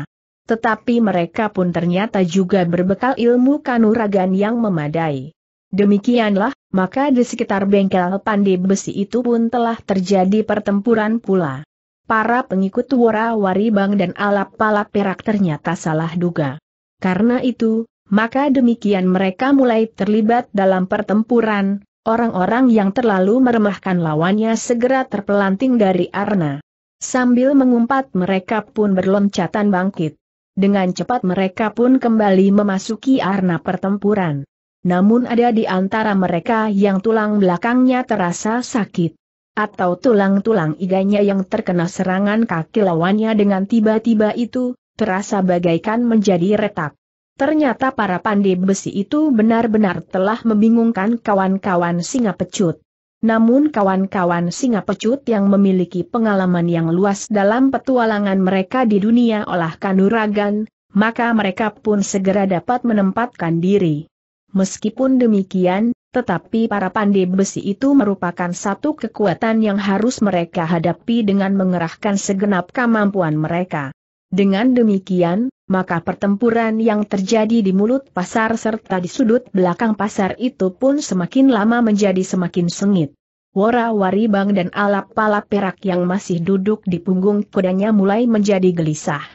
Tetapi mereka pun ternyata juga berbekal ilmu kanuragan yang memadai. Demikianlah, maka di sekitar bengkel pandi besi itu pun telah terjadi pertempuran pula para pengikut Wora, wari bang dan alap-alap perak ternyata salah duga. Karena itu, maka demikian mereka mulai terlibat dalam pertempuran, orang-orang yang terlalu meremahkan lawannya segera terpelanting dari arna. Sambil mengumpat mereka pun berloncatan bangkit. Dengan cepat mereka pun kembali memasuki Arna pertempuran. Namun ada di antara mereka yang tulang belakangnya terasa sakit atau tulang-tulang iganya yang terkena serangan kaki lawannya dengan tiba-tiba itu, terasa bagaikan menjadi retak. Ternyata para pandai besi itu benar-benar telah membingungkan kawan-kawan singa pecut. Namun kawan-kawan singa pecut yang memiliki pengalaman yang luas dalam petualangan mereka di dunia olah kanuragan, maka mereka pun segera dapat menempatkan diri. Meskipun demikian, tetapi para pandai besi itu merupakan satu kekuatan yang harus mereka hadapi dengan mengerahkan segenap kemampuan mereka. Dengan demikian, maka pertempuran yang terjadi di mulut pasar serta di sudut belakang pasar itu pun semakin lama menjadi semakin sengit. wora waribang dan alap palap perak yang masih duduk di punggung kudanya mulai menjadi gelisah.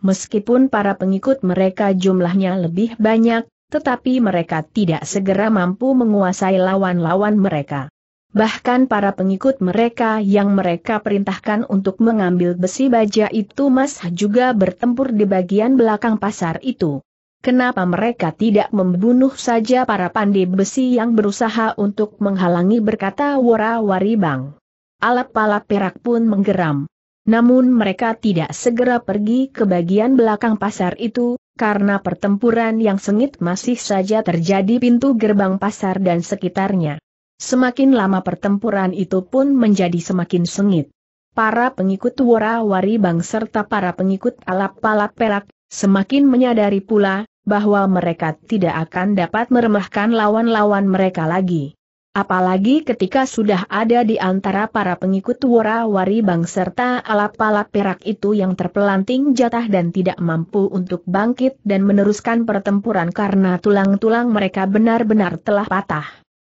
Meskipun para pengikut mereka jumlahnya lebih banyak, tetapi mereka tidak segera mampu menguasai lawan-lawan mereka. Bahkan para pengikut mereka yang mereka perintahkan untuk mengambil besi baja itu Mas juga bertempur di bagian belakang pasar itu. Kenapa mereka tidak membunuh saja para pandai besi yang berusaha untuk menghalangi berkata Wora Waribang. Alap-alap perak pun menggeram. Namun mereka tidak segera pergi ke bagian belakang pasar itu, karena pertempuran yang sengit masih saja terjadi pintu gerbang pasar dan sekitarnya. Semakin lama pertempuran itu pun menjadi semakin sengit. Para pengikut Wara-Wari Bang serta para pengikut Alap-Palap Perak, semakin menyadari pula, bahwa mereka tidak akan dapat meremehkan lawan-lawan mereka lagi. Apalagi ketika sudah ada di antara para pengikut Wara Bang serta alap-alap perak itu yang terpelanting jatah dan tidak mampu untuk bangkit dan meneruskan pertempuran karena tulang-tulang mereka benar-benar telah patah.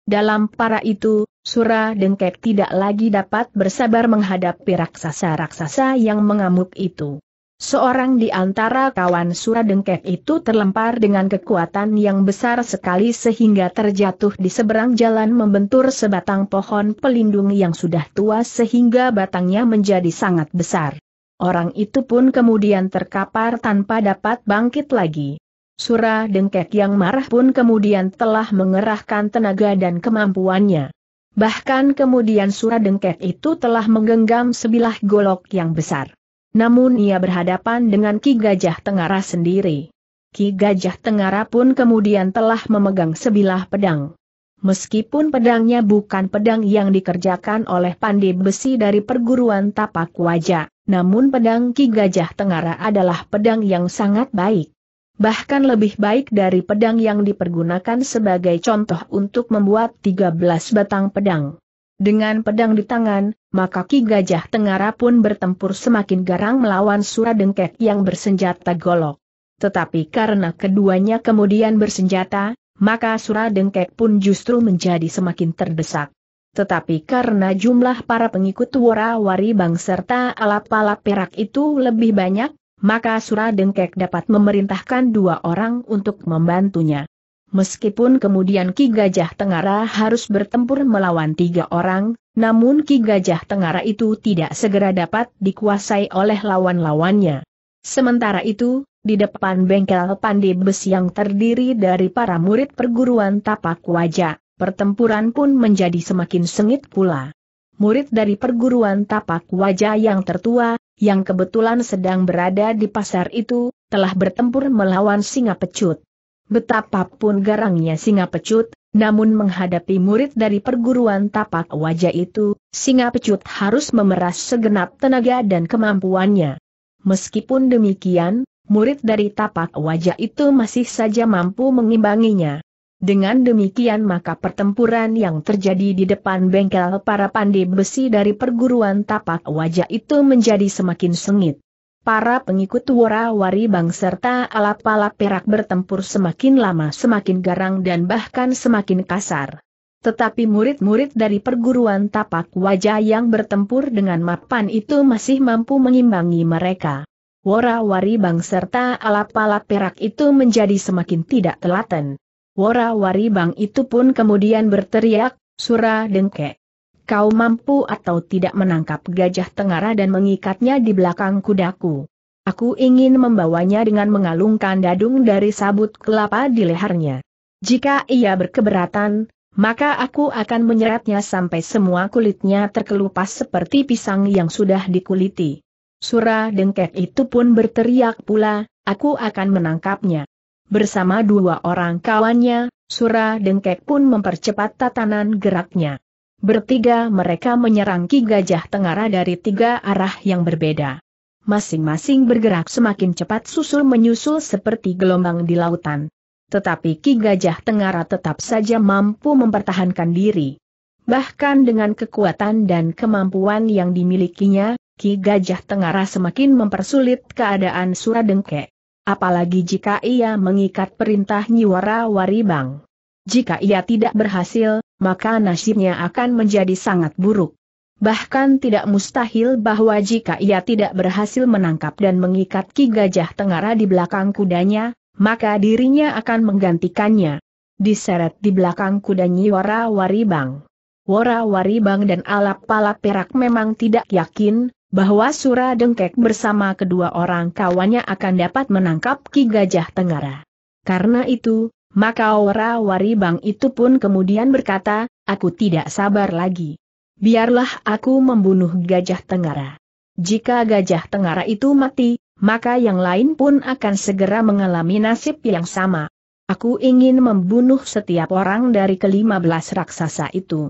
Dalam para itu, Sura Dengkek tidak lagi dapat bersabar menghadapi raksasa-raksasa yang mengamuk itu. Seorang di antara kawan dengkek itu terlempar dengan kekuatan yang besar sekali sehingga terjatuh di seberang jalan membentur sebatang pohon pelindung yang sudah tua sehingga batangnya menjadi sangat besar. Orang itu pun kemudian terkapar tanpa dapat bangkit lagi. Sura dengkek yang marah pun kemudian telah mengerahkan tenaga dan kemampuannya. Bahkan kemudian sura dengkek itu telah menggenggam sebilah golok yang besar. Namun ia berhadapan dengan Ki Gajah Tengara sendiri. Ki Gajah Tengara pun kemudian telah memegang sebilah pedang. Meskipun pedangnya bukan pedang yang dikerjakan oleh pandai besi dari perguruan tapak wajah, namun pedang Ki Gajah Tengara adalah pedang yang sangat baik. Bahkan lebih baik dari pedang yang dipergunakan sebagai contoh untuk membuat 13 batang pedang. Dengan pedang di tangan, maka Ki Gajah Tengara pun bertempur semakin garang melawan Suradengkek yang bersenjata golok. Tetapi karena keduanya kemudian bersenjata, maka Suradengkek pun justru menjadi semakin terdesak. Tetapi karena jumlah para pengikut Wara-Wari Bang serta alap-alap perak itu lebih banyak, maka Suradengkek dapat memerintahkan dua orang untuk membantunya. Meskipun kemudian Ki Gajah Tengara harus bertempur melawan tiga orang, namun Ki Gajah Tengara itu tidak segera dapat dikuasai oleh lawan-lawannya. Sementara itu, di depan bengkel pandai besi yang terdiri dari para murid perguruan tapak wajah, pertempuran pun menjadi semakin sengit pula. Murid dari perguruan tapak wajah yang tertua, yang kebetulan sedang berada di pasar itu, telah bertempur melawan singa pecut. Betapapun garangnya singa pecut, namun menghadapi murid dari perguruan tapak wajah itu, singa pecut harus memeras segenap tenaga dan kemampuannya. Meskipun demikian, murid dari tapak wajah itu masih saja mampu mengimbanginya. Dengan demikian maka pertempuran yang terjadi di depan bengkel para pandai besi dari perguruan tapak wajah itu menjadi semakin sengit para pengikut Wara Bang serta Alap-Alap Perak bertempur semakin lama semakin garang dan bahkan semakin kasar. Tetapi murid-murid dari perguruan tapak wajah yang bertempur dengan mapan itu masih mampu mengimbangi mereka. Wara Bang serta Alap-Alap Perak itu menjadi semakin tidak telaten. Wara Bang itu pun kemudian berteriak, Sura Dengke kau mampu atau tidak menangkap gajah tengara dan mengikatnya di belakang kudaku. Aku ingin membawanya dengan mengalungkan dadung dari sabut kelapa di lehernya. Jika ia berkeberatan, maka aku akan menyeretnya sampai semua kulitnya terkelupas seperti pisang yang sudah dikuliti. Sura dengkek itu pun berteriak pula, aku akan menangkapnya. Bersama dua orang kawannya, Sura Dengkek pun mempercepat tatanan geraknya. Bertiga mereka menyerang Ki Gajah Tengara dari tiga arah yang berbeda. Masing-masing bergerak semakin cepat susul menyusul seperti gelombang di lautan. Tetapi Ki Gajah Tengara tetap saja mampu mempertahankan diri. Bahkan dengan kekuatan dan kemampuan yang dimilikinya, Ki Gajah Tengara semakin mempersulit keadaan Suradengke. Apalagi jika ia mengikat perintah Nyiwara Waribang. Jika ia tidak berhasil, maka nasibnya akan menjadi sangat buruk. Bahkan tidak mustahil bahwa jika ia tidak berhasil menangkap dan mengikat Ki Gajah Tengara di belakang kudanya, maka dirinya akan menggantikannya. Diseret di belakang kuda Nyiwara Waribang. Wara bang dan Alap-Palap Perak memang tidak yakin, bahwa Sura Dengkek bersama kedua orang kawannya akan dapat menangkap Ki Gajah Tengara. Karena itu, maka Aura Waribang itu pun kemudian berkata, aku tidak sabar lagi. Biarlah aku membunuh gajah tengara. Jika gajah tengara itu mati, maka yang lain pun akan segera mengalami nasib yang sama. Aku ingin membunuh setiap orang dari kelima belas raksasa itu.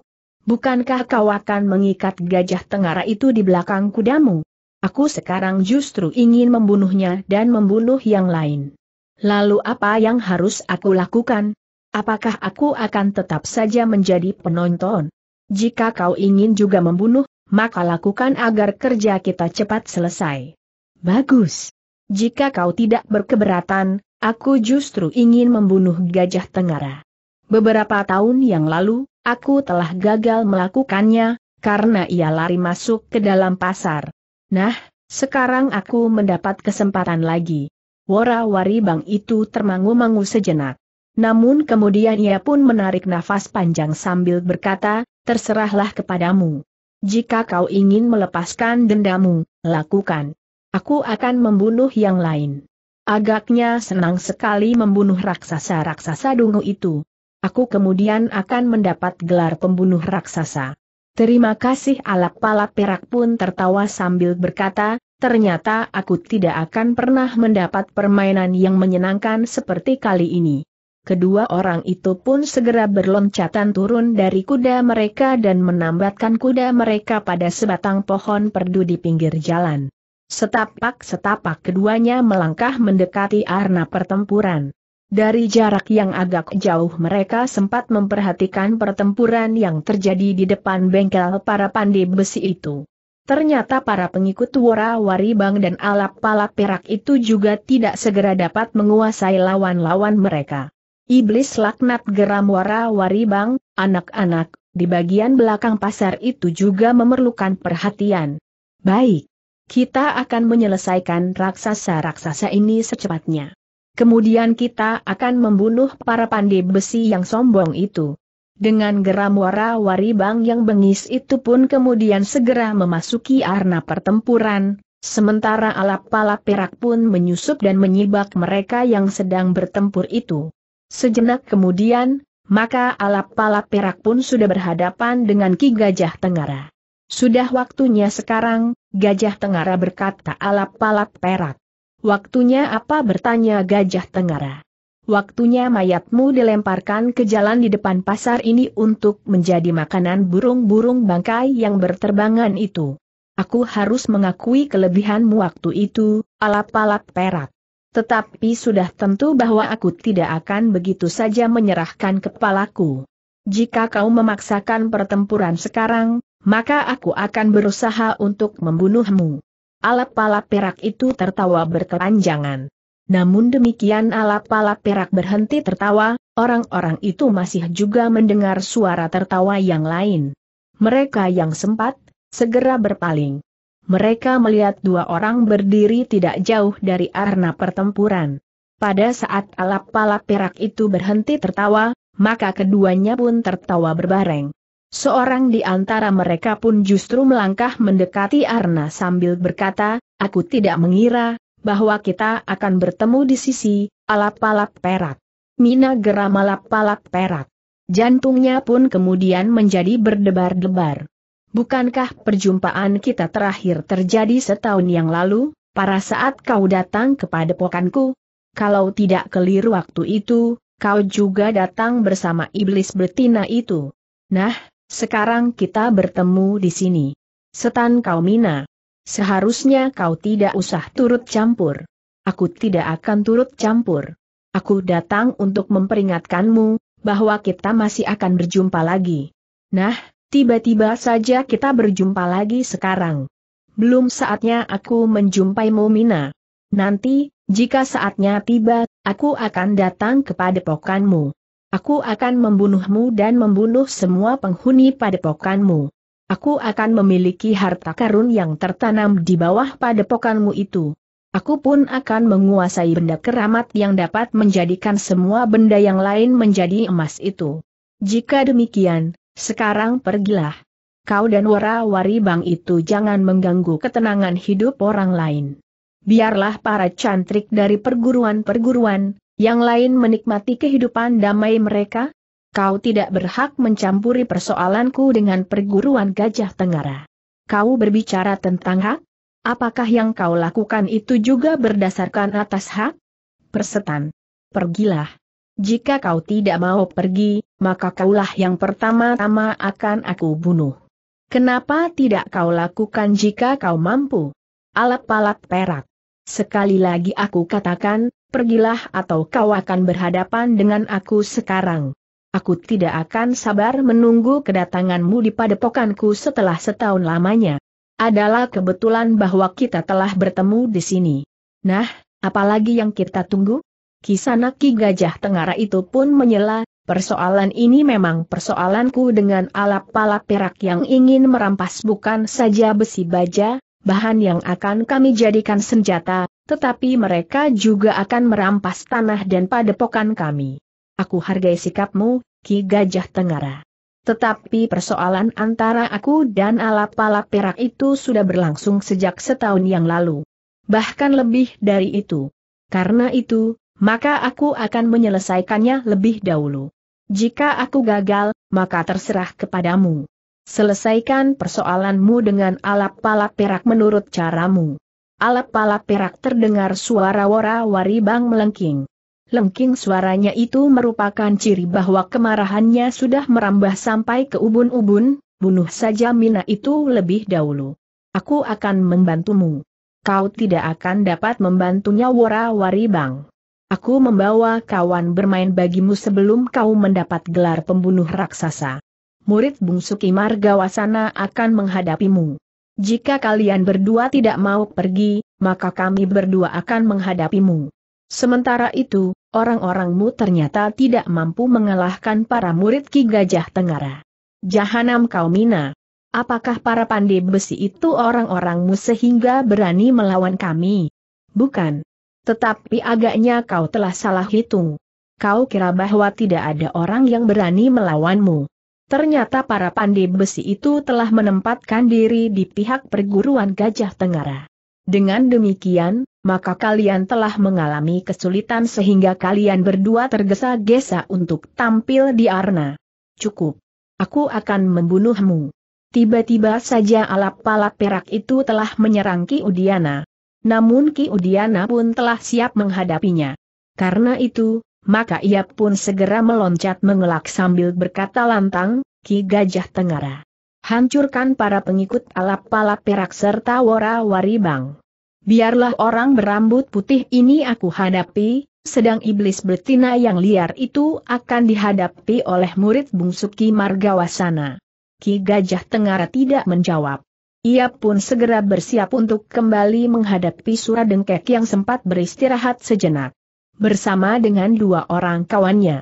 Bukankah kau akan mengikat gajah tengara itu di belakang kudamu? Aku sekarang justru ingin membunuhnya dan membunuh yang lain. Lalu apa yang harus aku lakukan? Apakah aku akan tetap saja menjadi penonton? Jika kau ingin juga membunuh, maka lakukan agar kerja kita cepat selesai. Bagus. Jika kau tidak berkeberatan, aku justru ingin membunuh gajah tengara. Beberapa tahun yang lalu, aku telah gagal melakukannya, karena ia lari masuk ke dalam pasar. Nah, sekarang aku mendapat kesempatan lagi. Wara-wari bang itu termangu-mangu sejenak. Namun kemudian ia pun menarik nafas panjang sambil berkata, terserahlah kepadamu. Jika kau ingin melepaskan dendamu, lakukan. Aku akan membunuh yang lain. Agaknya senang sekali membunuh raksasa-raksasa dungu itu. Aku kemudian akan mendapat gelar pembunuh raksasa. Terima kasih alap-alap perak pun tertawa sambil berkata, ternyata aku tidak akan pernah mendapat permainan yang menyenangkan seperti kali ini. Kedua orang itu pun segera berloncatan turun dari kuda mereka dan menambatkan kuda mereka pada sebatang pohon perdu di pinggir jalan. Setapak-setapak keduanya melangkah mendekati arena pertempuran. Dari jarak yang agak jauh mereka sempat memperhatikan pertempuran yang terjadi di depan bengkel para pandai besi itu. Ternyata para pengikut wara-wari bang dan alap-palap perak itu juga tidak segera dapat menguasai lawan-lawan mereka. Iblis laknat geram wara-wari bang, anak-anak, di bagian belakang pasar itu juga memerlukan perhatian. Baik. Kita akan menyelesaikan raksasa-raksasa ini secepatnya. Kemudian kita akan membunuh para pandai besi yang sombong itu. Dengan geram wara-wari bang yang bengis itu pun kemudian segera memasuki arena pertempuran, sementara alap-alap perak pun menyusup dan menyibak mereka yang sedang bertempur itu. Sejenak kemudian, maka alap-alap perak pun sudah berhadapan dengan Ki Gajah Tenggara. Sudah waktunya sekarang, Gajah Tenggara berkata alap-alap perak. Waktunya apa bertanya Gajah Tenggara waktunya mayatmu dilemparkan ke jalan di depan pasar ini untuk menjadi makanan burung-burung bangkai yang berterbangan itu. Aku harus mengakui kelebihanmu waktu itu, alap-alap perak. Tetapi sudah tentu bahwa aku tidak akan begitu saja menyerahkan kepalaku. Jika kau memaksakan pertempuran sekarang, maka aku akan berusaha untuk membunuhmu. Alap-alap perak itu tertawa berkelanjangan. Namun demikian alap-alap perak berhenti tertawa, orang-orang itu masih juga mendengar suara tertawa yang lain. Mereka yang sempat, segera berpaling. Mereka melihat dua orang berdiri tidak jauh dari arena pertempuran. Pada saat alap-alap perak itu berhenti tertawa, maka keduanya pun tertawa berbareng. Seorang di antara mereka pun justru melangkah mendekati Arna sambil berkata, Aku tidak mengira, bahwa kita akan bertemu di sisi alap-alap perak. Mina geram alap-alap perak. Jantungnya pun kemudian menjadi berdebar-debar. Bukankah perjumpaan kita terakhir terjadi setahun yang lalu, para saat kau datang kepada pokanku? Kalau tidak keliru waktu itu, kau juga datang bersama iblis betina itu. Nah, sekarang kita bertemu di sini. Setan kau Mina. Seharusnya kau tidak usah turut campur. Aku tidak akan turut campur. Aku datang untuk memperingatkanmu, bahwa kita masih akan berjumpa lagi. Nah, tiba-tiba saja kita berjumpa lagi sekarang. Belum saatnya aku menjumpaimu Mina. Nanti, jika saatnya tiba, aku akan datang kepada pokanmu. Aku akan membunuhmu dan membunuh semua penghuni padepokanmu. Aku akan memiliki harta karun yang tertanam di bawah padepokanmu itu. Aku pun akan menguasai benda keramat yang dapat menjadikan semua benda yang lain menjadi emas itu. Jika demikian, sekarang pergilah. Kau dan wara-wari bang itu jangan mengganggu ketenangan hidup orang lain. Biarlah para cantrik dari perguruan-perguruan, yang lain menikmati kehidupan damai mereka, Kau tidak berhak mencampuri persoalanku dengan perguruan Gajah Tenggara. Kau berbicara tentang hak? Apakah yang kau lakukan itu juga berdasarkan atas hak? Persetan. Pergilah. Jika kau tidak mau pergi, maka kaulah yang pertama-tama akan aku bunuh. Kenapa tidak kau lakukan jika kau mampu? Alap-alap perak. Sekali lagi aku katakan, pergilah atau kau akan berhadapan dengan aku sekarang. Aku tidak akan sabar menunggu kedatanganmu di padepokanku setelah setahun lamanya. Adalah kebetulan bahwa kita telah bertemu di sini. Nah, apalagi yang kita tunggu? Kisanak Ki Gajah Tengara itu pun menyela, persoalan ini memang persoalanku dengan alap-alap perak yang ingin merampas bukan saja besi baja, bahan yang akan kami jadikan senjata, tetapi mereka juga akan merampas tanah dan padepokan kami. Aku hargai sikapmu, Ki Gajah Tengara. Tetapi persoalan antara aku dan alap-alap perak itu sudah berlangsung sejak setahun yang lalu. Bahkan lebih dari itu. Karena itu, maka aku akan menyelesaikannya lebih dahulu. Jika aku gagal, maka terserah kepadamu. Selesaikan persoalanmu dengan alap-alap perak menurut caramu. Alap-alap perak terdengar suara wara-wari bang melengking. Lengking suaranya itu merupakan ciri bahwa kemarahannya sudah merambah sampai ke ubun-ubun, bunuh saja Mina itu lebih dahulu. Aku akan membantumu. Kau tidak akan dapat membantunya wara-wari bang. Aku membawa kawan bermain bagimu sebelum kau mendapat gelar pembunuh raksasa. Murid bungsu Kimar Gawasana akan menghadapimu. Jika kalian berdua tidak mau pergi, maka kami berdua akan menghadapimu. Sementara itu, orang-orangmu ternyata tidak mampu mengalahkan para murid Ki Gajah Tengara. Jahanam kau mina. Apakah para pandai besi itu orang-orangmu sehingga berani melawan kami? Bukan. Tetapi agaknya kau telah salah hitung. Kau kira bahwa tidak ada orang yang berani melawanmu. Ternyata para pandai besi itu telah menempatkan diri di pihak perguruan Gajah Tengara. Dengan demikian, maka kalian telah mengalami kesulitan sehingga kalian berdua tergesa-gesa untuk tampil di arena. Cukup. Aku akan membunuhmu. Tiba-tiba saja alap palap perak itu telah menyerang Ki Udiana. Namun Ki Udiana pun telah siap menghadapinya. Karena itu, maka ia pun segera meloncat mengelak sambil berkata lantang, Ki Gajah Tengara hancurkan para pengikut alap-alap perak serta wara-wari bang. Biarlah orang berambut putih ini aku hadapi, sedang iblis betina yang liar itu akan dihadapi oleh murid bungsu Ki Margawasana. Ki Gajah Tengara tidak menjawab. Ia pun segera bersiap untuk kembali menghadapi dengkek yang sempat beristirahat sejenak. Bersama dengan dua orang kawannya.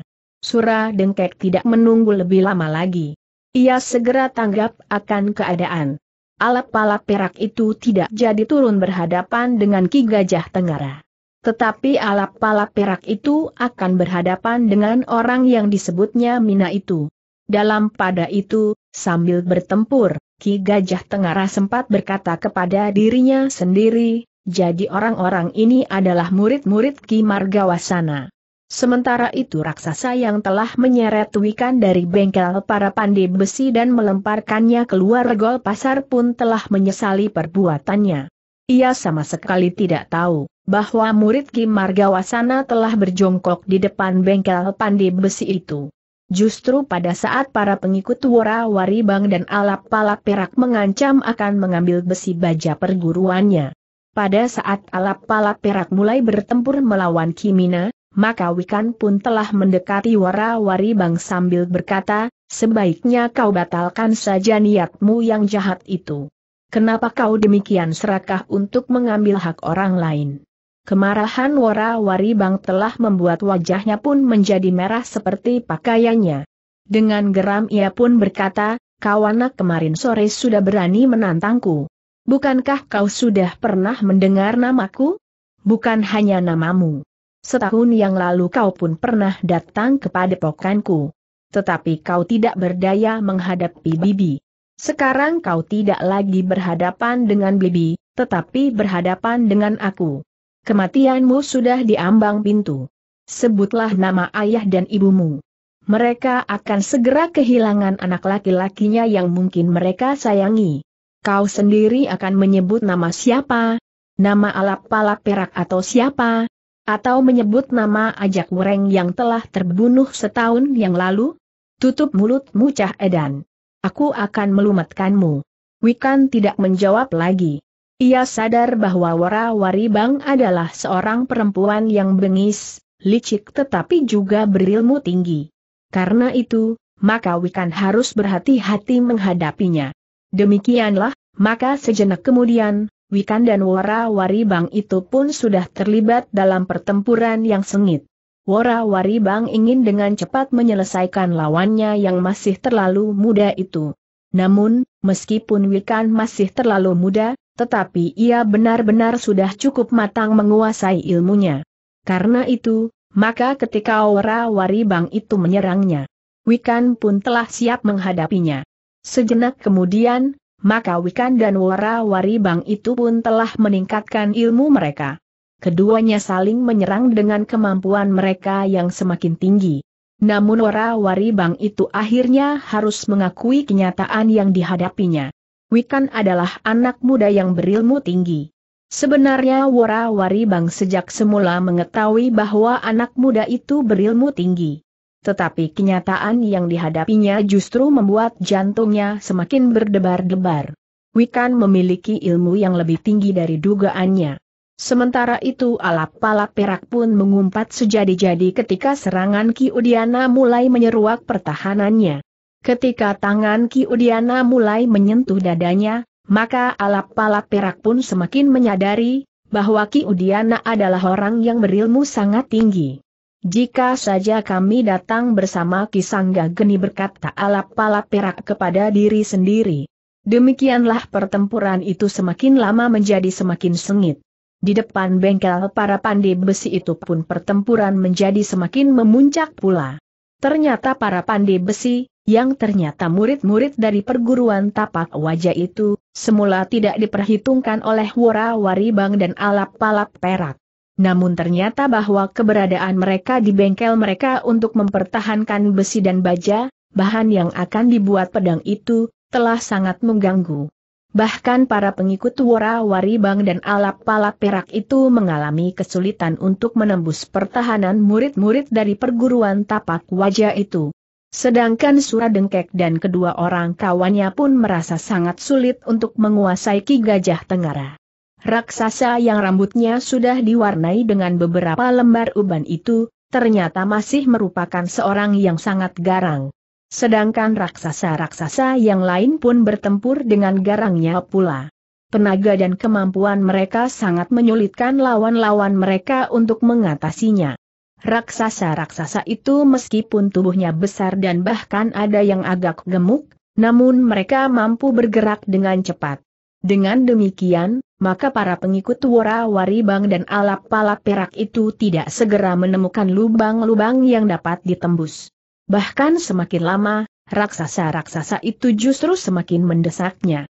Dengkek tidak menunggu lebih lama lagi. Ia segera tanggap akan keadaan. Alap-alap perak itu tidak jadi turun berhadapan dengan Ki Gajah Tenggara. Tetapi alap-alap perak itu akan berhadapan dengan orang yang disebutnya Mina itu. Dalam pada itu, sambil bertempur, Ki Gajah Tenggara sempat berkata kepada dirinya sendiri, jadi orang-orang ini adalah murid-murid Ki Margawasana. Sementara itu raksasa yang telah menyeret wikan dari bengkel para pandai besi dan melemparkannya keluar gol pasar pun telah menyesali perbuatannya. Ia sama sekali tidak tahu bahwa murid Kim Margawasana telah berjongkok di depan bengkel pandai besi itu. Justru pada saat para pengikut Wora Waribang dan Alap-Palap Perak mengancam akan mengambil besi baja perguruannya. Pada saat Alap-Palap Perak mulai bertempur melawan Kimina, maka Wikan pun telah mendekati wara-wari bang sambil berkata, sebaiknya kau batalkan saja niatmu yang jahat itu. Kenapa kau demikian serakah untuk mengambil hak orang lain? Kemarahan wara-wari bang telah membuat wajahnya pun menjadi merah seperti pakaiannya. Dengan geram ia pun berkata, kau anak kemarin sore sudah berani menantangku. Bukankah kau sudah pernah mendengar namaku? Bukan hanya namamu setahun yang lalu kau pun pernah datang kepada pokanku. Tetapi kau tidak berdaya menghadapi bibi. Sekarang kau tidak lagi berhadapan dengan bibi, tetapi berhadapan dengan aku. Kematianmu sudah diambang pintu. Sebutlah nama ayah dan ibumu. Mereka akan segera kehilangan anak laki-lakinya yang mungkin mereka sayangi. Kau sendiri akan menyebut nama siapa, nama alap-alap perak atau siapa, atau menyebut nama ajak Wureng yang telah terbunuh setahun yang lalu? Tutup mulutmu Cah Edan. Aku akan melumatkanmu. Wikan tidak menjawab lagi. Ia sadar bahwa Wara Waribang adalah seorang perempuan yang bengis, licik tetapi juga berilmu tinggi. Karena itu, maka Wikan harus berhati-hati menghadapinya. Demikianlah, maka sejenak kemudian, Wikan dan Wara-Wari Bang itu pun sudah terlibat dalam pertempuran yang sengit. Wara-Wari Bang ingin dengan cepat menyelesaikan lawannya yang masih terlalu muda itu. Namun, meskipun Wikan masih terlalu muda, tetapi ia benar-benar sudah cukup matang menguasai ilmunya. Karena itu, maka ketika Wara-Wari Bang itu menyerangnya, Wikan pun telah siap menghadapinya. Sejenak kemudian, maka Wikan dan Wara-Wari Bang itu pun telah meningkatkan ilmu mereka. Keduanya saling menyerang dengan kemampuan mereka yang semakin tinggi. Namun Wara-Wari Bang itu akhirnya harus mengakui kenyataan yang dihadapinya. Wikan adalah anak muda yang berilmu tinggi. Sebenarnya Wara Bang sejak semula mengetahui bahwa anak muda itu berilmu tinggi tetapi kenyataan yang dihadapinya justru membuat jantungnya semakin berdebar-debar. Wikan memiliki ilmu yang lebih tinggi dari dugaannya. Sementara itu alap palap perak pun mengumpat sejadi-jadi ketika serangan Ki Udiana mulai menyeruak pertahanannya. Ketika tangan Ki Udiana mulai menyentuh dadanya, maka alap palap perak pun semakin menyadari bahwa Ki Udiana adalah orang yang berilmu sangat tinggi. Jika saja kami datang bersama Kisangga Geni berkata alap palap perak kepada diri sendiri. Demikianlah pertempuran itu semakin lama menjadi semakin sengit. Di depan bengkel para pandai besi itu pun pertempuran menjadi semakin memuncak pula. Ternyata para pandai besi, yang ternyata murid-murid dari perguruan tapak wajah itu, semula tidak diperhitungkan oleh wara-wari Waribang dan Alap-Palap Perak namun ternyata bahwa keberadaan mereka di bengkel mereka untuk mempertahankan besi dan baja, bahan yang akan dibuat pedang itu, telah sangat mengganggu. Bahkan para pengikut Wora Waribang dan Alap-Palap Perak itu mengalami kesulitan untuk menembus pertahanan murid-murid dari perguruan tapak wajah itu. Sedangkan Sura Dengkek dan kedua orang kawannya pun merasa sangat sulit untuk menguasai Ki Gajah Tenggara raksasa yang rambutnya sudah diwarnai dengan beberapa lembar uban itu, ternyata masih merupakan seorang yang sangat garang. Sedangkan raksasa-raksasa yang lain pun bertempur dengan garangnya pula. Penaga dan kemampuan mereka sangat menyulitkan lawan-lawan mereka untuk mengatasinya. Raksasa-raksasa itu meskipun tubuhnya besar dan bahkan ada yang agak gemuk, namun mereka mampu bergerak dengan cepat. Dengan demikian, maka para pengikut wara waribang dan alap palap perak itu tidak segera menemukan lubang-lubang yang dapat ditembus. Bahkan semakin lama, raksasa-raksasa itu justru semakin mendesaknya.